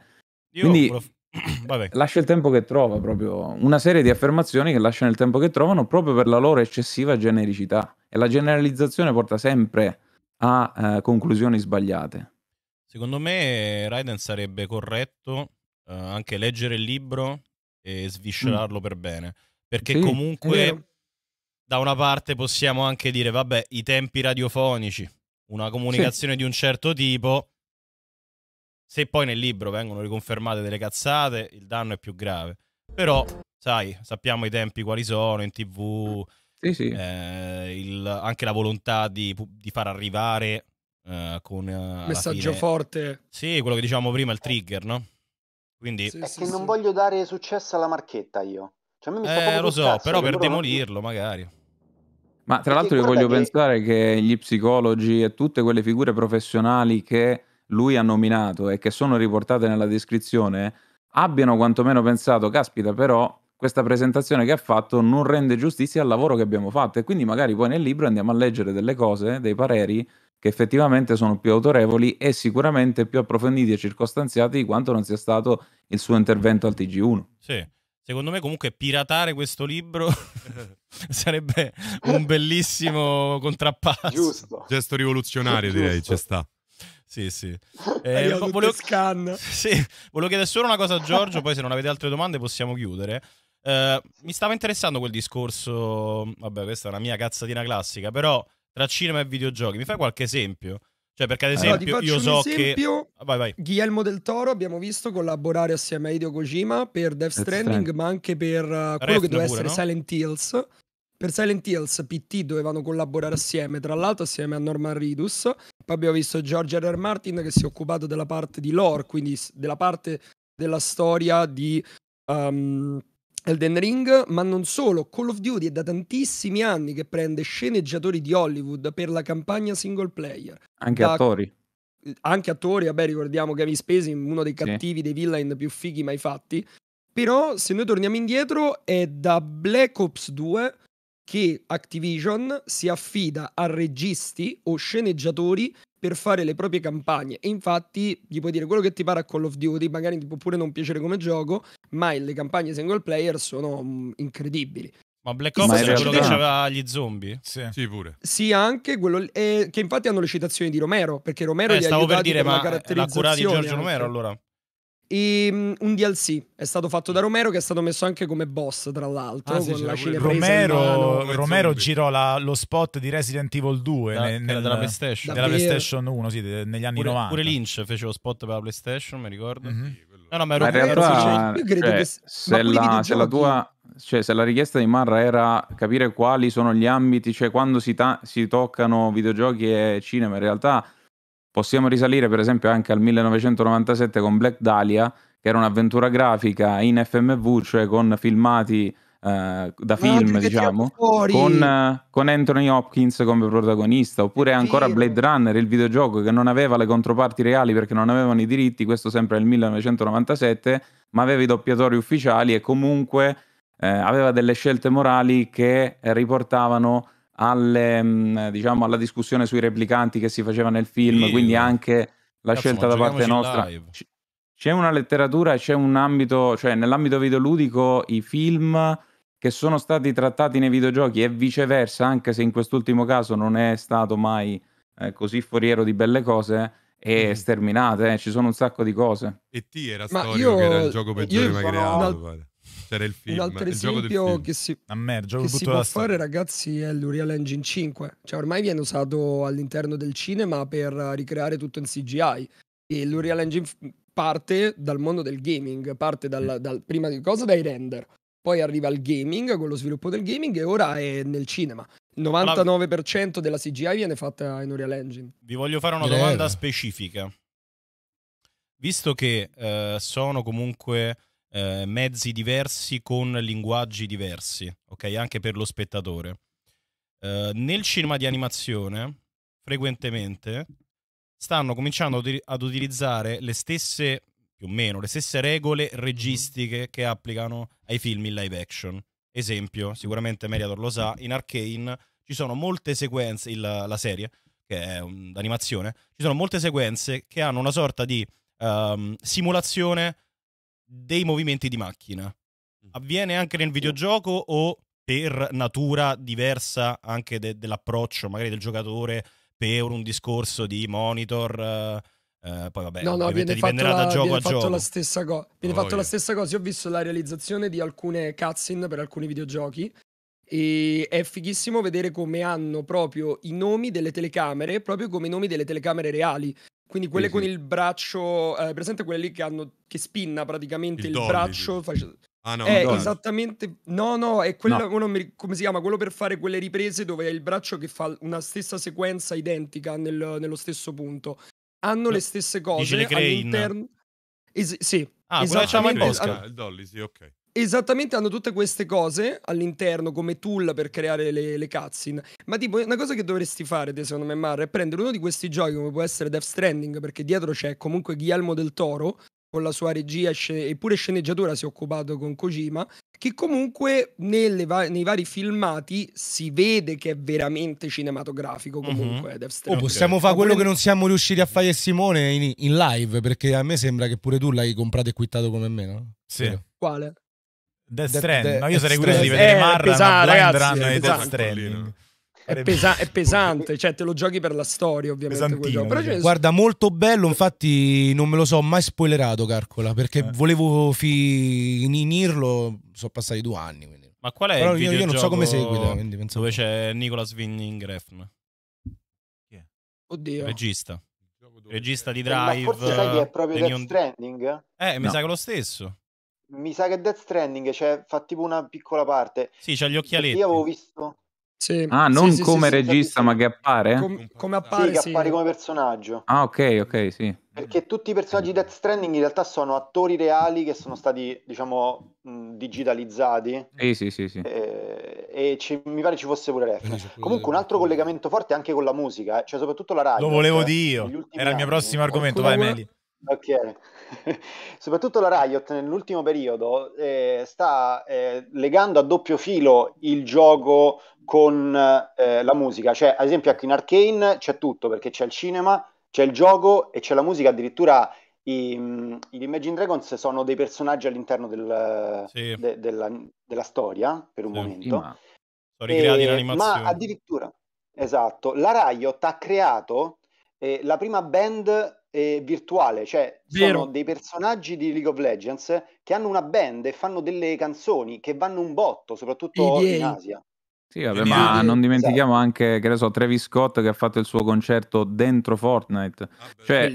Io Quindi prof... lascia il tempo che trova proprio una serie di affermazioni che lasciano il tempo che trovano proprio per la loro eccessiva genericità e la generalizzazione porta sempre a eh, conclusioni sbagliate. Secondo me eh, Raiden sarebbe corretto eh, anche leggere il libro e sviscerarlo mm. per bene. Perché sì, comunque da una parte possiamo anche dire, vabbè, i tempi radiofonici, una comunicazione sì. di un certo tipo, se poi nel libro vengono riconfermate delle cazzate, il danno è più grave. Però, sai, sappiamo i tempi quali sono in tv, sì, sì. Eh, il, anche la volontà di, di far arrivare eh, con... Eh, Messaggio fine... forte. Sì, quello che diciamo prima, il trigger, no? Quindi... Sì, sì, che sì. non voglio dare successo alla marchetta io. Cioè, a me mi eh, lo so, cazzo, però per demolirlo non... magari. Ma tra l'altro io voglio che... pensare che gli psicologi e tutte quelle figure professionali che lui ha nominato e che sono riportate nella descrizione abbiano quantomeno pensato, caspita però questa presentazione che ha fatto non rende giustizia al lavoro che abbiamo fatto e quindi magari poi nel libro andiamo a leggere delle cose, dei pareri che effettivamente sono più autorevoli e sicuramente più approfonditi e circostanziati di quanto non sia stato il suo intervento al TG1. Sì. Secondo me comunque piratare questo libro sarebbe un bellissimo contrappasso. Giusto. Gesto rivoluzionario Giusto. direi, c'è sta. Sì, sì. Eh, volevo... Scan. Sì, volevo chiedere solo una cosa a Giorgio, poi se non avete altre domande possiamo chiudere. Eh, mi stava interessando quel discorso, vabbè questa è una mia cazzatina classica, però tra cinema e videogiochi. Mi fai qualche esempio? Cioè, perché ad esempio allora, io so esempio, che ah, vai, vai. Guillermo del Toro abbiamo visto collaborare assieme a Hideo Kojima per Death Stranding, ma anche per uh, quello Refna che doveva essere no? Silent Hills. Per Silent Hills PT dovevano collaborare assieme, tra l'altro assieme a Norman Ridus. Poi abbiamo visto George R. R. Martin che si è occupato della parte di lore, quindi della parte della storia di um, Elden Ring, ma non solo, Call of Duty è da tantissimi anni che prende sceneggiatori di Hollywood per la campagna single player. Anche da... attori. Anche attori, vabbè ricordiamo Gavin Spacey, uno dei cattivi, sì. dei villain più fighi mai fatti. Però se noi torniamo indietro è da Black Ops 2 che Activision si affida a registi o sceneggiatori per fare le proprie campagne. E infatti gli puoi dire quello che ti pare a Call of Duty, magari ti può pure non piacere come gioco, ma le campagne single player sono mh, incredibili. Ma Black Ops ma era quello che c'aveva gli zombie? Sì, sì pure. Sì, anche quello eh, che infatti hanno le citazioni di Romero, perché Romero eh, gli ha aiutati per dire, per ma eh, la caratterizzazione. L'ha Giorgio anche. Romero allora. E ehm, un DLC è stato fatto da Romero che è stato messo anche come boss, tra l'altro. Ah, sì, la Romero, Romero girò la, lo spot di Resident Evil 2 da, nel, nel, della, PlayStation. della, PlayStation. 1, sì, negli anni pure, 90. Pure Lynch fece lo spot per la PlayStation, mi ricordo. Mm-hmm. No, no, ma, ma in realtà, cioè, cioè, che, se, la, se la tua cioè, se la richiesta di Marra era capire quali sono gli ambiti, cioè quando si, ta- si toccano videogiochi e cinema, in realtà Possiamo risalire per esempio anche al 1997 con Black Dahlia, che era un'avventura grafica in FMV, cioè con filmati eh, da film, no, diciamo, con, eh, con, Anthony Hopkins come protagonista, oppure ancora Blade Runner, il videogioco che non aveva le controparti reali perché non avevano i diritti, questo sempre nel 1997, ma aveva i doppiatori ufficiali e comunque eh, aveva delle scelte morali che riportavano alle, mm, diciamo, alla discussione sui replicanti che si faceva nel film, sì. quindi anche la Cazzo, scelta da parte nostra. c'è una letteratura e c'è un ambito, cioè nell'ambito videoludico i film che sono stati trattati nei videogiochi e viceversa, anche se in quest'ultimo caso non è stato mai eh, così foriero di belle cose, e mm. Mm-hmm. sterminate, eh. ci sono un sacco di cose. E T era storico io, che era il gioco peggiore mai creato. Una c'era il film. Un altro esempio che si, a me, che si può fare, storia. ragazzi, è l'Urial Engine 5. Cioè, ormai viene usato all'interno del cinema per ricreare tutto in CGI. E l'Urial Engine parte dal mondo del gaming, parte dal, dal, prima di cosa dai render, poi arriva al gaming con lo sviluppo del gaming e ora è nel cinema. Il 99% della CGI viene fatta in Unreal Engine. Vi voglio fare una domanda specifica. Visto che eh, sono comunque eh, mezzi diversi con linguaggi diversi, ok? Anche per lo spettatore. Eh, nel cinema di animazione, frequentemente, stanno cominciando ad utilizzare le stesse, più o meno, le stesse regole mm-hmm. registiche che applicano ai film in live action. Esempio, sicuramente Meriator lo sa, in Arcane ci sono molte sequenze, il, la serie, che è un'animazione, ci sono molte sequenze che hanno una sorta di um, simulazione dei movimenti di macchina. Mm. Avviene anche nel videogioco o per natura diversa anche de- dell'approccio magari del giocatore per un discorso di monitor... Uh, poi vabbè, no, no, viene dipenderà la, da gioco viene a gioco. La stessa co- viene oh, fatto yeah. la stessa cosa. Io ho visto la realizzazione di alcune cutscene per alcuni videogiochi. E è fighissimo vedere come hanno proprio i nomi delle telecamere, proprio come i nomi delle telecamere reali. Quindi quelle sì, con il braccio, eh, presente quelle lì che hanno che spinna praticamente il, il dolly, braccio. Sì. Face... Ah, no, è eh, esattamente. No, no, è quello. No. Mi... Come si chiama? Quello per fare quelle riprese dove è il braccio che fa una stessa sequenza identica nel... nello stesso punto. Hanno no. le stesse cose le all'interno. Es- sì. Ah, quello che facciamo in bosca. Al... Ah, il dolly, sì, ok. Esattamente, hanno tutte queste cose all'interno come tool per creare le, le cutscene. Ma tipo, una cosa che dovresti fare, te, secondo me, Mar, è prendere uno di questi giochi come può essere Death Stranding, perché dietro c'è comunque Guillermo del Toro, con la sua regia e pure sceneggiatura si è occupato con Kojima, che comunque va- nei vari filmati si vede che è veramente cinematografico mhm. comunque mm-hmm. O possiamo fare quello che non siamo riusciti a fare Simone in, in live, perché a me sembra che pure tu l'hai comprato e quittato come me, no? Sì. Quale? Death Stranding, de- no, io sarei curioso di eh, vedere Marra, pesante, ragazzi, Run e Death Stranding. È, pesa- è, pesante, cioè te lo giochi per la storia ovviamente. Però Guarda, molto bello, infatti non me lo so mai spoilerato, Carcola, perché eh. volevo finirlo, sono passati due anni. Quindi. Ma qual è Però il io, io non so come seguita. Pensavo... Dove c'è Nicolas Winning Refn. Yeah. Oddio. Regista. Regista di Drive. Eh, ma forse sai che è proprio eh, Death Stranding? Eh, mi no. sa che è lo stesso mi sa che Death Stranding cioè, fa tipo una piccola parte. Sì, c'ha gli occhialetti. Io avevo visto... Sì. Ah, non sì, come sì, regista, ma che appare? Com- come appare? Sì, che appare come personaggio. Ah, ok, ok, sì. Perché tutti i personaggi di Death Stranding in realtà sono attori reali che sono stati, diciamo, digitalizzati. Sì, sì, sì. sì. E, eh, e ci, mi pare ci fosse pure reference. Comunque un altro collegamento forte anche con la musica, eh. cioè soprattutto la radio. Lo volevo dire cioè, io, era il mio prossimo argomento, Qualcuno vai vuole... Meli. Ok. soprattutto la Riot nell'ultimo periodo eh, sta eh, legando a doppio filo il gioco con eh, la musica, cioè ad esempio ecco in Arcane c'è tutto perché c'è il cinema, c'è il gioco e c'è la musica, addirittura i, gli Imagine Dragons sono dei personaggi all'interno del, sì. de, della, della, storia per un sì, momento. Ma... Sono ricreati in eh, animazione. Ma addirittura, esatto, la Riot ha creato eh, la prima band eh, virtuale, cioè Vero. sono dei personaggi di League of Legends che hanno una band e fanno delle canzoni che vanno un botto, soprattutto EDA. in Asia. Sì, vabbè, ma non dimentichiamo esatto. anche, che ne so, Travis Scott che ha fatto il suo concerto dentro Fortnite. Ah, cioè,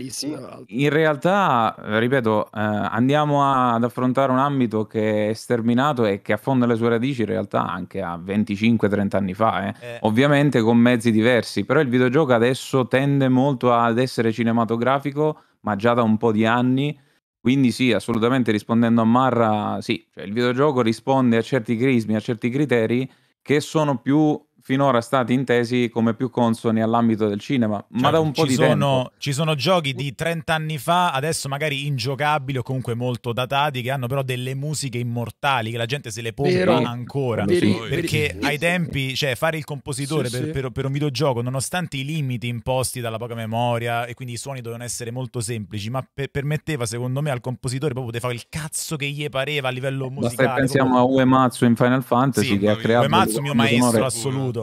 in realtà, eh, ripeto, eh, andiamo a, ad affrontare un ambito che è sterminato e che affonda le sue radici in realtà anche a 25-30 anni fa, eh. Eh. ovviamente con mezzi diversi, però il videogioco adesso tende molto ad essere cinematografico, ma già da un po' di anni. Quindi sì, assolutamente rispondendo a Marra, sì, cioè, il videogioco risponde a certi crismi, a certi criteri che sono più finora stati intesi come più consoni all'ambito del cinema, cioè, ma certo, da un po' di sono, tempo. Ci sono giochi di 30 anni fa, adesso magari ingiocabili o comunque molto datati, che hanno però delle musiche immortali, che la gente se le pompa ancora. Veri, perché veri. ai tempi, cioè fare il compositore sì, per, sì. Per, per, un videogioco, nonostante i limiti imposti dalla poca memoria e quindi i suoni dovevano essere molto semplici, ma per, permetteva secondo me al compositore proprio di fare il cazzo che gli pareva a livello musicale. Basta pensiamo proprio... a Uematsu in Final Fantasy sì, che ha creato... Uematsu mio maestro assoluto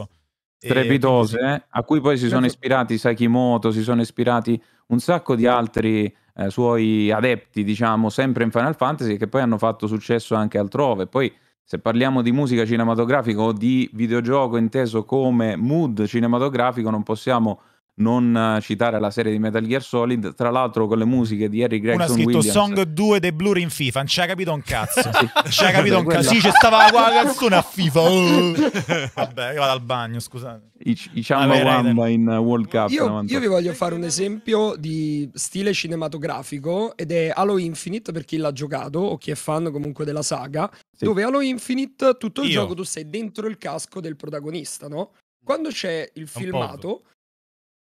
strepitose e... Eh, a cui poi si sono certo. ispirati Sakimoto, si sono ispirati un sacco di altri eh, suoi adepti, diciamo, sempre in Final Fantasy, che poi hanno fatto successo anche altrove. Poi, se parliamo di musica cinematografica o di videogioco inteso come mood cinematografico, non possiamo non eh, citare la serie di Metal Gear Solid, tra l'altro con le musiche di Harry Gregson Williams. Una ha scritto Williams. Song 2 dei Blur in FIFA, non ci ha capito un cazzo. Non Ci ha capito un cazzo. Sì, c'è stava la canzone a FIFA. Uh. Vabbè, io vado al bagno, scusate. I diciamo Wamba in World Cup. Io, io, vi voglio fare un esempio di stile cinematografico ed è Halo Infinite per chi l'ha giocato o chi è fan comunque della saga, sì. dove Halo Infinite tutto il io. gioco tu sei dentro il casco del protagonista, no? Quando c'è il filmato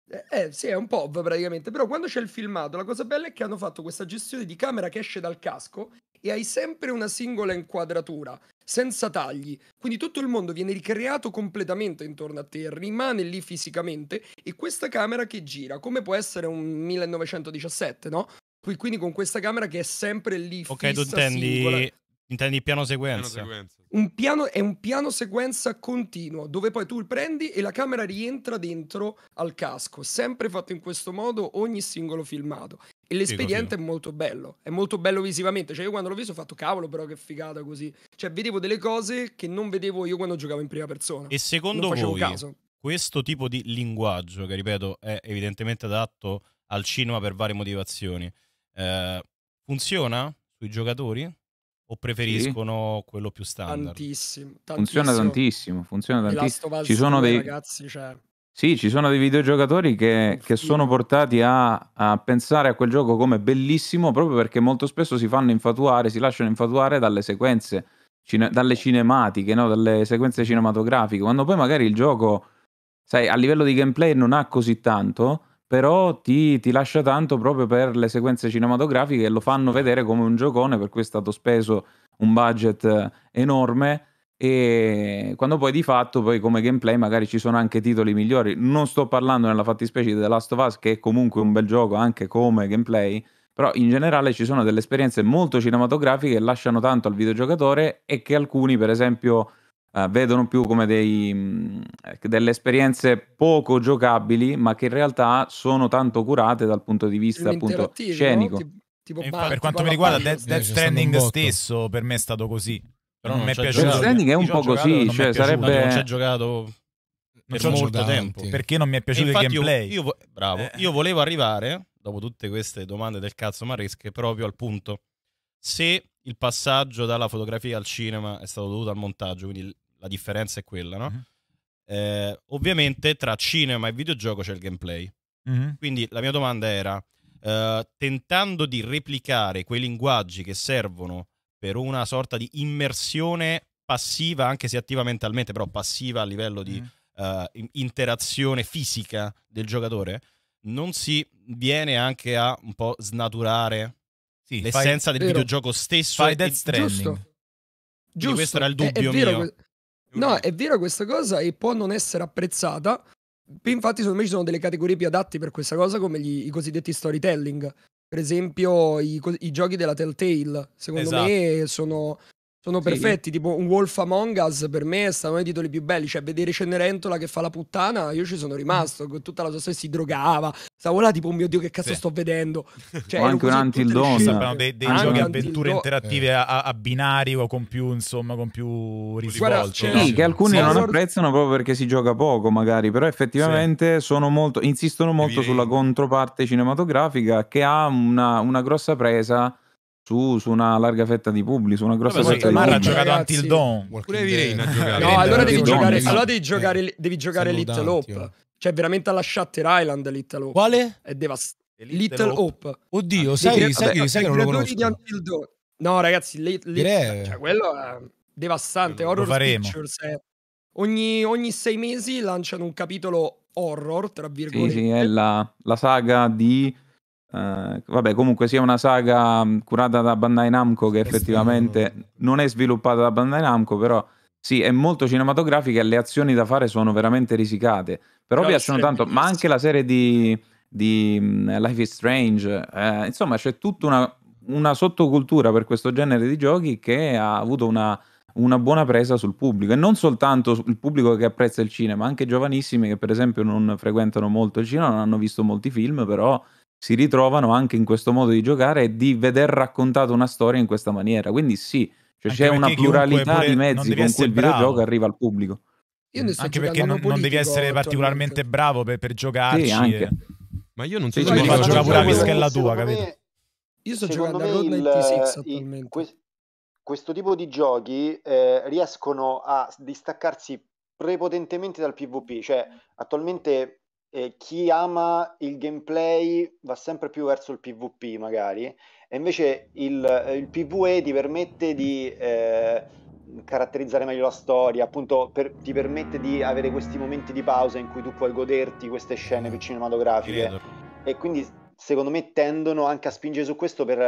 eh, eh, sì, è un POV praticamente, però quando c'è il filmato la cosa bella è che hanno fatto questa gestione di camera che esce dal casco e hai sempre una singola inquadratura, senza tagli, quindi tutto il mondo viene ricreato completamente intorno a te, rimane lì fisicamente e questa camera che gira, come può essere un 1917, no? Quindi con questa camera che è sempre lì. Ok, tu intendi Intendi piano sequenza? Piano sequenza. Un piano, è un piano sequenza continuo, dove poi tu il prendi e la camera rientra dentro al casco, sempre fatto in questo modo ogni singolo filmato. E l'espediente figo, è molto bello, è molto bello visivamente, cioè io quando l'ho visto ho fatto cavolo però che figata così, cioè vedevo delle cose che non vedevo io quando giocavo in prima persona. E secondo voi caso. questo tipo di linguaggio, che ripeto è evidentemente adatto al cinema per varie motivazioni, eh, funziona sui giocatori? o preferiscono sì. quello più standard? Tantissimo, tantissimo. Funziona tantissimo, funziona tantissimo. Ci sono dei ragazzi, cioè... Sì, ci sono dei videogiocatori che, che sono portati a, a, pensare a quel gioco come bellissimo proprio perché molto spesso si fanno infatuare, si lasciano infatuare dalle sequenze, cine, dalle cinematiche, no? dalle sequenze cinematografiche, quando poi magari il gioco, sai, a livello di gameplay non ha così tanto, però ti, ti, lascia tanto proprio per le sequenze cinematografiche e lo fanno vedere come un giocone, per cui è stato speso un budget eh, enorme e quando poi di fatto poi come gameplay magari ci sono anche titoli migliori. Non sto parlando nella fattispecie di The Last of Us che è comunque un bel gioco anche come gameplay, però in generale ci sono delle esperienze molto cinematografiche che lasciano tanto al videogiocatore e che alcuni per esempio eh, vedono più come dei, mm, eh, delle esperienze poco giocabili, ma che in realtà sono tanto curate dal punto di vista appunto scenico. No? Tipo, tipo per quanto mi riguarda, Death, Death Stranding stesso per me è stato così. Però non, non mi è piaciuto. Death Stranding è un po' così, cioè sarebbe... Non ci ha giocato per molto tempo. Perché non mi è piaciuto il gameplay. Io, io, bravo, eh. io volevo arrivare, dopo tutte queste domande del cazzo maresche, proprio al punto. Se il passaggio dalla fotografia al cinema è stato dovuto al montaggio, quindi la differenza è quella, no? Uh-huh. Eh, ovviamente tra cinema e videogioco c'è il gameplay. Uh-huh. Quindi la mia domanda era, eh, tentando di replicare quei linguaggi che servono per una sorta di immersione passiva, anche se attiva mentalmente, però passiva a livello di uh-huh. eh, interazione fisica del giocatore, non si viene anche a un po' snaturare sì, l'essenza fai, del vero. videogioco stesso? Fai Death Stranding. Giusto. Giusto. questo era il dubbio è, è mio. No, è vero questa cosa e può non essere apprezzata. Infatti, secondo me ci sono delle categorie più adatte per questa cosa, come gli, i cosiddetti storytelling. Per esempio, i, i giochi della Telltale, secondo esatto. me, sono sono sì. perfetti, tipo un Wolf Among Us per me è stato uno dei titoli più belli, cioè vedere Cenerentola che fa la puttana, io ci sono rimasto, con tutta la sua storia si drogava, stavo là tipo, oh mio Dio che cazzo sì. sto vedendo. Cioè, o anche un Until Dawn. dei, dei giochi avventure do... interattive eh. a, a, binari o con più, insomma, con più risvolto. Cioè, sì, no? che alcuni sì, non apprezzano proprio perché si gioca poco magari, però effettivamente sono molto, insistono molto sulla controparte cinematografica che ha una, una grossa presa su, su, una larga fetta di pubblico, su una grossa Vabbè, fetta di pubblico. ha giocato Ragazzi, Until Dawn. Pure Evirein ha giocato. No, allora devi giocare, allora devi giocare, eh, devi giocare Little Hope. Oh. Cioè, veramente alla Shutter Island Little Hope. Quale? È devastante. Little, Little Hope. Hope. Oddio, ah, sai, sai, vabbè, sai, che non lo conosco. No, ragazzi, le, le, cioè, quello è devastante. Horror faremo. Pictures è... ogni, ogni, sei mesi lanciano un capitolo horror, tra virgolette. Sì, sì, è la, la saga di Uh, vabbè, comunque sia una saga mm, curata da Bandai Namco che effettivamente non è sviluppata da Bandai Namco, però sì, è molto cinematografica e le azioni da fare sono veramente risicate. Però no, piacciono tanto, ma anche la serie di, di mm, Life is Strange, eh, insomma c'è tutta una, una, sottocultura per questo genere di giochi che ha avuto una, una buona presa sul pubblico e non soltanto il pubblico che apprezza il cinema, anche giovanissimi che per esempio non frequentano molto il cinema, non hanno visto molti film, però si ritrovano anche in questo modo di giocare e di veder raccontata una storia in questa maniera. Quindi sì, cioè c'è una pluralità di mezzi con cui il bravo. videogioco arriva al pubblico. anche perché non, non, devi essere particolarmente bravo per, per giocarci. Sì, e... Ma io non so, sì, mi faccio giocare pure la pischella tua, capito? Io sto secondo giocando a Road 96 attualmente. questo tipo di giochi eh, riescono a distaccarsi prepotentemente dal PvP, cioè attualmente eh, chi ama il gameplay va sempre più verso il PvP magari, e invece il, il PvE ti permette di eh, caratterizzare meglio la storia, appunto per, ti permette di avere questi momenti di pausa in cui tu puoi goderti queste scene mm. più cinematografiche. Credo. E quindi secondo me tendono anche a spingere su questo per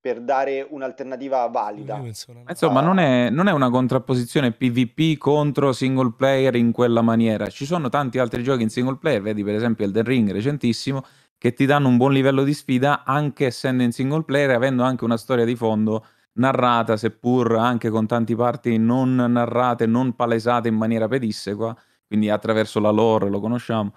per dare un'alternativa valida. Insomma, non è, non è, una contrapposizione PvP contro single player in quella maniera. Ci sono tanti altri giochi in single player, vedi per esempio Elden Ring recentissimo, che ti danno un buon livello di sfida anche essendo in single player, avendo anche una storia di fondo narrata, seppur anche con tanti parti non narrate, non palesate in maniera pedissequa, quindi attraverso la lore lo conosciamo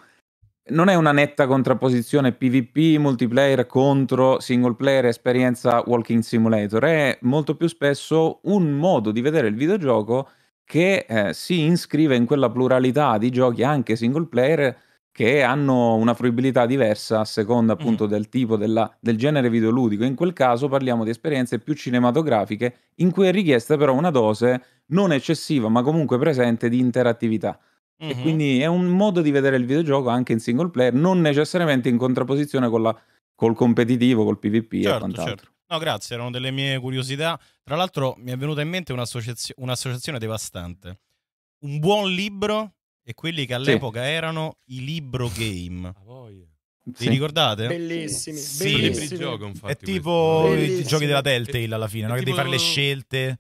non è una netta contrapposizione PvP, multiplayer contro single player, esperienza walking simulator, è molto più spesso un modo di vedere il videogioco che eh, si iscrive in quella pluralità di giochi anche single player che hanno una fruibilità diversa a seconda mm-hmm. appunto mm del tipo, della, del genere videoludico. In quel caso parliamo di esperienze più cinematografiche in cui è richiesta però una dose non eccessiva ma comunque presente di interattività. Mm-hmm. E quindi è un modo di vedere il videogioco anche in single player, non necessariamente in contrapposizione la, col competitivo, col PvP certo, e quant'altro. Certo. No, grazie, erano delle mie curiosità. Tra l'altro mi è venuta in mente un'associazio- un'associazione devastante. Un buon libro e quelli che all'epoca sì. erano i libro game. Ah, sì. Vi ricordate? Bellissimi, sì. bellissimi. Libri gioco, infatti, è tipo questo. i giochi della Telltale alla fine, è no? che devi fare le scelte.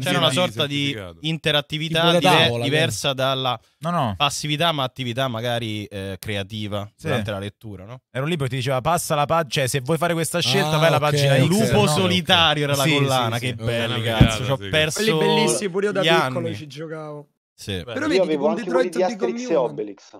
C'era una sorta di interattività tavola, diversa eh. dalla no, no. passività, ma attività magari eh, creativa sì. durante la lettura. No? un libro che ti diceva passa la pagina, cioè se vuoi fare questa ah, scelta, ah, vai alla okay, pagina X. Lupo solitario okay. era la sì, collana, sì, che bello, cazzo. Ci ho perso. Quelli bellissimi, pure io da piccolo anni. ci giocavo. Sì. Però vedi, avevo un quelli di Asterix e Obelix.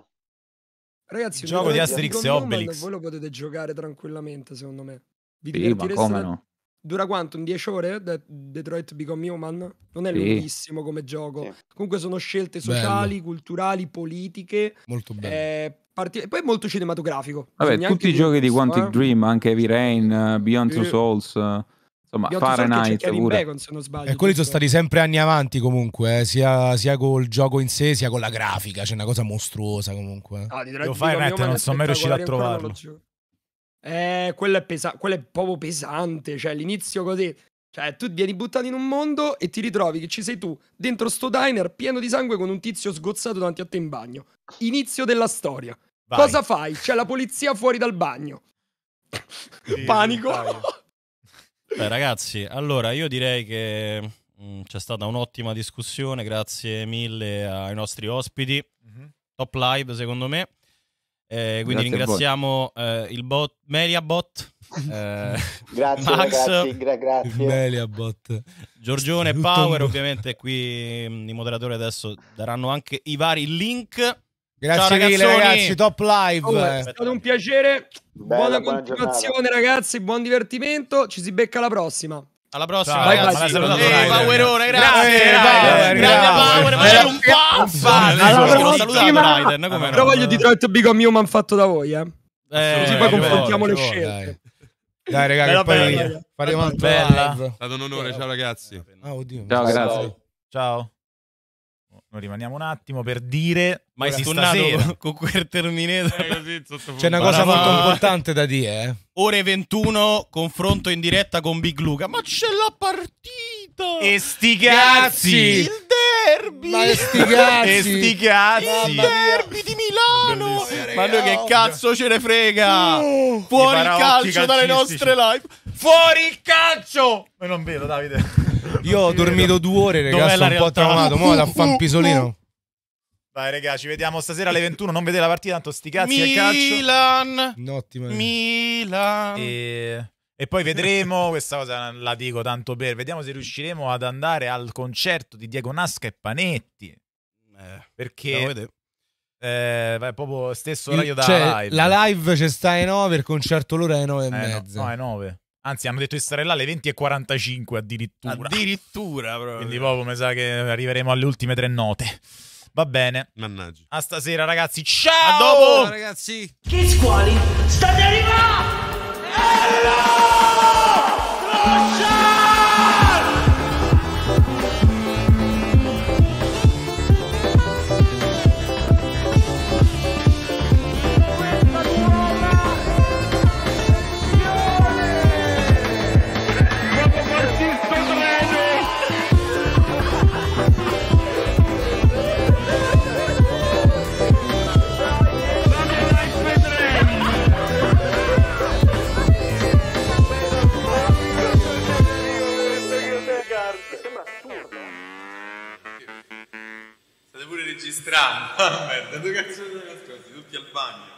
Ragazzi, il gioco di Asterix e Obelix. Voi lo potete giocare tranquillamente, secondo me. Vi ma come no? Dura quanto? Un 10 ore? De- Detroit Become Human? Non è sì. lunghissimo come gioco. Sì. Comunque sono scelte sociali, bello. culturali, politiche. Molto bello. Eh, parti- poi è molto cinematografico. Vabbè, Bisogna tutti i giochi di Quantic eh? Dream, anche Heavy Rain, uh, Beyond Two Souls. Uh, insomma, Beyond Fahrenheit pure. Bacon, se non sbaglio, e quelli sono stati sempre anni avanti comunque, eh, sia, sia, col gioco in sé, sia con la grafica, c'è una cosa mostruosa comunque. Ah, eh. Devo Fahrenheit non sono mai riuscito a trovarlo. Eh, quello è, pesa- quello è proprio pesante, cioè l'inizio così. Cioè, tu vieni buttato in un mondo e ti ritrovi che ci sei tu, dentro sto diner pieno di sangue con un tizio sgozzato davanti a te in bagno. Inizio della storia. Vai. Cosa fai? C'è la polizia fuori dal bagno. Sì, Panico. Beh, ragazzi, allora io direi che mh, mm, c'è stata un'ottima discussione. Grazie mille ai nostri ospiti. Mm-hmm. Top live, secondo me. Eh, quindi Grazie ringraziamo eh, il bot Meliabot. Eh, grazie Max, ragazzi, gra- grazie. Meliabot. Giorgione Tutto Power, ovviamente qui mm, i moderatori adesso daranno anche i vari link. Grazie Ciao, mille ragazzi, top live. Oh, è stato un piacere. Bella, buona, buona continuazione giornata. ragazzi, buon divertimento, ci si becca alla prossima. Alla prossima, Ciao, ragazzi. Ehi, Powerone, grazie. Grazie, Power. Magari un po'. L'ho Raiden. Però voglio Detroit Become Human fatto da voi, eh. eh Così poi confrontiamo le scelte. Dai, ragazzi, poi faremo un'altra live. È stato un onore, ciao ragazzi. Ah, ciao, grazie. Ciao. Noi rimaniamo un attimo per dire. Ma è stasera con quel Terminator. Eh, c'è una cosa molto importante da dire. Eh. Ore 21, confronto in diretta con Big Luca. Ma c'è la partita! E sti cazzi! Il derby! Ma sti cazzi! e sti cazzi! Il derby di Milano! Ma noi che cazzo ce ne frega! Fuori il calcio dalle nostre live! Fuori il calcio! Ma non vedo, Davide. Io ho dormito due ore, ragazzi, sono un po' traumato. Mo' da fan pisolino. Vai, raga, ci vediamo stasera alle 21. Non vedete la partita, tanto sti cazzi al calcio. Milan! Nottimo. Milan! E... e... poi vedremo, questa cosa la dico tanto per, vediamo se riusciremo ad andare al concerto di Diego Nasca e Panetti. Eh, perché... Eh, è proprio stesso orario da cioè, live. La live c'è sta ai 9, il concerto l'ora è alle 9 e eh, mezza. No, no, è 9. Anzi, hanno detto di stare là alle 20.45 addirittura. Addirittura, proprio. Quindi proprio boh, mi sa che arriveremo alle ultime tre note. Va bene. Mannaggia. A stasera, ragazzi. Ciao! A dopo, Ciao, ragazzi. Che squali state arrivando? Ella! Crociata! registrando. Aspetta, dove cazzo te l'ascolti? Tutti al bagno.